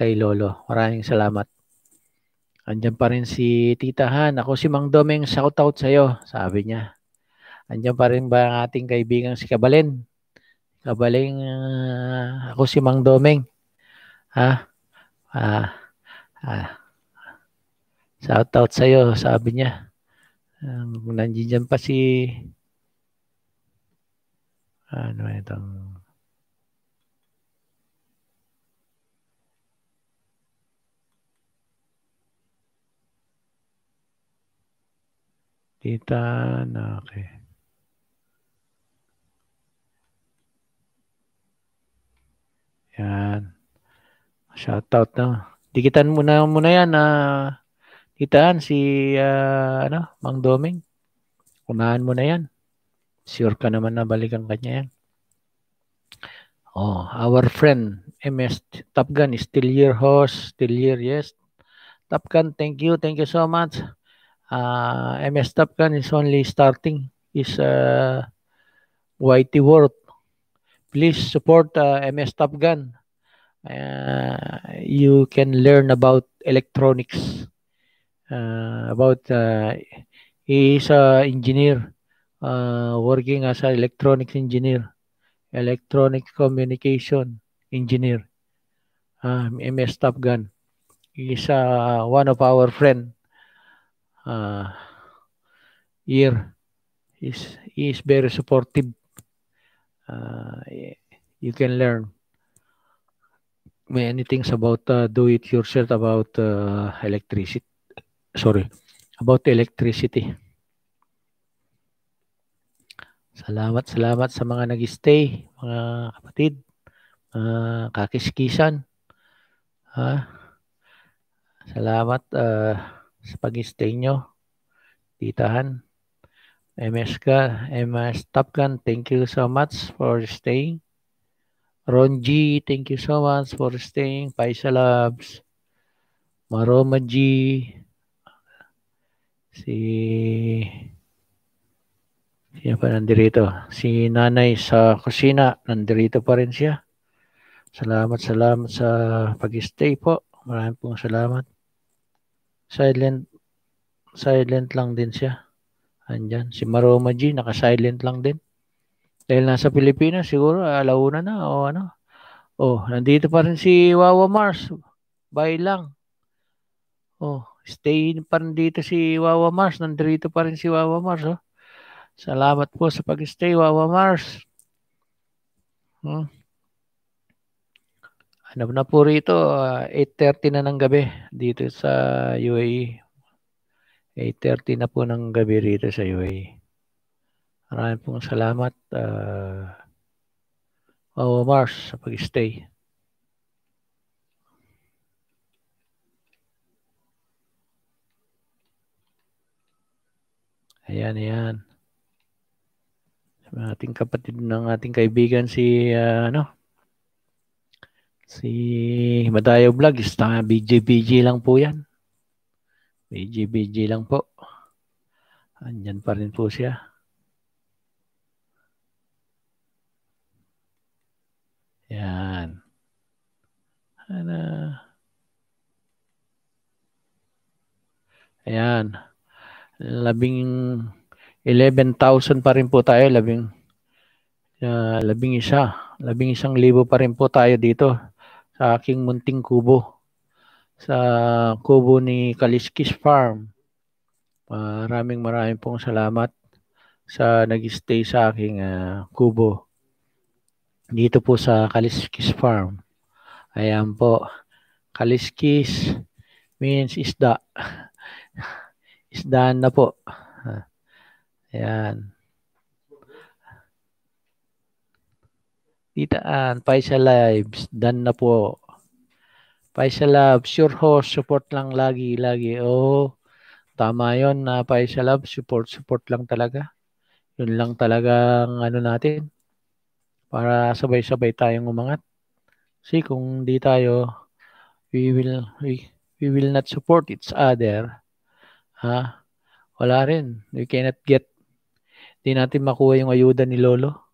kay lolo maraming salamat Andiyan pa rin si Tita Han. Ako si Mang Domeng, shout out sa iyo, sabi niya. Andiyan pa rin ba ang ating kaibigan si Kabalen? Kabalen, uh, ako si Mang Domeng. Ha? ah, ah. Shout out sa'yo, sabi niya. Um, nandiyan pa si ano itong Tita na okay. Yan. Shoutout na. Dikitan mo na muna yan na ah. Itaan si uh, ano, Mang Doming. Kunahan mo na 'yan. Sure ka naman na balikan kanya 'yan. Oh, our friend MS Top Gun is still year host, still year yes. Top Gun, thank you, thank you so much. Uh, ah, MS Top Gun is only starting is uh, ah, YT World. Please support uh, MS Top Gun. Uh, you can learn about electronics uh, about uh, he is a engineer uh, working as an electronics engineer, electronic communication engineer, um, MS Top Gun. He is uh, one of our friend uh, here. Is he is very supportive. Uh, you can learn many things about uh, do it yourself about uh, electricity sorry, about the electricity. Salamat, salamat sa mga nag-stay, mga kapatid, mga kakiskisan. Ha? Salamat uh, sa pag-stay nyo, titahan. MS ka, MS Tapkan, thank you so much for staying. Ron G, thank you so much for staying. Paisa Labs, Maroma G, Si Sino pa nandirito? Si nanay sa kusina, nandirito pa rin siya. Salamat, salamat sa pag-stay po. Maraming pong salamat. Silent, silent lang din siya. Andyan. Si Maroma G, naka-silent lang din. Dahil nasa Pilipinas, siguro alauna na o ano. Oh, nandito pa rin si Wawa Mars. Bye lang. Oh, Stay pa rin dito si Wawa Mars. Nandito pa rin si Wawa Mars. Oh. Salamat po sa pag-stay, Wawa Mars. Hmm. Ano na po rito? Uh, ah, 8.30 na ng gabi dito sa UAE. 8.30 na po ng gabi rito sa UAE. Maraming pong salamat. Uh, Wawa Mars sa pag-stay. Ayan, ayan. Ating kapatid ng ating kaibigan si uh, ano? Si Madayo Vlog, ista BJBG lang po 'yan. BJBG lang po. Andiyan pa rin po siya. Yan. Ano? Ayan. Ayan. Ah labing 11,000 pa rin po tayo, labing uh, labing isa, labing isang libo pa rin po tayo dito sa aking munting kubo sa kubo ni Kaliskis Farm. maraming maraming pong salamat sa nag-stay sa aking uh, kubo dito po sa Kaliskis Farm. Ayan po. Kaliskis means isda. Isdaan na po. Ayan. Tita Ann, Paisa Lives, done na po. Paisa Love, sure host, support lang lagi, lagi. Oo, oh, tama yon na uh, Paisa Love, support, support lang talaga. Yun lang talaga talagang ano natin para sabay-sabay tayong umangat. See, kung di tayo, we will, we, we will not support each other Ha? Wala rin. We cannot get. Hindi natin makuha yung ayuda ni Lolo.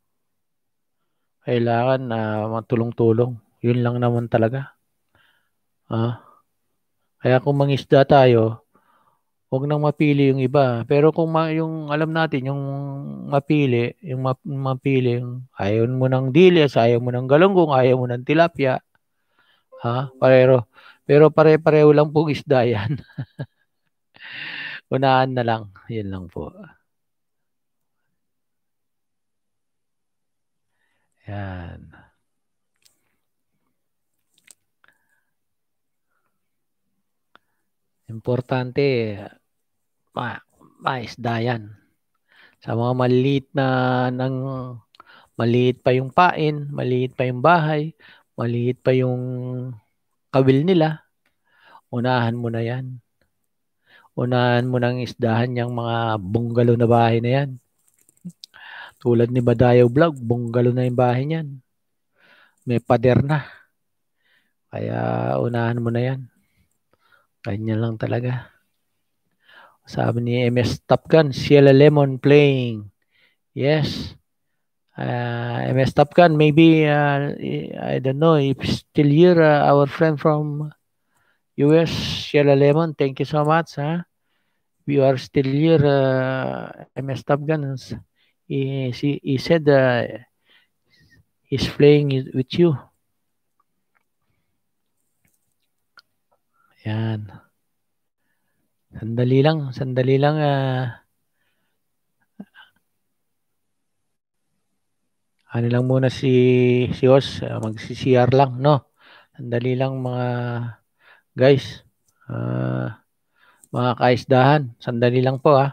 Kailangan uh, magtulong-tulong. Yun lang naman talaga. Ha? Kaya kung mangisda tayo, huwag nang mapili yung iba. Pero kung ma- yung alam natin, yung mapili, yung ma- mapili, yung ayaw mo ng dilis, ayaw mo ng galunggong, ayaw mo ng tilapia, ha? Parero. Pero pare-pareho lang pong isda yan. Unahan na lang. Yun lang po. Yan. Importante, ma maisda yan. Sa mga maliit na ng maliit pa yung pain, maliit pa yung bahay, maliit pa yung kawil nila, unahan mo na yan unahan mo ng isdahan yung mga bungalow na bahay na yan. Tulad ni Badayo Vlog, bungalow na yung bahay niyan. May pader na. Kaya unahan mo na yan. Ganyan lang talaga. Sabi ni MS Top Gun, Ciela Lemon playing. Yes. Uh, ah, MS Top Gun, maybe, uh, I don't know, if still here, uh, our friend from US Sheila Lemon, thank you so much. Ha? We are still here, uh, MS Top Gun. He, he, he said uh, he's playing with you. Yan. Sandali lang, sandali lang. Uh, ano lang muna si si Os, uh, magsi-CR lang, no? Sandali lang mga guys, uh, mga kaisdahan, sandali lang po ha.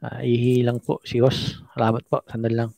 Uh, ah, ihi lang po si Jos. Salamat po, sandali lang.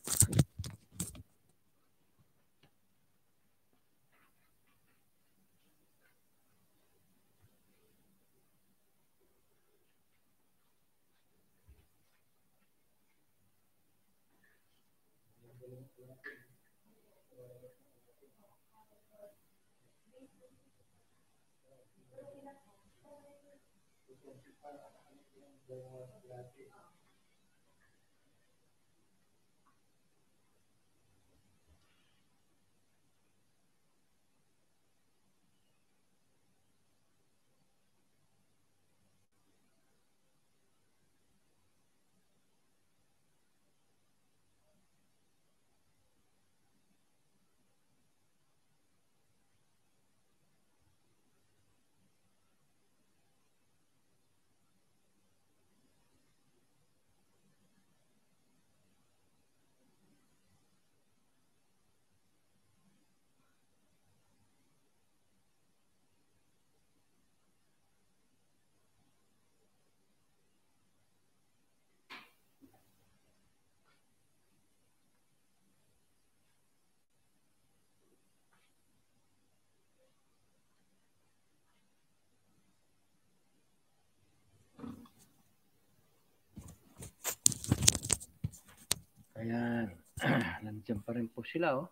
Ayan. Nandiyan pa rin po sila, oh.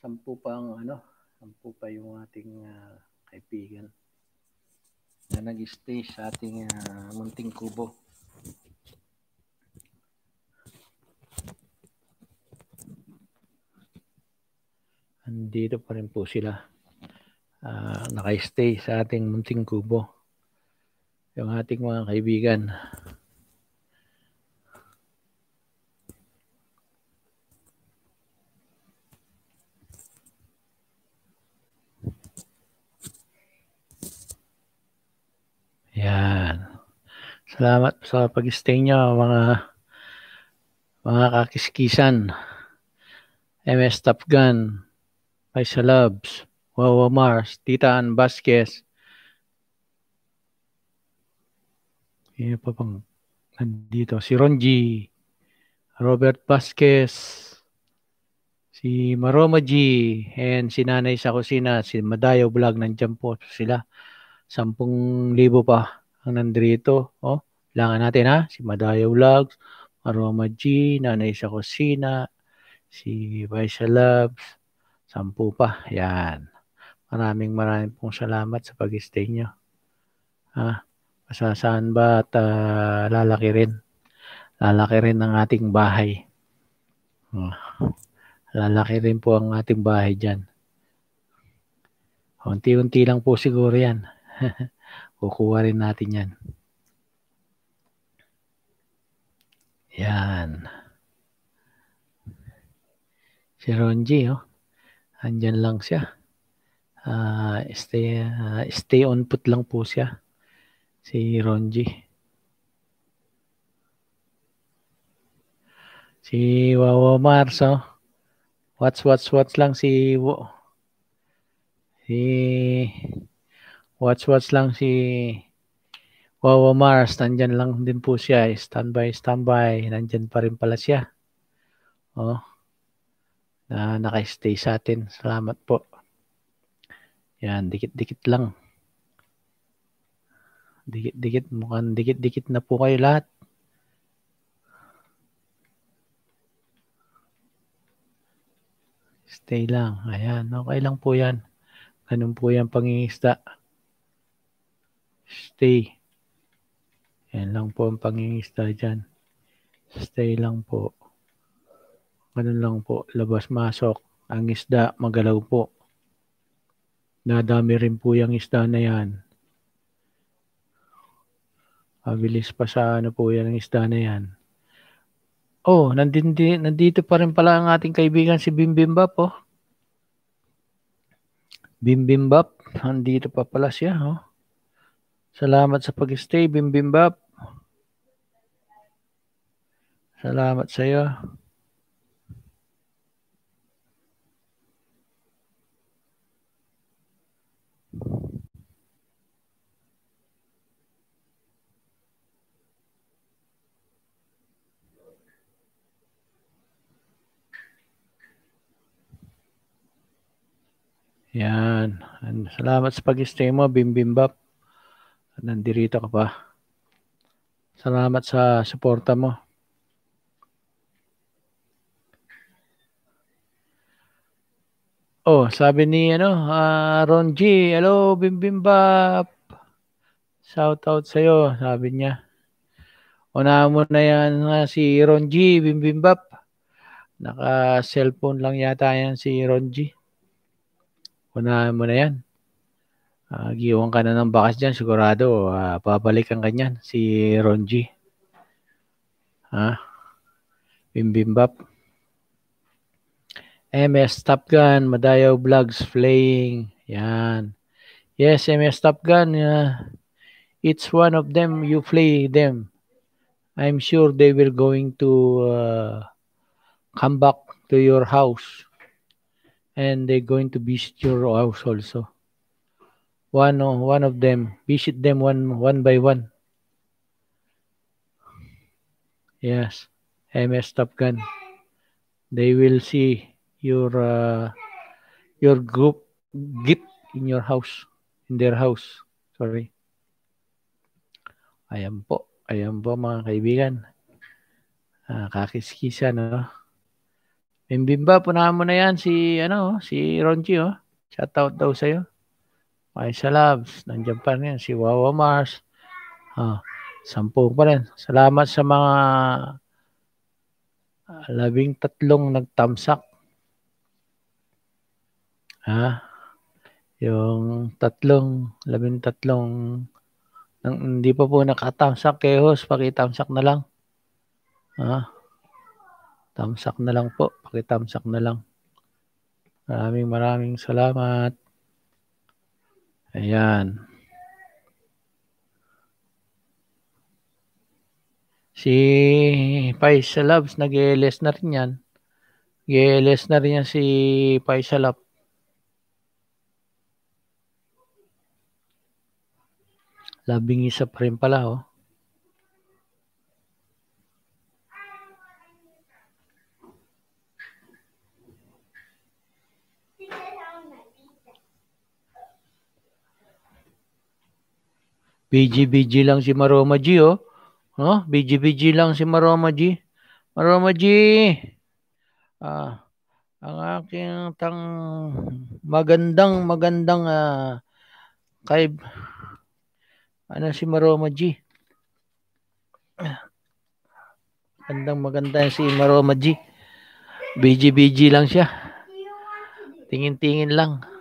Sampu pa ang, ano, sampu pa yung ating uh, kaibigan na nag-stay sa ating uh, munting kubo. Andito pa rin po sila. Uh, naka-stay sa ating munting kubo. Yung ating mga kaibigan. Yan. Salamat sa pag-stay nyo mga mga kakiskisan. MS Top Gun, Paisa Loves, Wawa Mars, Tita Ann Vasquez. Sino pa pang nandito? Si Ronji, Robert Vasquez, si Maroma G, and si Nanay sa Kusina, si Madayo Vlog, nandiyan po sila. 10,000 pa ang nandrito. Oh, kailangan natin ha. Si Madaya Vlogs, Aroma G, Nanay sa Kusina, si Vaisha Labs, sampu pa. Yan. Maraming maraming pong salamat sa pag-stay nyo. Ha? Masasaan ba at uh, lalaki rin? Lalaki rin ang ating bahay. Uh, lalaki rin po ang ating bahay dyan. Unti-unti lang po siguro yan. Kukuha rin natin yan. Yan. Si Ronji, oh. Andyan lang siya. Uh, stay, uh, stay on put lang po siya. Si Ronji. Si Wawa Mars, oh. What's, what's, what's lang si... Si watch-watch lang si Wawa Mars. Nandyan lang din po siya. Standby, standby. Nandyan pa rin pala siya. Oh. Na naka-stay sa atin. Salamat po. Yan, dikit-dikit lang. Dikit-dikit. Mukhang dikit-dikit na po kayo lahat. Stay lang. Ayan, okay lang po yan. Ganun po yan pangingisda. Stay. Yan lang po ang pangingisda dyan. Stay lang po. Ganun lang po. Labas-masok. Ang isda, magalaw po. Nadami rin po yung isda na yan. Mabilis pa sa ano po yan ang isda na yan. Oh, nandito, nandito pa rin pala ang ating kaibigan si Bimbimbap po. Oh. Bimbimbap, nandito pa pala siya. Oh. Salamat sa pag-stay, Bimbimbap. Salamat sa iyo. Yan. And salamat sa pag-stay mo, Bimbimbap nandirito ka pa. Salamat sa suporta mo. Oh, sabi ni ano, uh, Ron G, hello Bimbimbap. Shout out sa iyo, sabi niya. Una mo na yan uh, si Ron G, Bimbimbap. Naka cellphone lang yata yan si Ron G. Una mo na yan. Uh, giwan ka na ng bakas dyan, sigurado. Uh, babalikan ka niyan, si Ronji. Ha? Huh? Bimbimbap. MS Top Gun, Madayo Vlogs, Flaying. Yan. Yes, MS Top Gun. Uh, it's one of them. You play them. I'm sure they will going to uh, come back to your house. And they're going to visit your house also one oh, one of them visit them one one by one yes ms top gun they will see your uh, your group gift in your house in their house sorry ayan po ayan po mga kaibigan ah, kakiskisa no Bimbimba, punahan mo na yan si, ano, si Ronji, oh. Shout out daw sa'yo. Maisa Labs, nandiyan pa rin si Wawa Mars. Ah, sampu pa rin. Salamat sa mga ah, labing tatlong nagtamsak. Ha? Yung tatlong, labing tatlong nang hindi pa po nakatamsak kay host, pakitamsak na lang. Ha? Tamsak na lang po, pakitamsak na lang. Maraming maraming salamat. Ayan. Si Paisa Labs, nag-ELS na rin yan. Nag-ELS na rin yan si Paisa Labs. Labing isa pa rin pala, oh. BG-BG lang si Maroma G, oh. No? Oh, BG-BG lang si Maroma G. Maroma G! Ah, ang aking tang magandang magandang ah, kay ano si Maroma G. Magandang maganda si Maroma G. BG-BG lang siya. Tingin-tingin lang.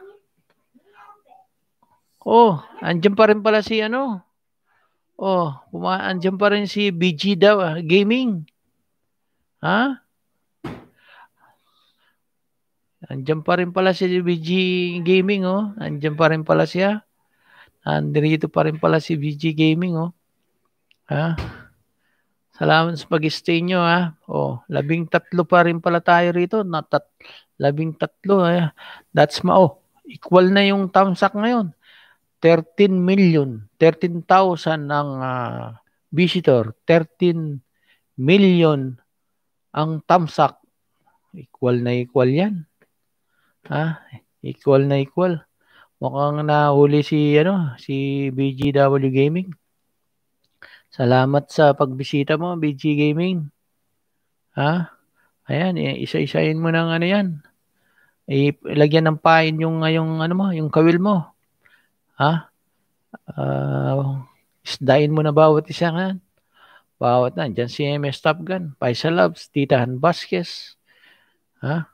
Oh, andiyan pa rin pala si ano. Oh, puma andiyan pa rin si BG daw, ah, gaming. Ha? Andiyan pa rin pala si BG Gaming, oh. Andiyan pa rin pala siya. Andito pa rin pala si BG Gaming, oh. Ha? Salamat sa pag-stay nyo, ha? Oh, labing tatlo pa rin pala tayo rito. Natat labing tatlo, ha? Eh. That's ma, oh. Equal na yung thumbs up ngayon. 13 million, 13,000 ang uh, visitor, 13 million ang tamsak. Equal na equal yan. Ha? Equal na equal. Mukhang nahuli si ano, si BGW Gaming. Salamat sa pagbisita mo, BG Gaming. Ha? Ayan, isa-isahin mo ng ano yan. Ilagyan ng pain yung, ah, yung, ano mo, yung kawil mo. Ha? Uh, isdain mo na bawat isa nga. Bawat na. Diyan si MS Top Gun, Paisa Loves, Tita Han Vasquez, ha?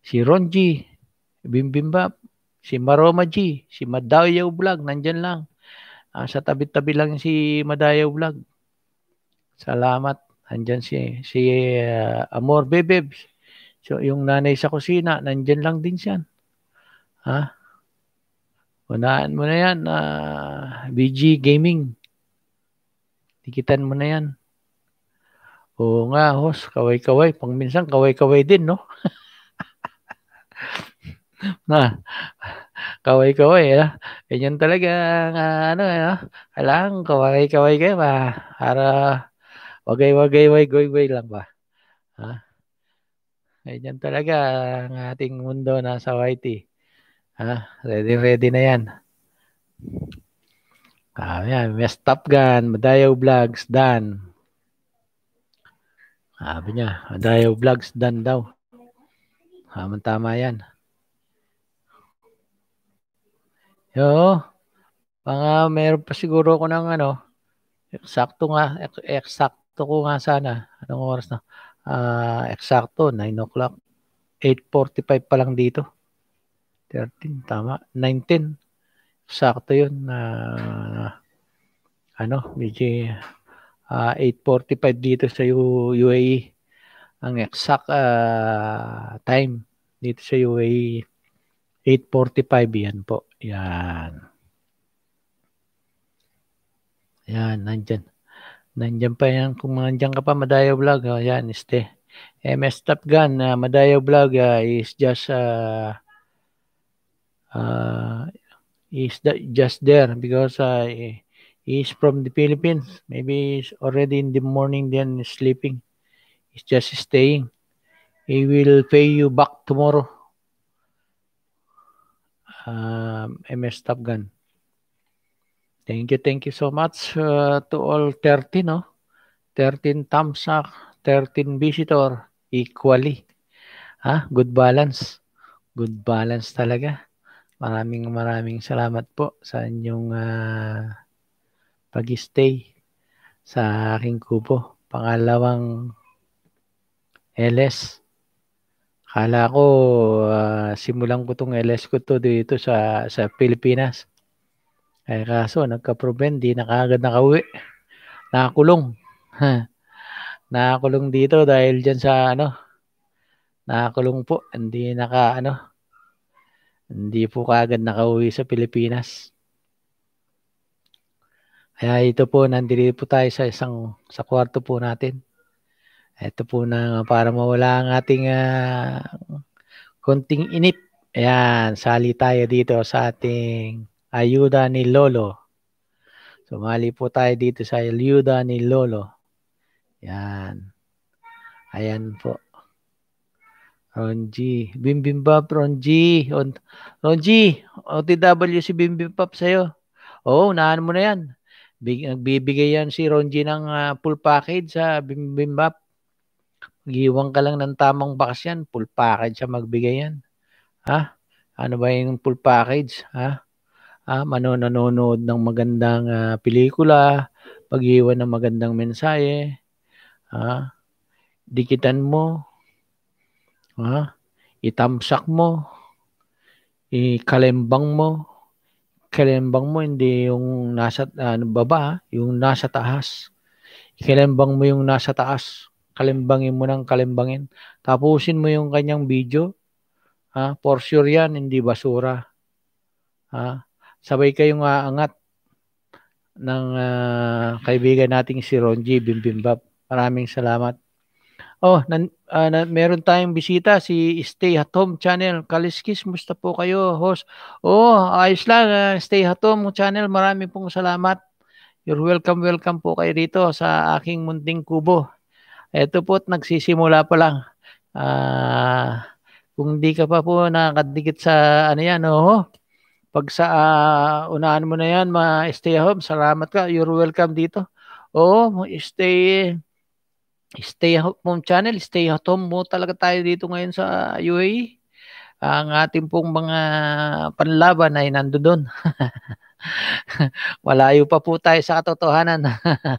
si Ron G, Bimbimbap, si Maroma G, si Madayaw Vlog, nandyan lang. Uh, sa tabi-tabi lang si Madayaw Vlog. Salamat. Nandyan si, si uh, Amor Bebeb. So, yung nanay sa kusina, nandyan lang din siya. Ha? Unaan mo na yan, uh, ah, BG Gaming. Tikitan mo na yan. Oo nga, host, kaway-kaway. Pang kaway-kaway din, no? na, kaway-kaway, ha? Ah. Ganyan talaga, uh, ano, ano, kailangan kaway-kaway kayo ba? Para wagay-wagay-way-goy-way lang ba? Ha? Ganyan talaga ang ating mundo nasa YT. Ha? Ah, ready, ready na yan. Ah, yan. Yes, Top Gun, Madayo Vlogs, Dan. Sabi niya, Madayo Vlogs, Dan daw. Haman tama yan. Yo, mga meron pa siguro ko ng ano, eksakto nga, eksakto ko nga sana. Anong oras na? Uh, eksakto, 9 o'clock. 8.45 pa lang dito. 13, tama. 19. Sakto yun na uh, ano, medyo uh, ah, 8.45 dito sa UAE. Ang exact uh, time dito sa UAE, 8.45 yan po. Yan. Yan, nandyan. Nandyan pa yan. Kung nandyan ka pa, Madayo Vlog. Oh, yan, este. MS Top Gun, uh, Madayo Vlog uh, is just uh, uh, is that just there because uh, he's from the Philippines. Maybe he's already in the morning then sleeping. He's just staying. He will pay you back tomorrow. Um, MS Top Gun. Thank you, thank you so much uh, to all 13, no? 13 thumbs up, 13 visitor, equally. Ha? Ah, good balance. Good balance talaga. Maraming maraming salamat po sa inyong uh, pag-stay sa aking kubo. Pangalawang LS. Kala ko uh, simulan ko tong LS ko to dito sa sa Pilipinas. Kaya eh, kaso nagka-problem, di na kaagad nakauwi. Nakakulong. Ha. Nakakulong dito dahil diyan sa ano. Nakakulong po, hindi naka ano hindi po kaagad nakauwi sa Pilipinas. Kaya ito po, nandito po tayo sa isang, sa kwarto po natin. Ito po na para mawala ang ating uh, konting inip. Ayan, sali tayo dito sa ating ayuda ni Lolo. Sumali po tayo dito sa ayuda ni Lolo. Yan. Ayan po. Ronji. Bimbim Bimbimbap, Ronji. Ronji, OTW si Bimbim Pop sa'yo. Oo, oh, unahan mo na yan. Nagbibigay yan si Ronji ng uh, full package sa Bimbim Bimbimbap. Giwang ka lang ng tamang bakas yan. Full package siya magbigay yan. Ha? Ano ba yung full package? Ha? Ah, manonood ng magandang uh, pelikula, pag ng magandang mensahe, ha? dikitan mo, Ha? Itamsak mo, ikalembang mo, kalembang mo hindi yung nasa ano, baba, yung nasa taas. Ikalembang mo yung nasa taas. Kalembangin mo ng kalembangin. Tapusin mo yung kanyang video. Ha? For sure yan, hindi basura. Ha? Sabay kayong aangat ng uh, kaibigan nating si Ronji Bimbimbab. Maraming salamat. Oh, nan, uh, na, meron tayong bisita si Stay At Home Channel. Kaliskis, musta po kayo, host? Oh, ayos lang, uh, Stay At Home Channel. Marami pong salamat. You're welcome, welcome po kayo dito sa aking munting kubo. Ito po, nagsisimula pa lang. Ah, uh, kung di ka pa po nakadikit sa ano yan, oh, pag sa uh, unahan mo na yan, ma-stay home, salamat ka, you're welcome dito. Oo, oh, stay stay home channel, stay at home mo talaga tayo dito ngayon sa UAE. Ang ating pong mga panlaban ay nandoon doon. Malayo pa po tayo sa katotohanan.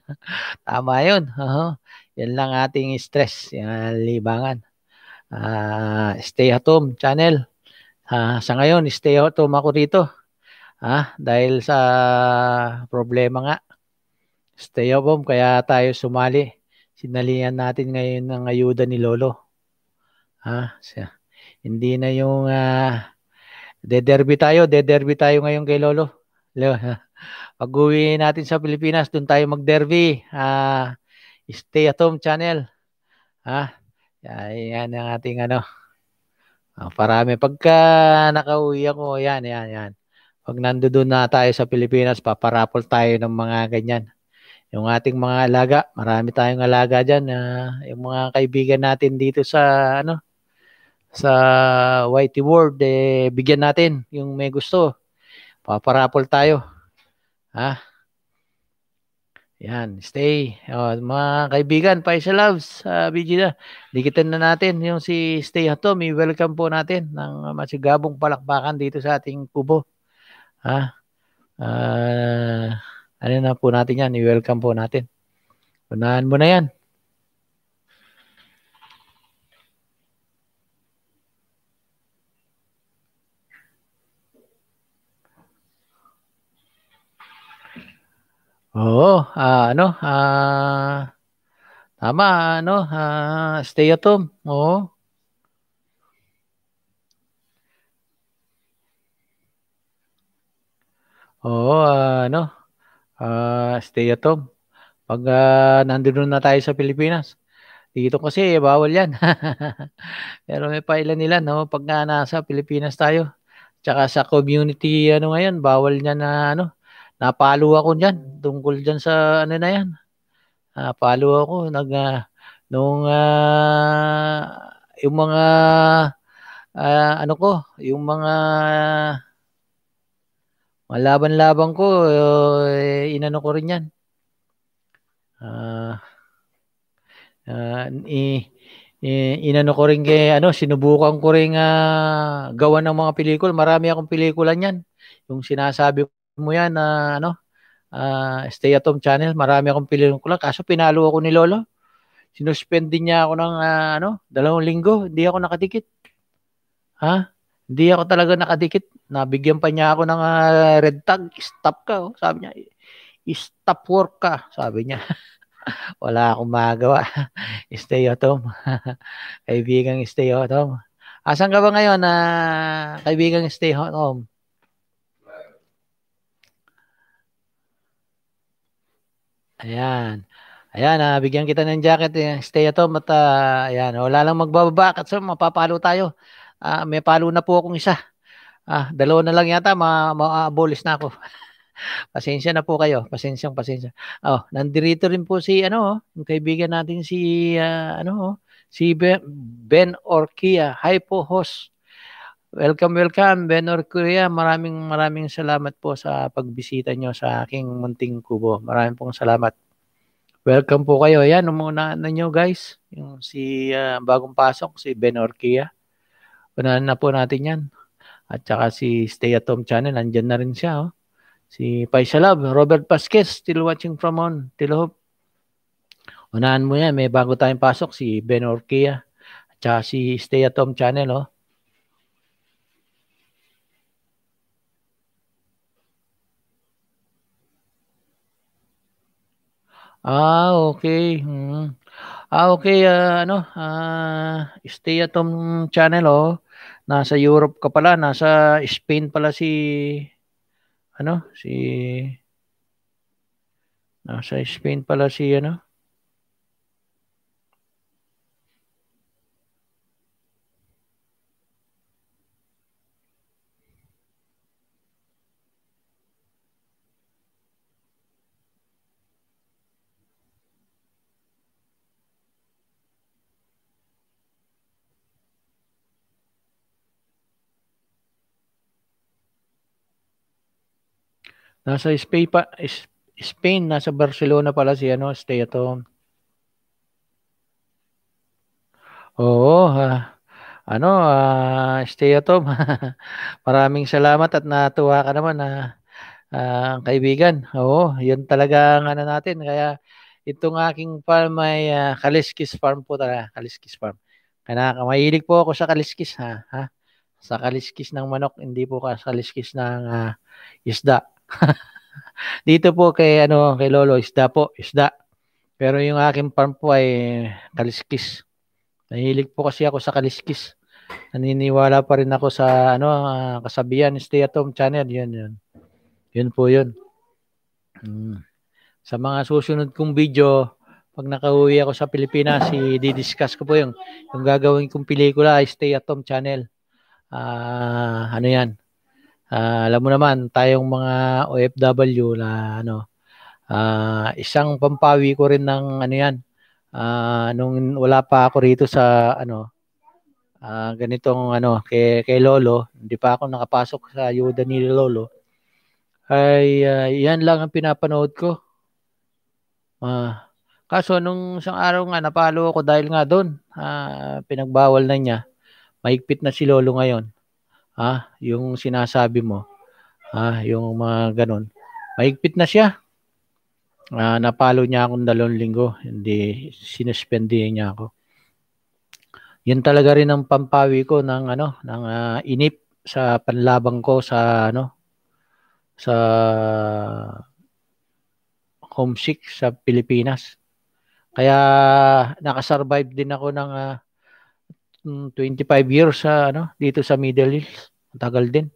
Tama yun. Uh-huh. Yan lang ating stress, yan libangan. Uh, stay at home channel. Uh, sa ngayon, stay at home ako rito. Ah, uh, dahil sa problema nga. Stay at home kaya tayo sumali sinalihan natin ngayon ng ayuda ni Lolo. Ha? Siya. Hindi na yung uh, dederby tayo, dederby tayo ngayon kay Lolo. Pag-uwi natin sa Pilipinas, doon tayo mag-derby. Uh, stay at home channel. Ha? Yan ang ating ano. Uh, parami. Pagka nakauwi ako, yan, yan, yan. Pag nandoon na tayo sa Pilipinas, paparapol tayo ng mga ganyan yung ating mga alaga. Marami tayong alaga diyan na uh, yung mga kaibigan natin dito sa ano sa Whitey World eh bigyan natin yung may gusto. Paparapol tayo. Ha? Yan, stay. Oh, mga kaibigan, Paisa Loves, uh, BG na. Dikitan na natin yung si Stay Hatomi. Welcome po natin ng masigabong palakpakan dito sa ating kubo. Ha? Ah, uh, ano na po natin yan, i-welcome po natin. Unahan mo na yan. Oo, uh, ano, uh, tama, ano, uh, stay at home, oo. Oo, uh, ano, uh, stay at home. Pag uh, ah, nandun na tayo sa Pilipinas, dito kasi bawal yan. Pero may pailan nila, no? Pag nga nasa Pilipinas tayo, tsaka sa community, ano ngayon, bawal niya na, ano, napalo ako niyan, tungkol dyan sa, ano na yan. Napalo ako, nag, uh, nung, uh, yung mga, uh, ano ko, yung mga, uh, malaban laban ko, eh, inano ko rin yan. Uh, uh, eh, inano ko rin kay ano sinubukan ko rin uh, ah, gawa ng mga pelikula marami akong pelikula niyan yung sinasabi mo yan na uh, ano uh, stay at home channel marami akong pelikula kaso pinalo ako ni lolo sinuspend din niya ako ng uh, ano dalawang linggo hindi ako nakatikit ha hindi ako talaga nakadikit. Nabigyan pa niya ako ng uh, red tag. Stop ka. Oh. Sabi niya, stop work ka. Sabi niya. Wala akong magawa. stay at home. kaibigan, stay at home. Asan ka ba ngayon na uh, kaibigang stay at home? Ayan. Ayan, ah, bigyan kita ng jacket. Eh, stay at home at uh, ayan, wala lang magbababa. Kasi mapapalo tayo uh, may palo na po akong isa. Ah, dalawa na lang yata, ma-abolish ma- na ako. pasensya na po kayo. Pasensya, pasensya. Oh, nandirito rin po si ano, yung kaibigan natin si uh, ano, si Ben, ben Orkia. Hi host. Welcome, welcome, Ben Orkia. Maraming maraming salamat po sa pagbisita nyo sa aking munting kubo. Maraming pong salamat. Welcome po kayo. Ayan, umuna na nyo guys. Yung si uh, bagong pasok, si Ben Orkia. Punahan na po natin yan. At saka si Stay at Home Channel, nandyan na rin siya. Oh. Si Paisa Love, Robert Pasquez, still watching from on. Till hope. Unahan mo yan, may bago tayong pasok, si Ben Orkia. At saka si Stay at Home Channel. Oh. Ah, okay. Hmm. Ah, okay. Uh, ano? Uh, stay at home channel, oh nasa Europe ka pala, nasa Spain pala si ano, si nasa Spain pala si ano Nasa Spain pa Spain nasa Barcelona pala si ano, stay at home. Oo, uh, ano, uh, stay at home. Maraming salamat at natuwa ka naman na uh, uh, kaibigan. Oo, 'yun talaga ang ano natin kaya itong aking farm ay uh, Kaliskis Farm po talaga, Kaliskis Farm. Kaya mahilig po ako sa Kaliskis ha, ha. Sa Kaliskis ng manok, hindi po ka sa Kaliskis ng uh, isda. Dito po kay ano kay Lolo isda po, isda. Pero yung aking farm po ay kaliskis. Nahilig po kasi ako sa kaliskis. Naniniwala pa rin ako sa ano ah, kasabihan Stay at Home Channel, yun yun. Yun po yun. Hmm. Sa mga susunod kong video, pag nakauwi ako sa Pilipinas, i-discuss ko po yung, yung gagawin kong pelikula, Stay at Home Channel. Uh, ano yan? Uh, alam mo naman, tayong mga OFW na ano, uh, isang pampawi ko rin ng ano yan, uh, nung wala pa ako rito sa ano, uh, ganitong ano, kay, kay Lolo, hindi pa ako nakapasok sa ayuda ni Lolo, ay uh, yan lang ang pinapanood ko. Uh, kaso nung isang araw nga, napalo ako dahil nga doon, uh, pinagbawal na niya. Mahigpit na si Lolo ngayon ah, yung sinasabi mo, ah, yung mga ganun, mahigpit na siya. Ah, napalo niya akong dalawang linggo, hindi sinuspendihan niya ako. Yun talaga rin ang pampawi ko ng ano, ng uh, inip sa panlabang ko sa ano sa homesick sa Pilipinas. Kaya nakasurvive din ako ng uh, 25 hmm, years sa ano dito sa Middle East. Tagal din.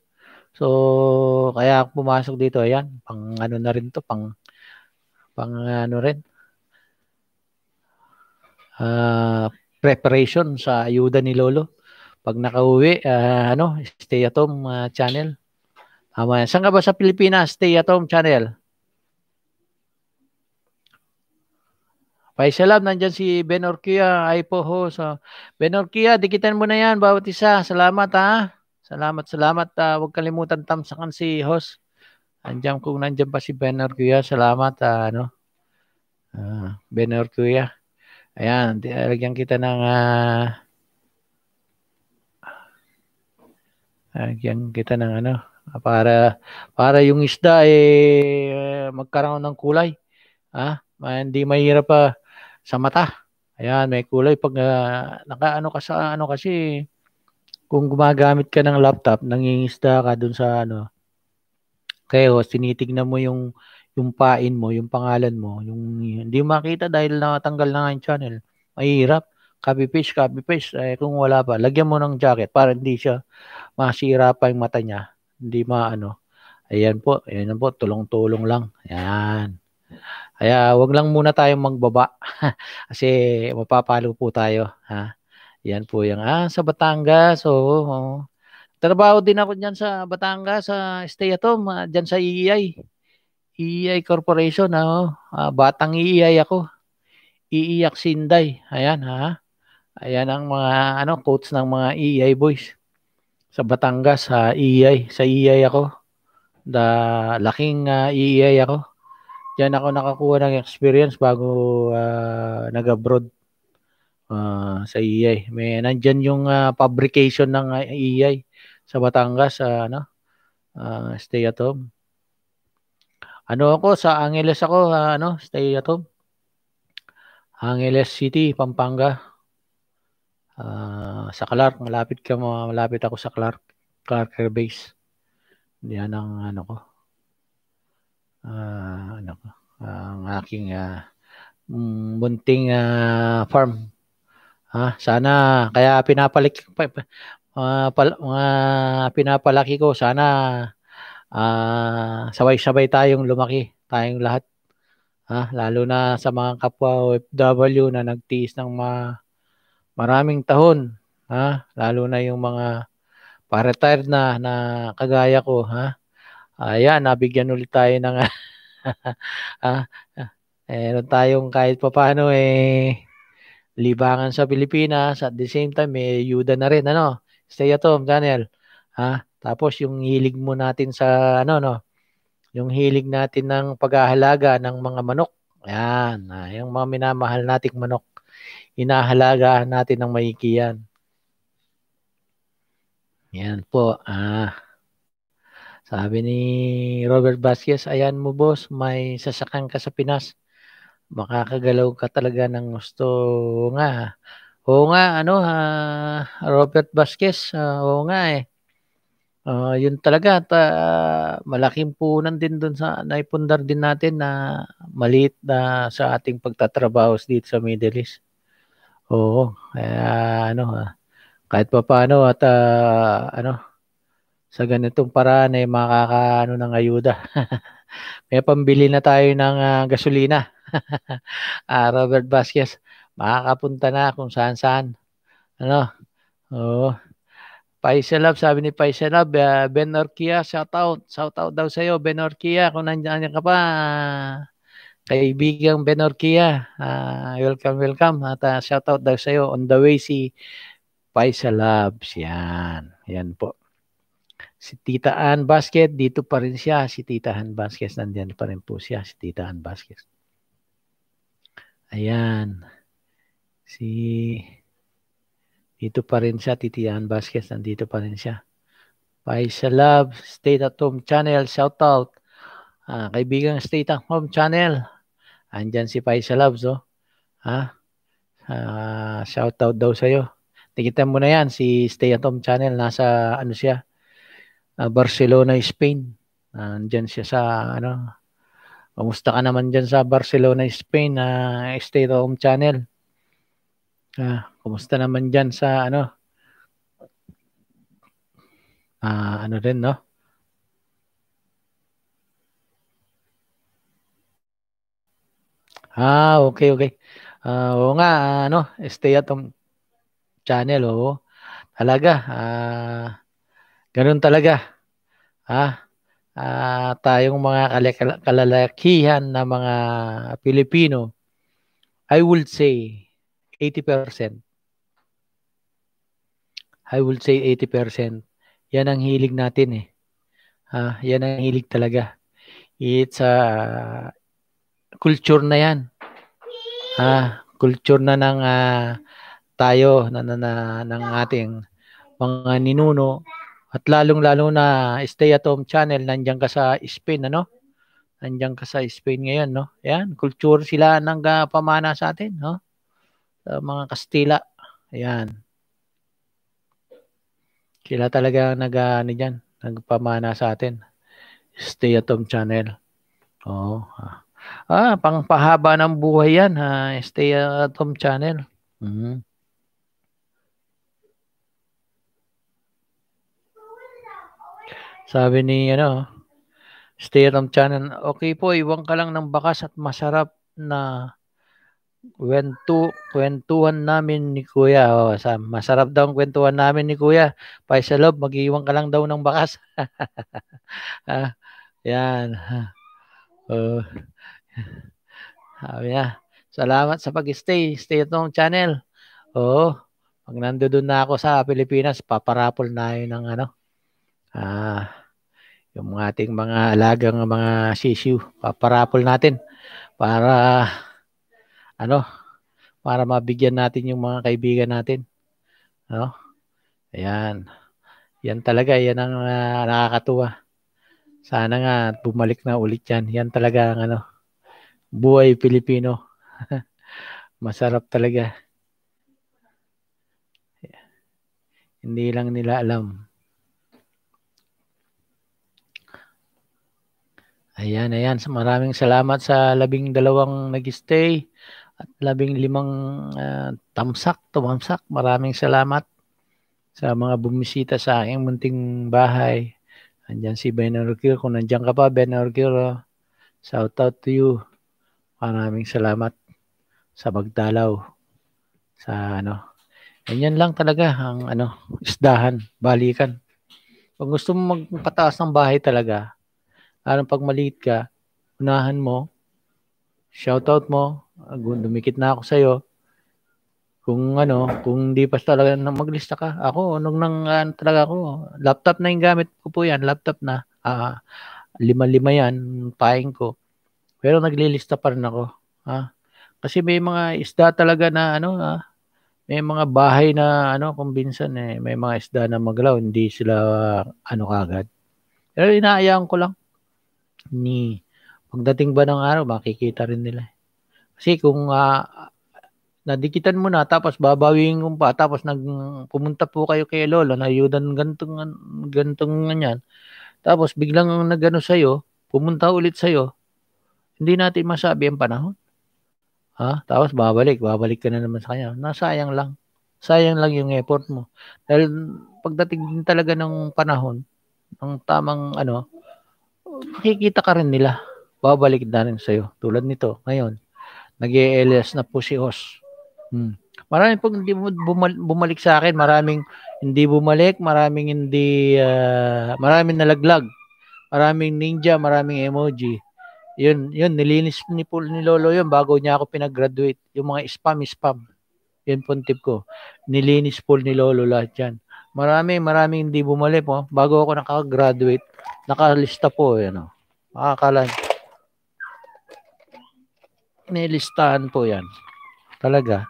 So, kaya ako pumasok dito, ayan, pang ano na rin to, pang pang ano rin. Uh, preparation sa ayuda ni Lolo. Pag nakauwi, uh, ano, stay at home uh, channel. Tama yan. Saan ka ba sa Pilipinas? Stay at home channel. Paisalam, nandyan si Ben Orquia. Ay po ho. So, ben Orquia, dikitan mo na yan bawat isa. Salamat ha. Salamat, salamat. Uh, huwag kalimutan tamsakan si host. Andiyan kung nandiyan pa si Ben Orquia. Salamat. Uh, ano? Uh, ben Orquia. Ayan, lagyan kita ng... Uh, lagyan kita ng ano? Para, para yung isda eh, magkaroon ng kulay. Ha? Ah, hindi mahirap pa. Uh, sa mata. Ayan, may kulay pag uh, nakaano ka sa ano kasi kung gumagamit ka ng laptop, nangingisda ka dun sa ano. Kayo, tinitignan mo yung yung pain mo, yung pangalan mo, yung hindi mo makita dahil natanggal na nga yung channel. Mahirap. Copy paste, copy paste. Eh, kung wala pa, lagyan mo ng jacket para hindi siya masira pa yung mata niya. Hindi maano. Ayan po, ayan po, tulong-tulong lang. Ayan. Kaya wag lang muna tayong magbaba kasi mapapalo po tayo. Ha? Yan po yung ah, sa Batangas. So, oh. Trabaho din ako diyan sa Batangas, sa Stay at Home, ah, dyan sa EEI. EEI Corporation. Oh. Uh, batang EEI ako. E e Iiyak Sinday. Ayan ha. Ayan ang mga ano coach ng mga EEI boys. Sa Batangas, e sa EEI. Sa EEI ako. The laking uh, EEI ako. Diyan ako nakakuha ng experience bago uh, nag-abroad uh, sa EI. May nandiyan yung uh, fabrication ng uh, EI sa Batangas sa uh, ano uh, stay at home. Ano ako sa Angeles ako uh, ano stay at home. Angeles City, Pampanga. Uh, sa Clark, malapit ka malapit ako sa Clark, Clark Air Base. Yan ang ano ko uh, ano, uh, ang aking uh, ah, bunting mm, uh, farm. Ha, sana kaya pinapalaki uh, pal, uh, pinapalaki ko sana uh, sabay-sabay tayong lumaki, tayong lahat. Ha, lalo na sa mga kapwa OFW na nagtiis ng ma maraming tahon, ha? Lalo na yung mga pa-retired na na kagaya ko, ha? Ayan, nabigyan ulit tayo ng ah, meron tayong kahit paano eh libangan sa Pilipinas at the same time may eh, yuda na rin ano stay at home Daniel ha tapos yung hilig mo natin sa ano no yung hilig natin ng paghahalaga ng mga manok yan ha? yung mga minamahal nating manok inahalaga natin ng maiki yan yan po ah sabi ni Robert Vasquez, ayan mo boss, may sasakyan ka sa Pinas. Makakagalaw ka talaga ng gusto nga. Oo nga, ano, uh, Robert Vasquez, uh, oo nga eh. Uh, yun talaga, at, uh, malaking punan din doon sa, naipundar din natin na maliit na sa ating pagtatrabaho dito sa Middle East. Oo, kaya ano, uh, kahit pa paano at uh, ano, sa ganitong paraan ay eh, makakaano ng ayuda. May pambili na tayo ng uh, gasolina. uh, Robert Vasquez, makakapunta na kung saan-saan. Ano? Oo. Paiselab, sabi ni Paiselab, uh, Ben Orkia, shout out. Shout out daw sa'yo, Ben Orkia, kung nandiyan ka pa. Kaibigang Ben Orkia, uh, welcome, welcome. At uh, shout out daw sa'yo, on the way si Paiselabs. Yan, yan po. Si Tita Ann Basket, dito pa rin siya. Si Tita Ann Basket, nandiyan pa rin po siya. Si Tita Ann Basket. Ayan. Si... Dito pa rin siya, Titi Ann Basket. Nandito pa rin siya. Paisa Love, State at Home Channel, shout out. Ah, kaibigang State at Home Channel. Andiyan si Paisa Love, so. Oh. Ha? Ah, shout out daw sa'yo. Tikitan mo na yan, si Stay at Home Channel. Nasa, ano siya, uh, Barcelona, Spain. Nandiyan uh, siya sa ano. Kumusta ka naman diyan sa Barcelona, Spain na uh, Stay at Home Channel? Uh, kumusta naman diyan sa ano? Uh, ano din, no? Ah, okay, okay. Uh, oo nga, ano, Stay at Home Channel, oh. Talaga, ah uh, Ganun talaga. Ha? Ah, tayong mga kalalakihan na mga Pilipino, I would say 80%. I would say 80%. Yan ang hilig natin eh. Ah, yan ang hilig talaga. It's a ah, culture na yan. Ah, culture na ng uh, tayo na, na, na ng ating mga ninuno at lalong-lalo na Stay at Home Channel, nandiyan ka sa Spain, ano? Nandiyan ka sa Spain ngayon, no? Ayan, culture sila nang ah, pamana sa atin, no? Sa mga Kastila. Ayan. Sila talaga nag, ah, ano dyan, nagpamana sa atin. Stay at Home Channel. Oo. Ah, ah pangpahaba ng buhay yan, ha? Stay at Home Channel. Mm-hmm. Sabi ni ano, stay at channel, okay po, iwan ka lang ng bakas at masarap na kwento, kwentuhan namin ni Kuya. O, sa, masarap daw ang kwentuhan namin ni Kuya. Paisalob, mag-iwan ka lang daw ng bakas. ah, yan. Oh. Sabi niya, salamat sa pag-stay. Stay at channel. Oo. Oh, pag nandoon na ako sa Pilipinas, paparapol na yun ng ano. Ah, yung ating mga alagang mga sisiu, paparapol natin para ano, para mabigyan natin yung mga kaibigan natin. No? Ayan. Yan talaga, yan ang uh, nakakatuwa. Sana nga bumalik na ulit yan. Yan talaga ang ano, buhay Pilipino. Masarap talaga. yeah. Hindi lang nila alam. Ayan, ayan. Maraming salamat sa labing dalawang nag-stay at labing limang uh, ah, tamsak, tumamsak. Maraming salamat sa mga bumisita sa aking munting bahay. Andiyan si Ben Orquil. Kung nandiyan ka pa, Ben Orquil, shout out to you. Maraming salamat sa pagdalaw sa ano. Ganyan lang talaga ang ano, isdahan, balikan. Pag gusto mo magpataas ng bahay talaga, Parang pag maliit ka, unahan mo, shoutout mo, dumikit na ako sa'yo. Kung ano, kung di pa talaga nang maglista ka, ako, nung nang uh, talaga ako, laptop na yung gamit ko po yan, laptop na. Uh, lima-lima yan, paing ko. Pero naglilista pa rin ako. Ha? Kasi may mga isda talaga na ano, ha? may mga bahay na ano kung binsan eh may mga isda na maglaw hindi sila ah, ano kagad pero inaayaan ko lang ni pagdating ba ng araw makikita rin nila. Kasi kung uh, nadikitan mo na tapos babawiin mo pa tapos nag pumunta po kayo kay lolo na ayudan gantong gantong ganyan tapos biglang nagano sa iyo pumunta ulit sa iyo hindi natin masabi ang panahon ha tapos babalik babalik ka na naman sa kanya nasayang lang sayang lang yung effort mo dahil pagdating talaga ng panahon ng tamang ano makikita ka rin nila. Babalik na rin sa'yo. Tulad nito, ngayon, nag els na po si Os. Hmm. Maraming pag hindi bumalik sa akin, maraming hindi bumalik, maraming hindi, uh, maraming nalaglag, maraming ninja, maraming emoji. Yun, yun, nilinis ni, ni Lolo yun bago niya ako pinag-graduate. Yung mga spam, spam. Yun po tip ko. Nilinis po ni Lolo lahat yan. Marami, maraming hindi bumalik po. Oh. Bago ako nakaka-graduate, Nakalista po, yan eh, o. May listahan po yan. Talaga.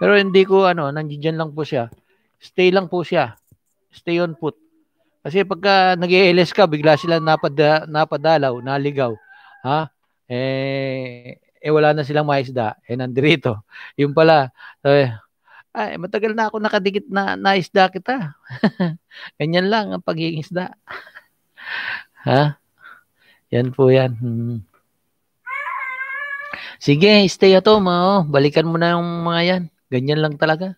Pero hindi ko, ano, nandiyan lang po siya. Stay lang po siya. Stay on put. Kasi pagka nag ls ka, bigla sila napada, napadalaw, naligaw. Ha? Eh, eh wala na silang maisda. Eh nandirito. Yung pala, eh, ay, matagal na ako nakadikit na naisda kita. Ganyan lang ang pagiging isda. Ha? Yan po yan. Hmm. Sige, stay at home. Ah, oh. Balikan mo na yung mga yan. Ganyan lang talaga.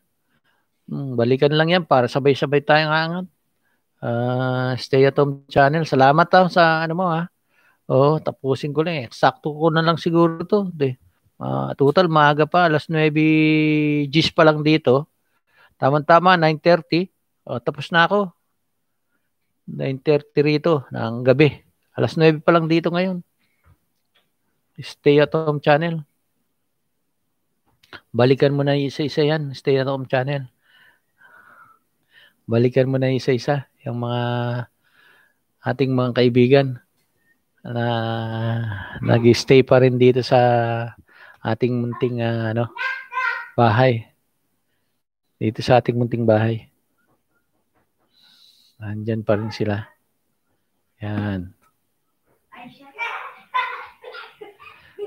Hmm, balikan lang yan para sabay-sabay tayong angat. Uh, ah, stay at home channel. Salamat ah, sa ano mo ha. Ah. Oh, tapusin ko lang eh. Sakto ko na lang siguro to. De, uh, total maaga pa. Alas 9 gis pa lang dito. Tama-tama, 9.30. Oh, tapos na ako. 9.30 rito ng gabi. Alas 9 pa lang dito ngayon. Stay at home channel. Balikan mo na isa-isa yan. Stay at home channel. Balikan mo na isa-isa yung mga ating mga kaibigan na nag-stay pa rin dito sa ating munting uh, ano bahay dito sa ating munting bahay Nandyan pa rin sila. Yan.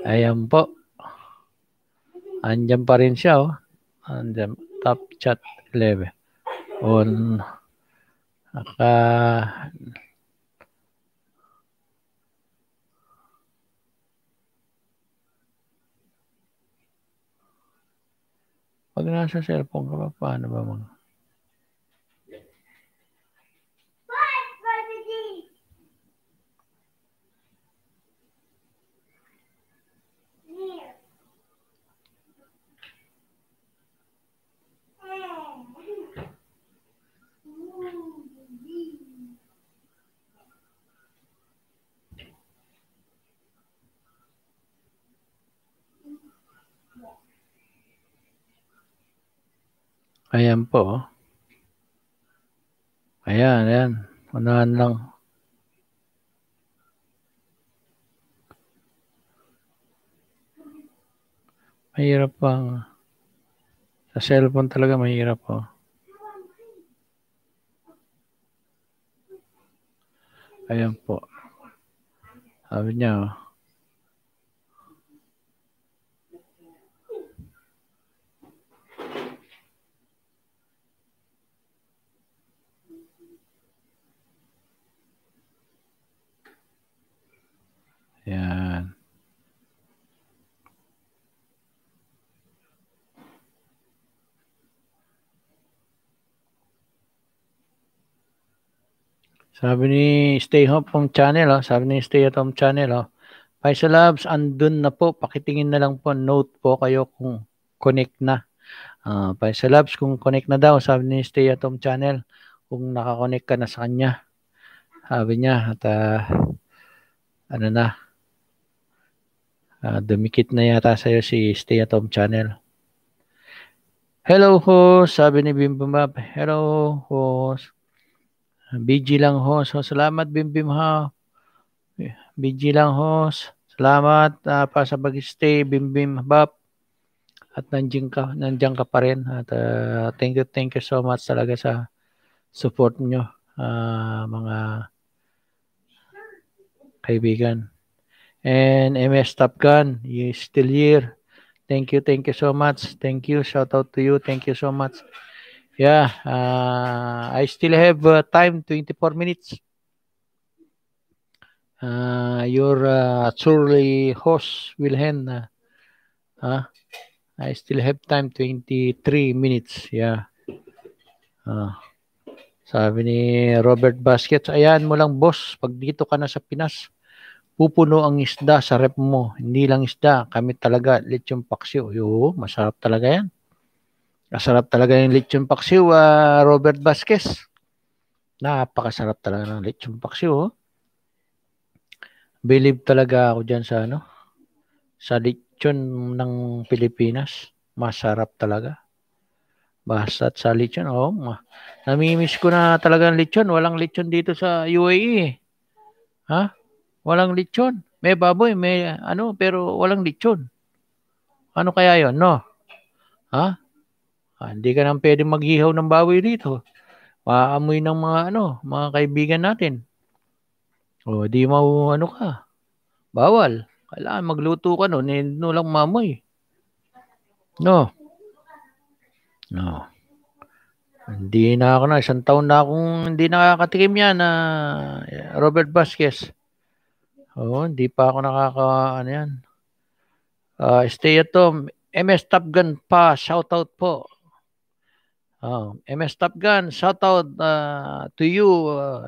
Ayan po. Andyan pa rin siya, oh. Andyan. Top chat 11. On. Naka... Pag nasa cellphone ka pa, paano ba mga... Ayan po. Oh. Ayan, ayan. Unahan lang. Mahirap pang ah. sa cellphone talaga mahirap po. Oh. Ayan po. Sabi niya, oh. Yan. Sabi ni Stay Home Channel, oh. sabi ni Stay at Home Channel, oh. Paisa Labs, andun na po. Pakitingin na lang po. Note po kayo kung connect na. Uh, ah, Paisa Labs, kung connect na daw, sabi ni Stay at Home Channel, kung nakakonect ka na sa kanya. Sabi niya, at uh, ano na, Uh, dumikit na yata sa'yo si Stay at Home Channel. Hello host, sabi ni Bimbimbap. Hello host. BG lang host. So, salamat Bimbim ha. BG lang host. Salamat uh, ah, pa sa pag-stay Bimbim Bap. At nandiyan ka, nandiyan ka pa rin. At uh, thank you, thank you so much talaga sa support nyo uh, mga kaibigan and MS Top Gun, you still here. Thank you, thank you so much. Thank you, shout out to you. Thank you so much. Yeah, uh, I still have uh, time, 24 minutes. Uh, your uh, surly host, Wilhelm. Uh, huh? I still have time, 23 minutes. Yeah. Uh, sabi ni Robert Basket, ayan mo lang boss, pag dito ka na sa Pinas, pupuno ang isda sa rep mo. Hindi lang isda, kami talaga lechon paksiw. Yo, masarap talaga yan. Masarap talaga yung lechon paksiw, uh, Robert Vasquez. Napakasarap talaga ng lechon paksiw. Oh. Believe talaga ako diyan sa ano, sa lechon ng Pilipinas. Masarap talaga. Basta't sa lechon, oh, ma- namimiss ko na talaga ang lechon. Walang lechon dito sa UAE. Eh. Ha? Walang lechon. May baboy, may ano, pero walang lechon. Ano kaya yon no? Ha? Ah, hindi ka nang pwede maghihaw ng baboy dito. Maamoy ng mga ano, mga kaibigan natin. O, di mau ano ka. Bawal. Kailangan magluto ka nun, eh, ano lang mamoy. No. No. Hindi na ako na, isang taon na akong hindi nakakatikim yan na ah, Robert Vasquez. Oo, oh, hindi pa ako nakaka, ano yan. Uh, stay at home. MS Top Gun pa, shout out po. Oh, MS Top Gun, shout out uh, ah, to you. Uh,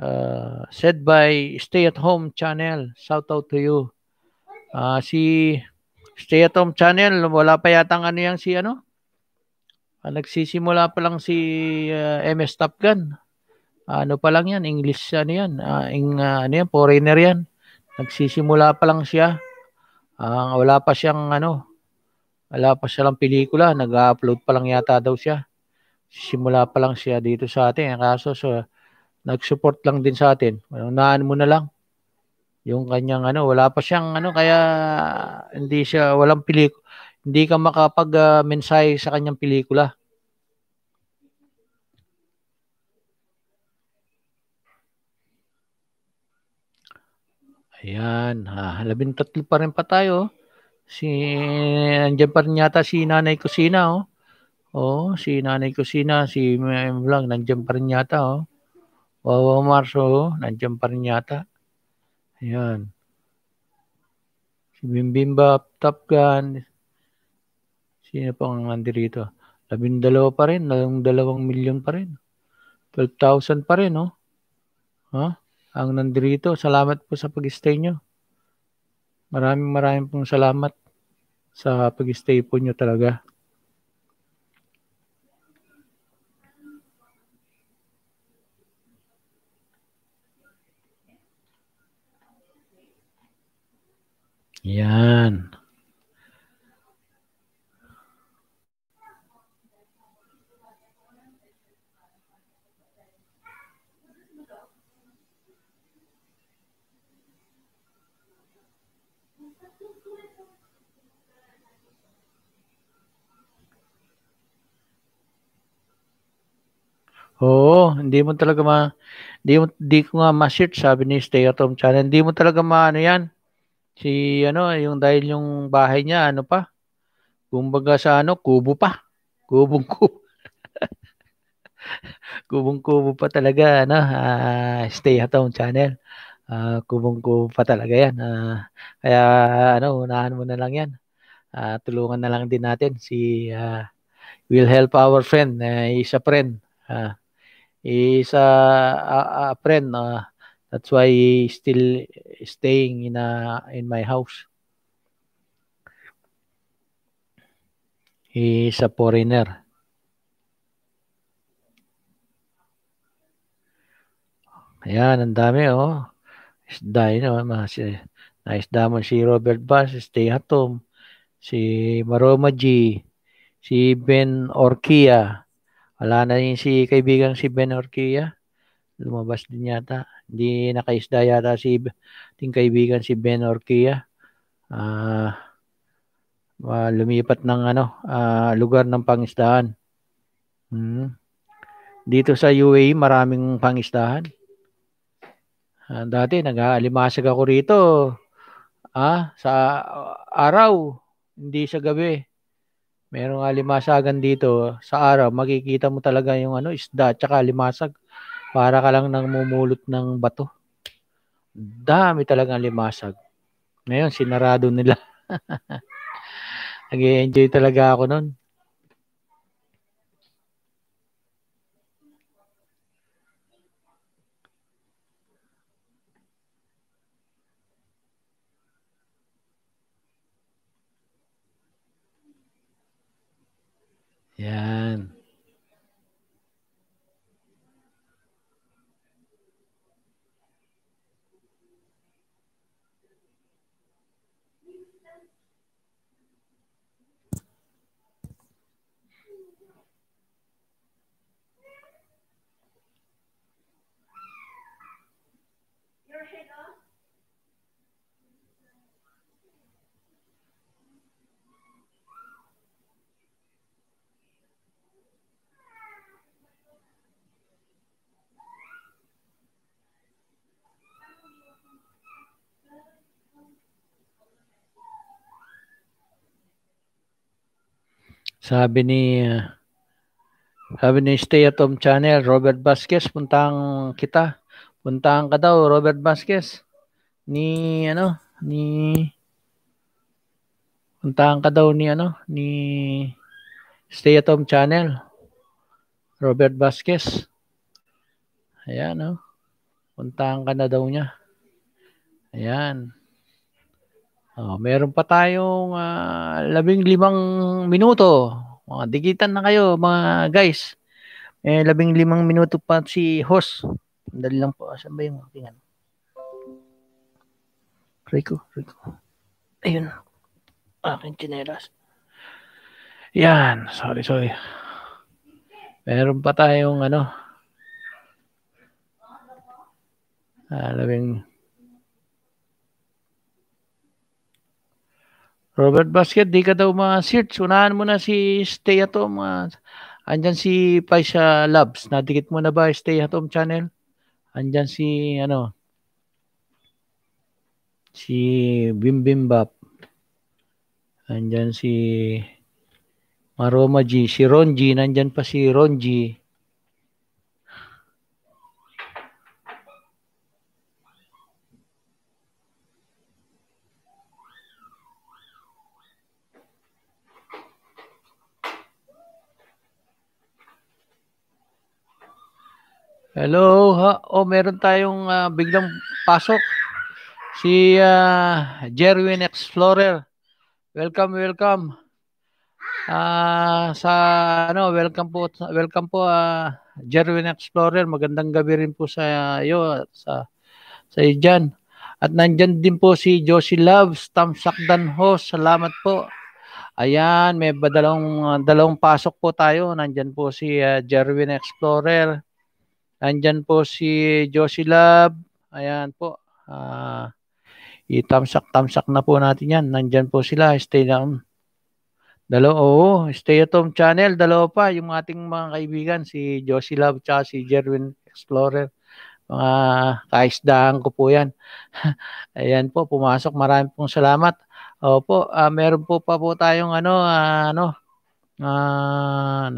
uh, said by Stay at Home Channel, shout out to you. Uh, si Stay at Home Channel, wala pa yata ano yan si ano? Ah, nagsisimula pa lang si uh, MS Top Gun ano pa lang yan, English ano yan, uh, ah, in, uh, ah, ano yan, foreigner yan. Nagsisimula pa lang siya. Uh, wala pa siyang ano, wala pa siyang pelikula, nag-upload pa lang yata daw siya. Simula pa lang siya dito sa atin. Eh, kaso so, nag-support lang din sa atin. Unaan mo na lang. Yung kanyang ano, wala pa siyang ano, kaya hindi siya, walang pelikula. Hindi ka makapag-mensahe sa kanyang pelikula. Ayan, ha, labing tatlo pa rin pa tayo. Si, andyan pa rin yata si Nanay Kusina, oh. Oh, si Nanay Kusina, si Ma'am Vlog, nandiyan pa rin yata, oh. oh wow Marso, oh, nandiyan pa rin yata. Ayan. Si Bimbimba, Top Gun. Sino pa ang nandito? Labing dalawa pa rin, labing dalawang milyon pa rin. 12,000 pa rin, oh. Ha? Huh? ang nandito. Salamat po sa pag-stay nyo. Maraming maraming pong salamat sa pag-stay po nyo talaga. Yan. Oo, hindi mo talaga ma hindi mo hindi ko nga ma-shit sabi ni Stay at Home Channel. Hindi mo talaga maano 'yan. Si ano, yung dahil yung bahay niya ano pa? Kumbaga sa ano, kubo pa. Kubong kubo. kubong kubo pa talaga ano, uh, Stay at Home Channel. Uh, kubong kubo pa talaga 'yan. Uh, kaya ano, unahan mo na lang 'yan. Uh, tulungan na lang din natin si uh, will help our friend, uh, isa friend. Uh, is a, uh, a, a friend. Uh, that's why he's still staying in a, uh, in my house. He a foreigner. Ayan, ang dami oh. Isda, you oh, know, mga si, nice damon si Robert Bass, stay at home. Si Maroma G, si Ben Orkia, wala na rin si kaibigan si Ben Orquia. Lumabas din yata. Hindi nakaisda yata si ting kaibigan si Ben Orquia. Ah, uh, lumipat ng ano, uh, lugar ng pangisdahan. Hmm. Dito sa UAE, maraming pangisdahan. Uh, dati nag-aalimasag ako rito. Ah, sa araw, hindi sa gabi. Merong alimasagan dito sa araw, makikita mo talaga yung ano, isda tsaka limasag. Para ka lang nang mumulot ng bato. Dami talagang limasag. Ngayon, sinarado nila. Nag-enjoy talaga ako noon. Sabi ni sabi ni Stay at Home Channel, Robert Vasquez, puntang kita. Puntang ka daw, Robert Vasquez. Ni ano, ni puntahan ka daw ni ano, ni Stay at Home Channel. Robert Vasquez. Ayan, no? Puntahan ka na daw niya. Ayan. Oh, meron pa tayong uh, limang minuto. Mga digitan na kayo, mga guys. Eh, labing limang minuto pa si host. Sandali lang po. Saan ba yung aking ano? Rico, Rico. Ayun. Aking chinelas. Yan. Sorry, sorry. Meron pa tayong ano. Ah, labing Robert Basket, di ka daw ma-search. Unahan mo na si Stay At Home. Uh, andyan si Paisa Labs. Nadikit mo na ba Stay At Home channel? Andyan si, ano, si Bim Bim Bap. Andyan si Maroma G. Si Ron G. Nandyan pa si Ron G. Hello, ha? oh meron tayong uh, biglang pasok. Si uh, Jerwin Explorer. Welcome, welcome. Uh, sa ano, welcome po, welcome po uh, Jerwin Explorer. Magandang gabi rin po sa uh, iyo at sa sa iyan. At nandiyan din po si Josie Love, Tamsakdan host. Salamat po. Ayan, may dalawang dalawang pasok po tayo. Nandiyan po si uh, Jerwin Explorer. Andyan po si Josie Love. Ayan po. Uh, itamsak-tamsak na po natin yan. Nandyan po sila. Stay down. Dalawa, oo. Stay at home channel. Dalawa pa. Yung ating mga kaibigan. Si Josie Love tsaka si Jerwin Explorer. Mga kaisdahan ko po yan. Ayan po. Pumasok. Maraming pong salamat. Opo. Uh, meron po pa po tayong ano. Uh, ano. Uh,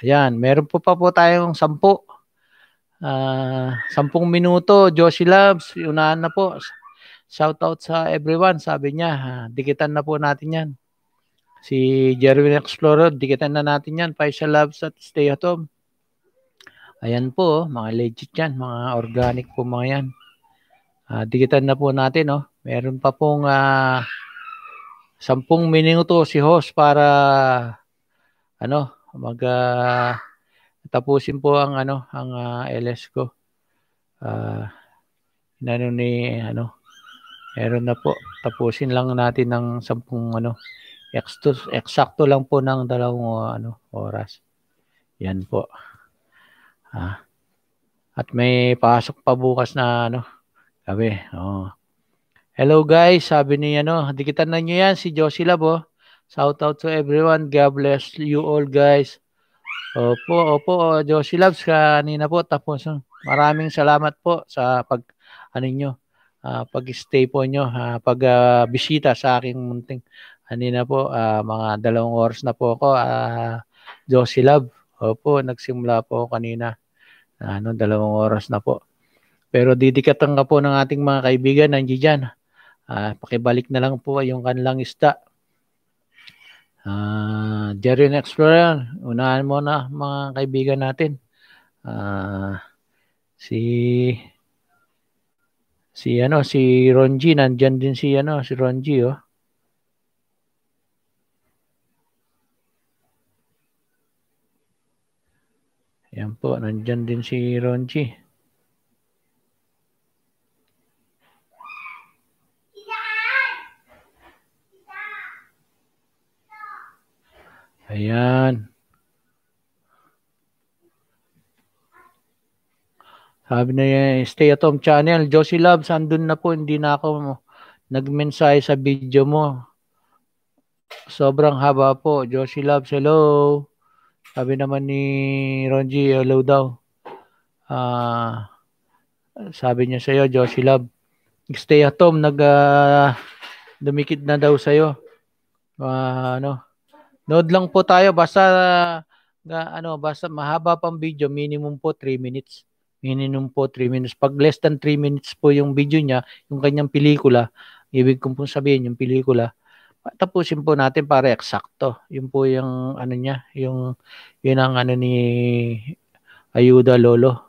ayan. Meron po pa po tayong sampu. Uh, ah, 10 minuto, Josie Labs, unahan na po. Shout out sa everyone, sabi niya. Uh, dikitan na po natin yan. Si Jeremy Explorer, dikitan na natin yan. Paisa Labs at Stay at Home. Ayan po, oh, mga legit yan. Mga organic po mga yan. Uh, dikitan na po natin. Oh. Meron pa pong uh, 10 minuto si host para ano, mag uh, tapusin po ang ano ang uh, ah, LS ko. Uh, inano ni ano meron na po. Tapusin lang natin ng 10 ano eksakto, eksakto lang po ng dalawang uh, ano oras. Yan po. Ah. At may pasok pa bukas na ano gabi. Oh. Hello guys, sabi ni ano, dikitan na niyo yan si Josie Labo. Oh. Shout out to everyone. God bless you all guys. Opo, opo, oh, Josie Labs, kanina po tapos. Oh, maraming salamat po sa pag ano nyo, uh, pag-stay po nyo, uh, ah, pag-bisita ah, uh, sa aking munting. Kanina po, uh, mga dalawang oras na po ako. Uh, Josie Love, opo, nagsimula po kanina. Uh, ano, dalawang oras na po. Pero didikatan ka po ng ating mga kaibigan nandiyan dyan. Uh, pakibalik na lang po yung kanilang isda Uh, Jerry and Explorer, unahan mo na mga kaibigan natin. Uh, si si ano si Ronji nandiyan din si ano si Ronji oh. Yan po, nandiyan din si Ronji. Ayan. Sabi na yan, stay at home channel. Josie Loves, andun na po. Hindi na ako nagmensahe sa video mo. Sobrang haba po. Josie Loves, hello. Sabi naman ni Ronji, hello daw. Uh, sabi niya sa'yo, Josie Love, stay at home. Nag, uh, dumikit na daw sa'yo. Uh, ano, Nood lang po tayo basta uh, ano basta mahaba pang video minimum po 3 minutes. Minimum po 3 minutes. Pag less than 3 minutes po yung video niya, yung kanyang pelikula, ibig kong pong sabihin yung pelikula, tapusin po natin para eksakto. Yun po yung ano niya, yung yun ang ano ni Ayuda Lolo.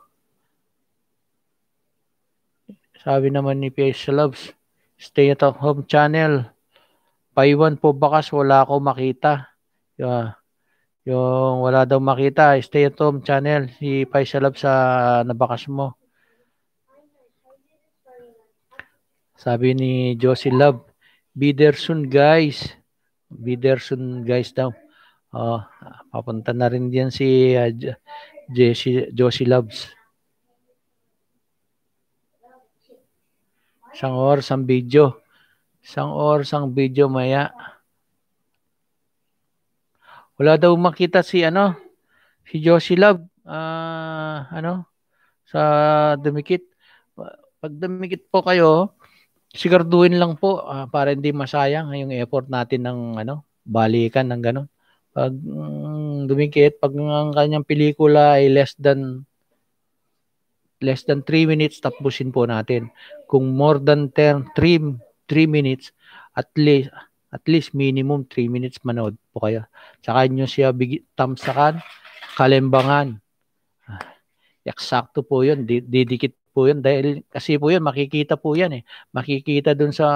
Sabi naman ni PS Loves, stay at home channel. Paiwan po bakas wala ako makita. Uh, yung wala daw makita, stay at home channel, si Love sa nabakas ano, mo. Sabi ni Josie Love, be there soon guys. Be there soon guys daw. Oh, papunta na rin diyan si uh, Jesse, Josie Loves. Sang or sang video. Sang or sang video maya. Wala daw makita si ano, si Josie Love, uh, ano, sa dumikit. Pag dumikit po kayo, sigarduhin lang po uh, para hindi masayang ah, yung effort natin ng ano, balikan ng ganun. Pag mm, dumikit, pag ang kanyang pelikula ay less than less than 3 minutes tapusin po natin. Kung more than 10, 3, 3 minutes, at least at least minimum 3 minutes manood po kayo. Tsaka nyo siya bigi, tamsakan, kalembangan. Ah, eksakto po yun, didikit po yun dahil kasi po yun makikita po yan eh. Makikita dun sa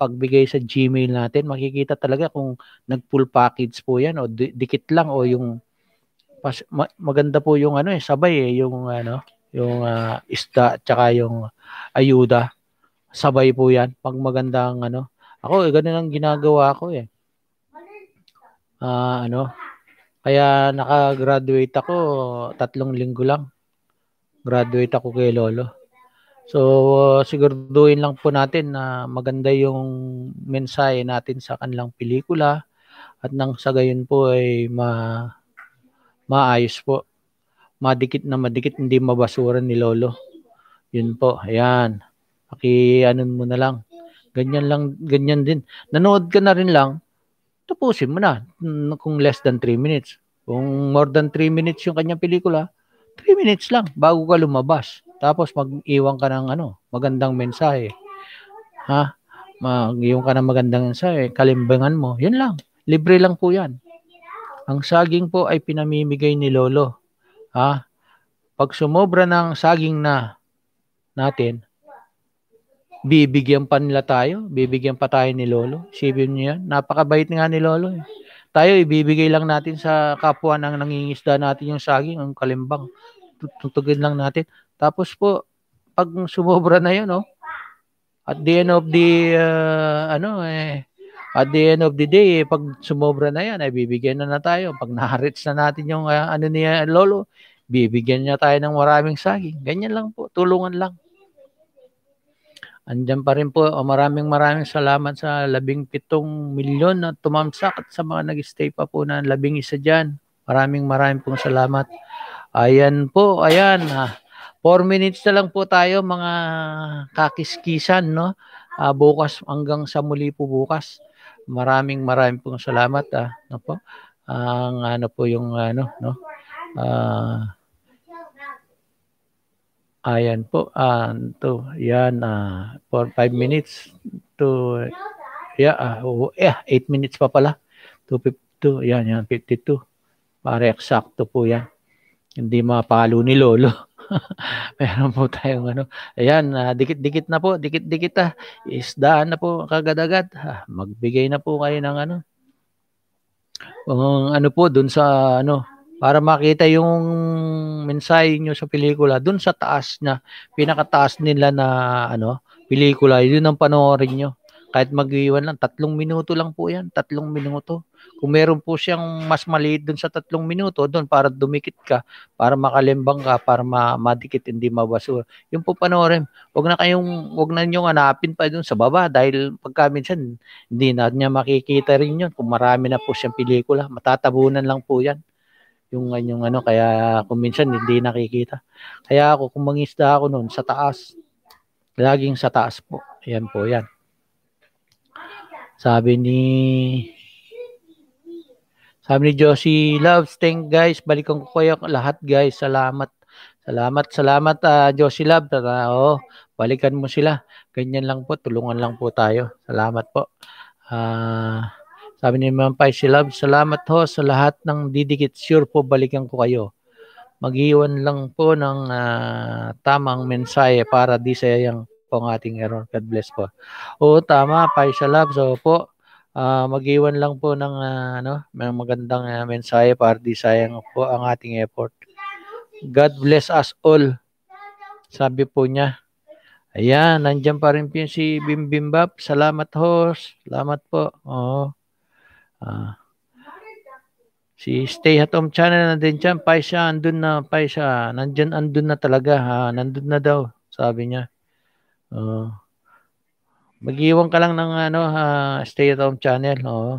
pagbigay sa Gmail natin, makikita talaga kung nag full package po yan o dikit lang o yung pas, ma, maganda po yung ano eh sabay eh yung ano yung uh, isda tsaka yung ayuda sabay po yan pag magandang ano ako, eh, ganun ang ginagawa ko eh. Ah, uh, ano? Kaya nakagraduate ako tatlong linggo lang. Graduate ako kay Lolo. So, uh, siguraduhin lang po natin na maganda yung mensahe natin sa kanilang pelikula at nang sa gayon po ay ma maayos po. Madikit na madikit, hindi mabasura ni Lolo. Yun po, ayan. Pakianon mo na lang. Ganyan lang, ganyan din. Nanood ka na rin lang, tapusin mo na mm, kung less than 3 minutes. Kung more than 3 minutes yung kanyang pelikula, 3 minutes lang bago ka lumabas. Tapos mag-iwan ka ng ano, magandang mensahe. Ha? Mag-iwan ka ng magandang mensahe, kalimbangan mo. Yun lang. Libre lang po yan. Ang saging po ay pinamimigay ni Lolo. Ha? Pag sumobra ng saging na natin, bibigyan pa nila tayo, bibigyan pa tayo ni Lolo. Sibin niyo yan. Napakabait nga ni Lolo. Eh. Tayo, ibibigay lang natin sa kapwa ng nangingisda natin yung saging, yung kalimbang. Tutugin lang natin. Tapos po, pag sumobra na yun, no? Oh, at the end of the, uh, ano eh, at the end of the day, eh, pag sumobra na yan, ay bibigyan na na tayo. Pag na-reach na natin yung uh, ano niya, Lolo, bibigyan niya tayo ng maraming saging. Ganyan lang po, tulungan lang. Andiyan pa rin po. O maraming maraming salamat sa labing pitong milyon na tumamsak at sa mga nag-stay pa po na labing isa dyan. Maraming maraming pong salamat. Ayan po, ayan. Ha. Ah, four minutes na lang po tayo mga kakiskisan, no? Uh, bukas hanggang sa muli po bukas. Maraming maraming pong salamat, Ha. Ah, no po? Ang ano po yung ano, no? Ah... Uh, Ayan po. Uh, to, yan, uh, ah, for 5 minutes to, yeah, uh, oh, eh, 8 minutes pa pala. 252, yan, yan, 52. Para eksakto po yan. Hindi mapalo ni Lolo. Meron po tayong ano. Ayan, uh, dikit-dikit na po, dikit-dikit ah. Isdaan na po kagadagat. Ah, magbigay na po kayo ng ano. Kung ano po, dun sa ano, para makita yung mensahe nyo sa pelikula dun sa taas na pinakataas nila na ano pelikula yun ang panoorin nyo kahit mag-iwan lang tatlong minuto lang po yan tatlong minuto kung meron po siyang mas maliit dun sa tatlong minuto dun para dumikit ka para makalimbang ka para ma- madikit hindi mabasura yun po panoorin wag na kayong wag na niyo hanapin pa dun sa baba dahil pagka minsan hindi na niya makikita rin yun kung marami na po siyang pelikula matatabunan lang po yan yung yung ano kaya kung minsan hindi nakikita. Kaya ako kung mangisda ako noon sa taas. Laging sa taas po. Ayun po, yan. Sabi ni Sabi ni Josie, loves, thank guys. Balikan ko kayo lahat guys. Salamat. Salamat, salamat uh, Josie Love. Tara, oh, balikan mo sila. Ganyan lang po, tulungan lang po tayo. Salamat po. Ah uh, sabi ni Ma'am Pai, she love, salamat ho sa lahat ng didikit. Sure po, balikan ko kayo. Mag-iwan lang po ng uh, tamang mensahe para di sayang po ang ating error. God bless po. Oo, tama, Pai, she love. So po, uh, mag-iwan lang po ng uh, ano, may magandang uh, mensahe para di sayang po ang ating effort. God bless us all. Sabi po niya. Ayan, nandiyan pa rin po si Bimbimbap. Salamat, host. Salamat po. Oo. Ah. Si Stay at Home Channel na din siya. Paisa, siya, andun na, Paisa, siya. Nandyan, andun na talaga. Ha? Ah, nandun na daw, sabi niya. Uh, Mag-iwan ka lang ng ano, uh, Stay at Home Channel. Oo. Oh,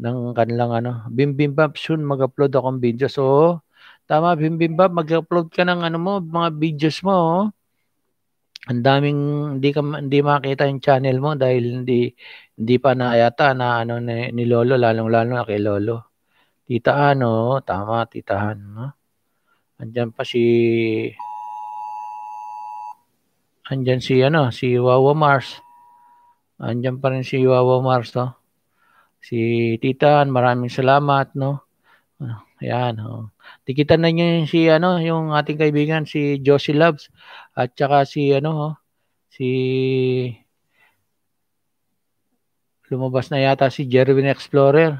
ng kanilang ano. Bim Bim Bab, soon mag-upload akong video. So, oh. tama, Bim Bim Bab, mag-upload ka ng ano mo, mga videos mo. Oh ang daming hindi ka hindi makita yung channel mo dahil hindi hindi pa na yata na ano ni, ni lolo lalong lalo na kay lolo. Tita ano, tama titahan no. Andiyan pa si Andiyan si ano, si Wawa Mars. Andiyan pa rin si Wawa Mars no. Oh. Si Titan, maraming salamat no. Ah, ayan, oh. Tikitan na niyo si ano, yung ating kaibigan si Josie Loves at saka si ano oh, si lumabas na yata si Jerwin Explorer.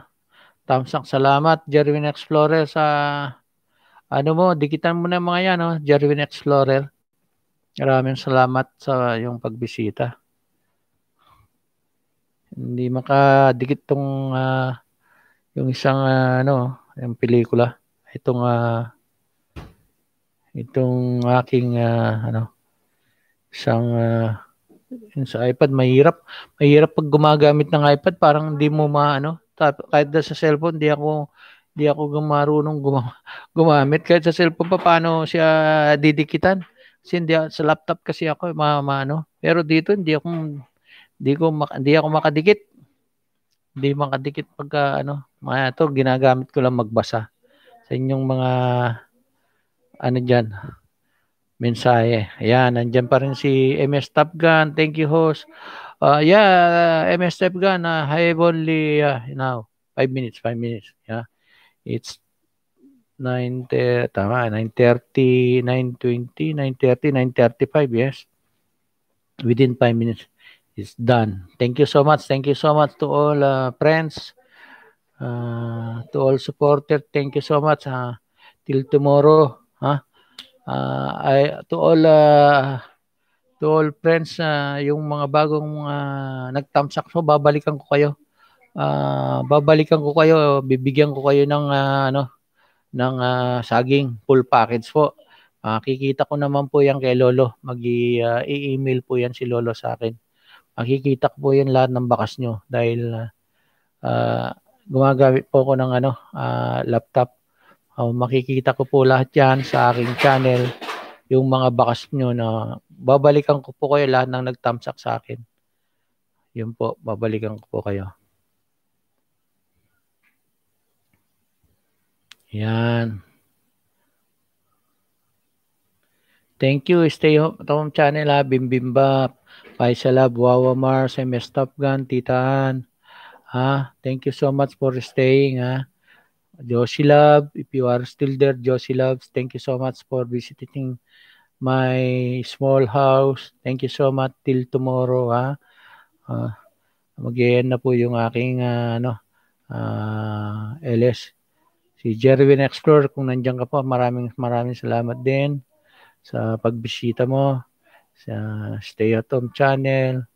Tamsak salamat Jerwin Explorer sa ano mo, dikitan mo na mga yan, oh, Jerwin Explorer. Maraming salamat sa yung pagbisita. Hindi makadikit tong uh, yung isang uh, ano, yung pelikula itong uh, itong aking uh, ano isang uh, sa iPad mahirap mahirap pag gumagamit ng iPad parang hindi mo maano kahit sa cellphone di ako di ako gumarunong gum- gumamit kahit sa cellphone pa paano siya didikitan kasi hindi, sa laptop kasi ako eh, ma, ma ano pero dito hindi ako hindi ko mak- hindi ako makadikit hindi makadikit pagka ano mga to ginagamit ko lang magbasa sa inyong mga ano dyan, mensahe. Ayan, nandyan pa rin si MS Top Gun. Thank you, host. Uh, yeah, MS Top Gun, uh, ah, I have only uh, ah, know, five minutes, five minutes. Yeah, it's 9, tama, 9.30, 9.20, 9.30, 9.35, yes. Within five minutes, it's done. Thank you so much. Thank you so much to all uh, friends. Uh, to all supporters, thank you so much. ha ah. till tomorrow. ha Uh, ah, I, to all uh, to all friends, uh, yung mga bagong uh, nagtamsak, so babalikan ko kayo. Uh, babalikan ko kayo, bibigyan ko kayo ng uh, ano ng uh, saging full package po. Makikita uh, ko naman po yan kay Lolo. Mag-i-email po yan si Lolo sa akin. Makikita ko po yan lahat ng bakas nyo dahil uh, uh, gumagamit po ako ng ano, uh, laptop. Uh, makikita ko po lahat yan sa aking channel. Yung mga bakas nyo na babalikan ko po kayo lahat ng nagtamsak sa akin. Yun po, babalikan ko po kayo. Yan. Thank you. Stay home, home channel ha. Bimbimbap. Paisa Wawa Mars, MS Top Gun, Titaan. Ha? Thank you so much for staying. Ha? Josie Love, if you are still there, Josie Loves, thank you so much for visiting my small house. Thank you so much till tomorrow. Ha? Uh, Mag-end na po yung aking uh, ano, uh, ah, LS. Si Jerwin Explorer, kung nandiyan ka po, maraming maraming salamat din sa pagbisita mo sa Stay at Home channel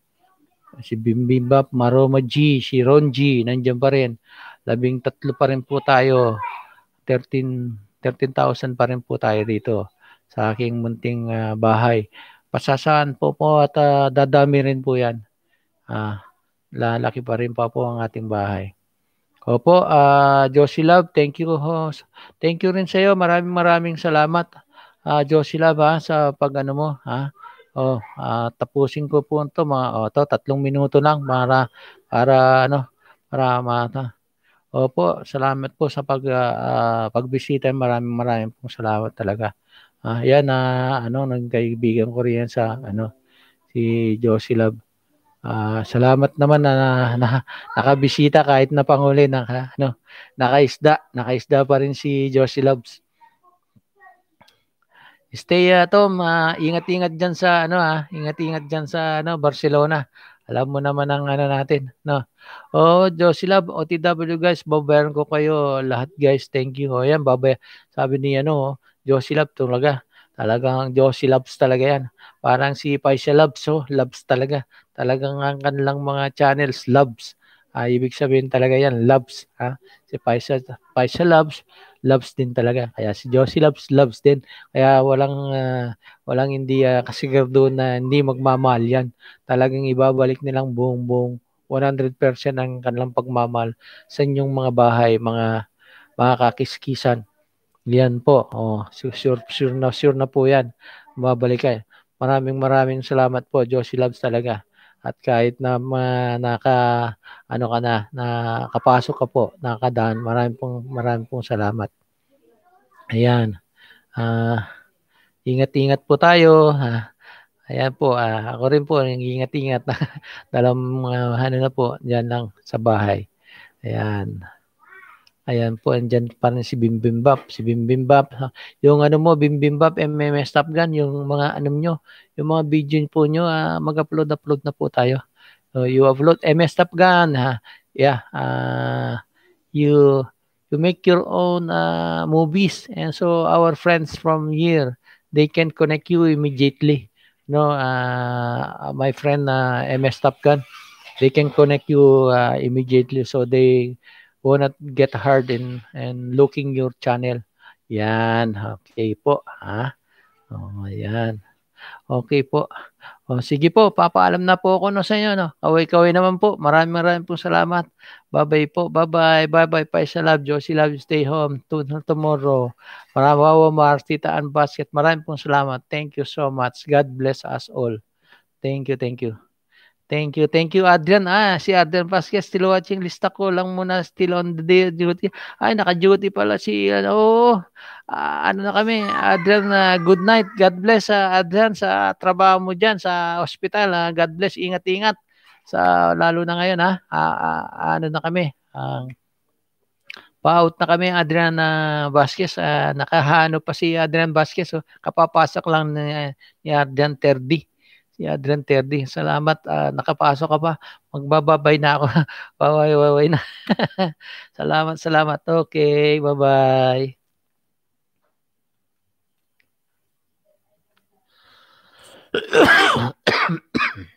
si Bimbimbap, Maroma G, si Ron G, nandiyan pa rin. Labing tatlo pa rin po tayo. 13 13,000 pa rin po tayo dito sa aking munting uh, bahay. Pasasaan po po at uh, dadami rin po 'yan. uh, lalaki pa rin pa po ang ating bahay. Opo, uh, Josie Love, thank you. Host. Thank you rin sa iyo. Maraming maraming salamat, uh, Josie Love, ha, sa pag-ano mo. Ha? Oh, uh, tapusin ko po ito mga oh, to, tatlong minuto lang para para ano para mata. Ano. Opo, salamat po sa pag uh, pagbisita. Maraming maraming pong salamat talaga. Uh, yan na uh, ano kaibigan ko riyan sa ano si Josie Love. Uh, salamat naman na, na, na nakabisita kahit na panguli naka ano nakaisda nakaisda pa rin si Josie Loves Stay uh, Tom, uh, ingat-ingat diyan sa ano ha, ah, ingat-ingat diyan sa ano Barcelona. Alam mo naman ang ano natin, no. Oh, Josie Love, OTW guys, babayaran ko kayo lahat guys. Thank you. Oh, yan babay. Sabi ni ano, Josie Love talaga. Talagang Josie Loves talaga yan. Parang si Paisha Loves, oh, Loves talaga. Talagang ang kanilang mga channels, Loves. Ah, ibig sabihin talaga yan, Loves. Ha? Si Paisha, Paisha Loves, loves din talaga. Kaya si Josie loves loves din. Kaya walang uh, walang hindi uh, ah, kasigab doon na hindi magmamahal yan. Talagang ibabalik nilang buong-buong 100% ang kanilang pagmamahal sa inyong mga bahay, mga mga kakiskisan. Yan po. Oh, sure, sure na sure na po yan. Babalik kayo. Maraming maraming salamat po. Josie loves talaga. At kahit na ma, naka ano ka na nakapasok ka po, nakadaan, maraming pong maraming pong salamat. Ayan. Uh, ingat-ingat po tayo. Uh, ayan po, uh, ako rin po ingat-ingat na dalam uh, ano na po, diyan lang sa bahay. Ayan. Ayan po, andyan pa rin si Bimbimbap. Si Bimbimbap, yung ano mo, Bimbimbap, MMS Top Gun, yung mga ano nyo, yung mga video po nyo, uh, mag-upload, upload na po tayo. So, you upload MS Top Gun, ha? Yeah, uh, you you make your own uh, movies and so our friends from here they can connect you immediately no uh, my friend uh, ms top gun they can connect you uh, immediately so they who not get hard in and looking your channel. Yan, okay po, ha? Oh, yan. Okay po. Oh, sige po, papaalam na po ako no sa inyo. No? Away kaway naman po. Maraming maraming po salamat. Bye-bye po. Bye-bye. Bye-bye. Paisa love. Josie love. Stay home. To tomorrow. Maraming Mars, Tita and Basket. Maraming pong salamat. Thank you so much. God bless us all. Thank you. Thank you. Thank you. Thank you, Adrian. Ah, si Adrian Vasquez, still watching. Lista ko lang muna, still on the duty. Ay, naka-duty pala si, ano, oh, uh, ano na kami, Adrian, uh, good night. God bless, uh, Adrian, sa trabaho mo dyan, sa hospital. Uh, God bless, ingat-ingat. Sa, lalo na ngayon, ha, uh, uh, ano na kami, ang Pa-out na kami, Adrian uh, Vasquez. Uh, nakahano pa si Adrian Vasquez. So, oh. kapapasok lang ni, ni Adrian Terdi si Adrian Terdi. Salamat, uh, nakapasok ka pa. Magbababay na ako. Baway-baway na. salamat, salamat. Okay, bye-bye.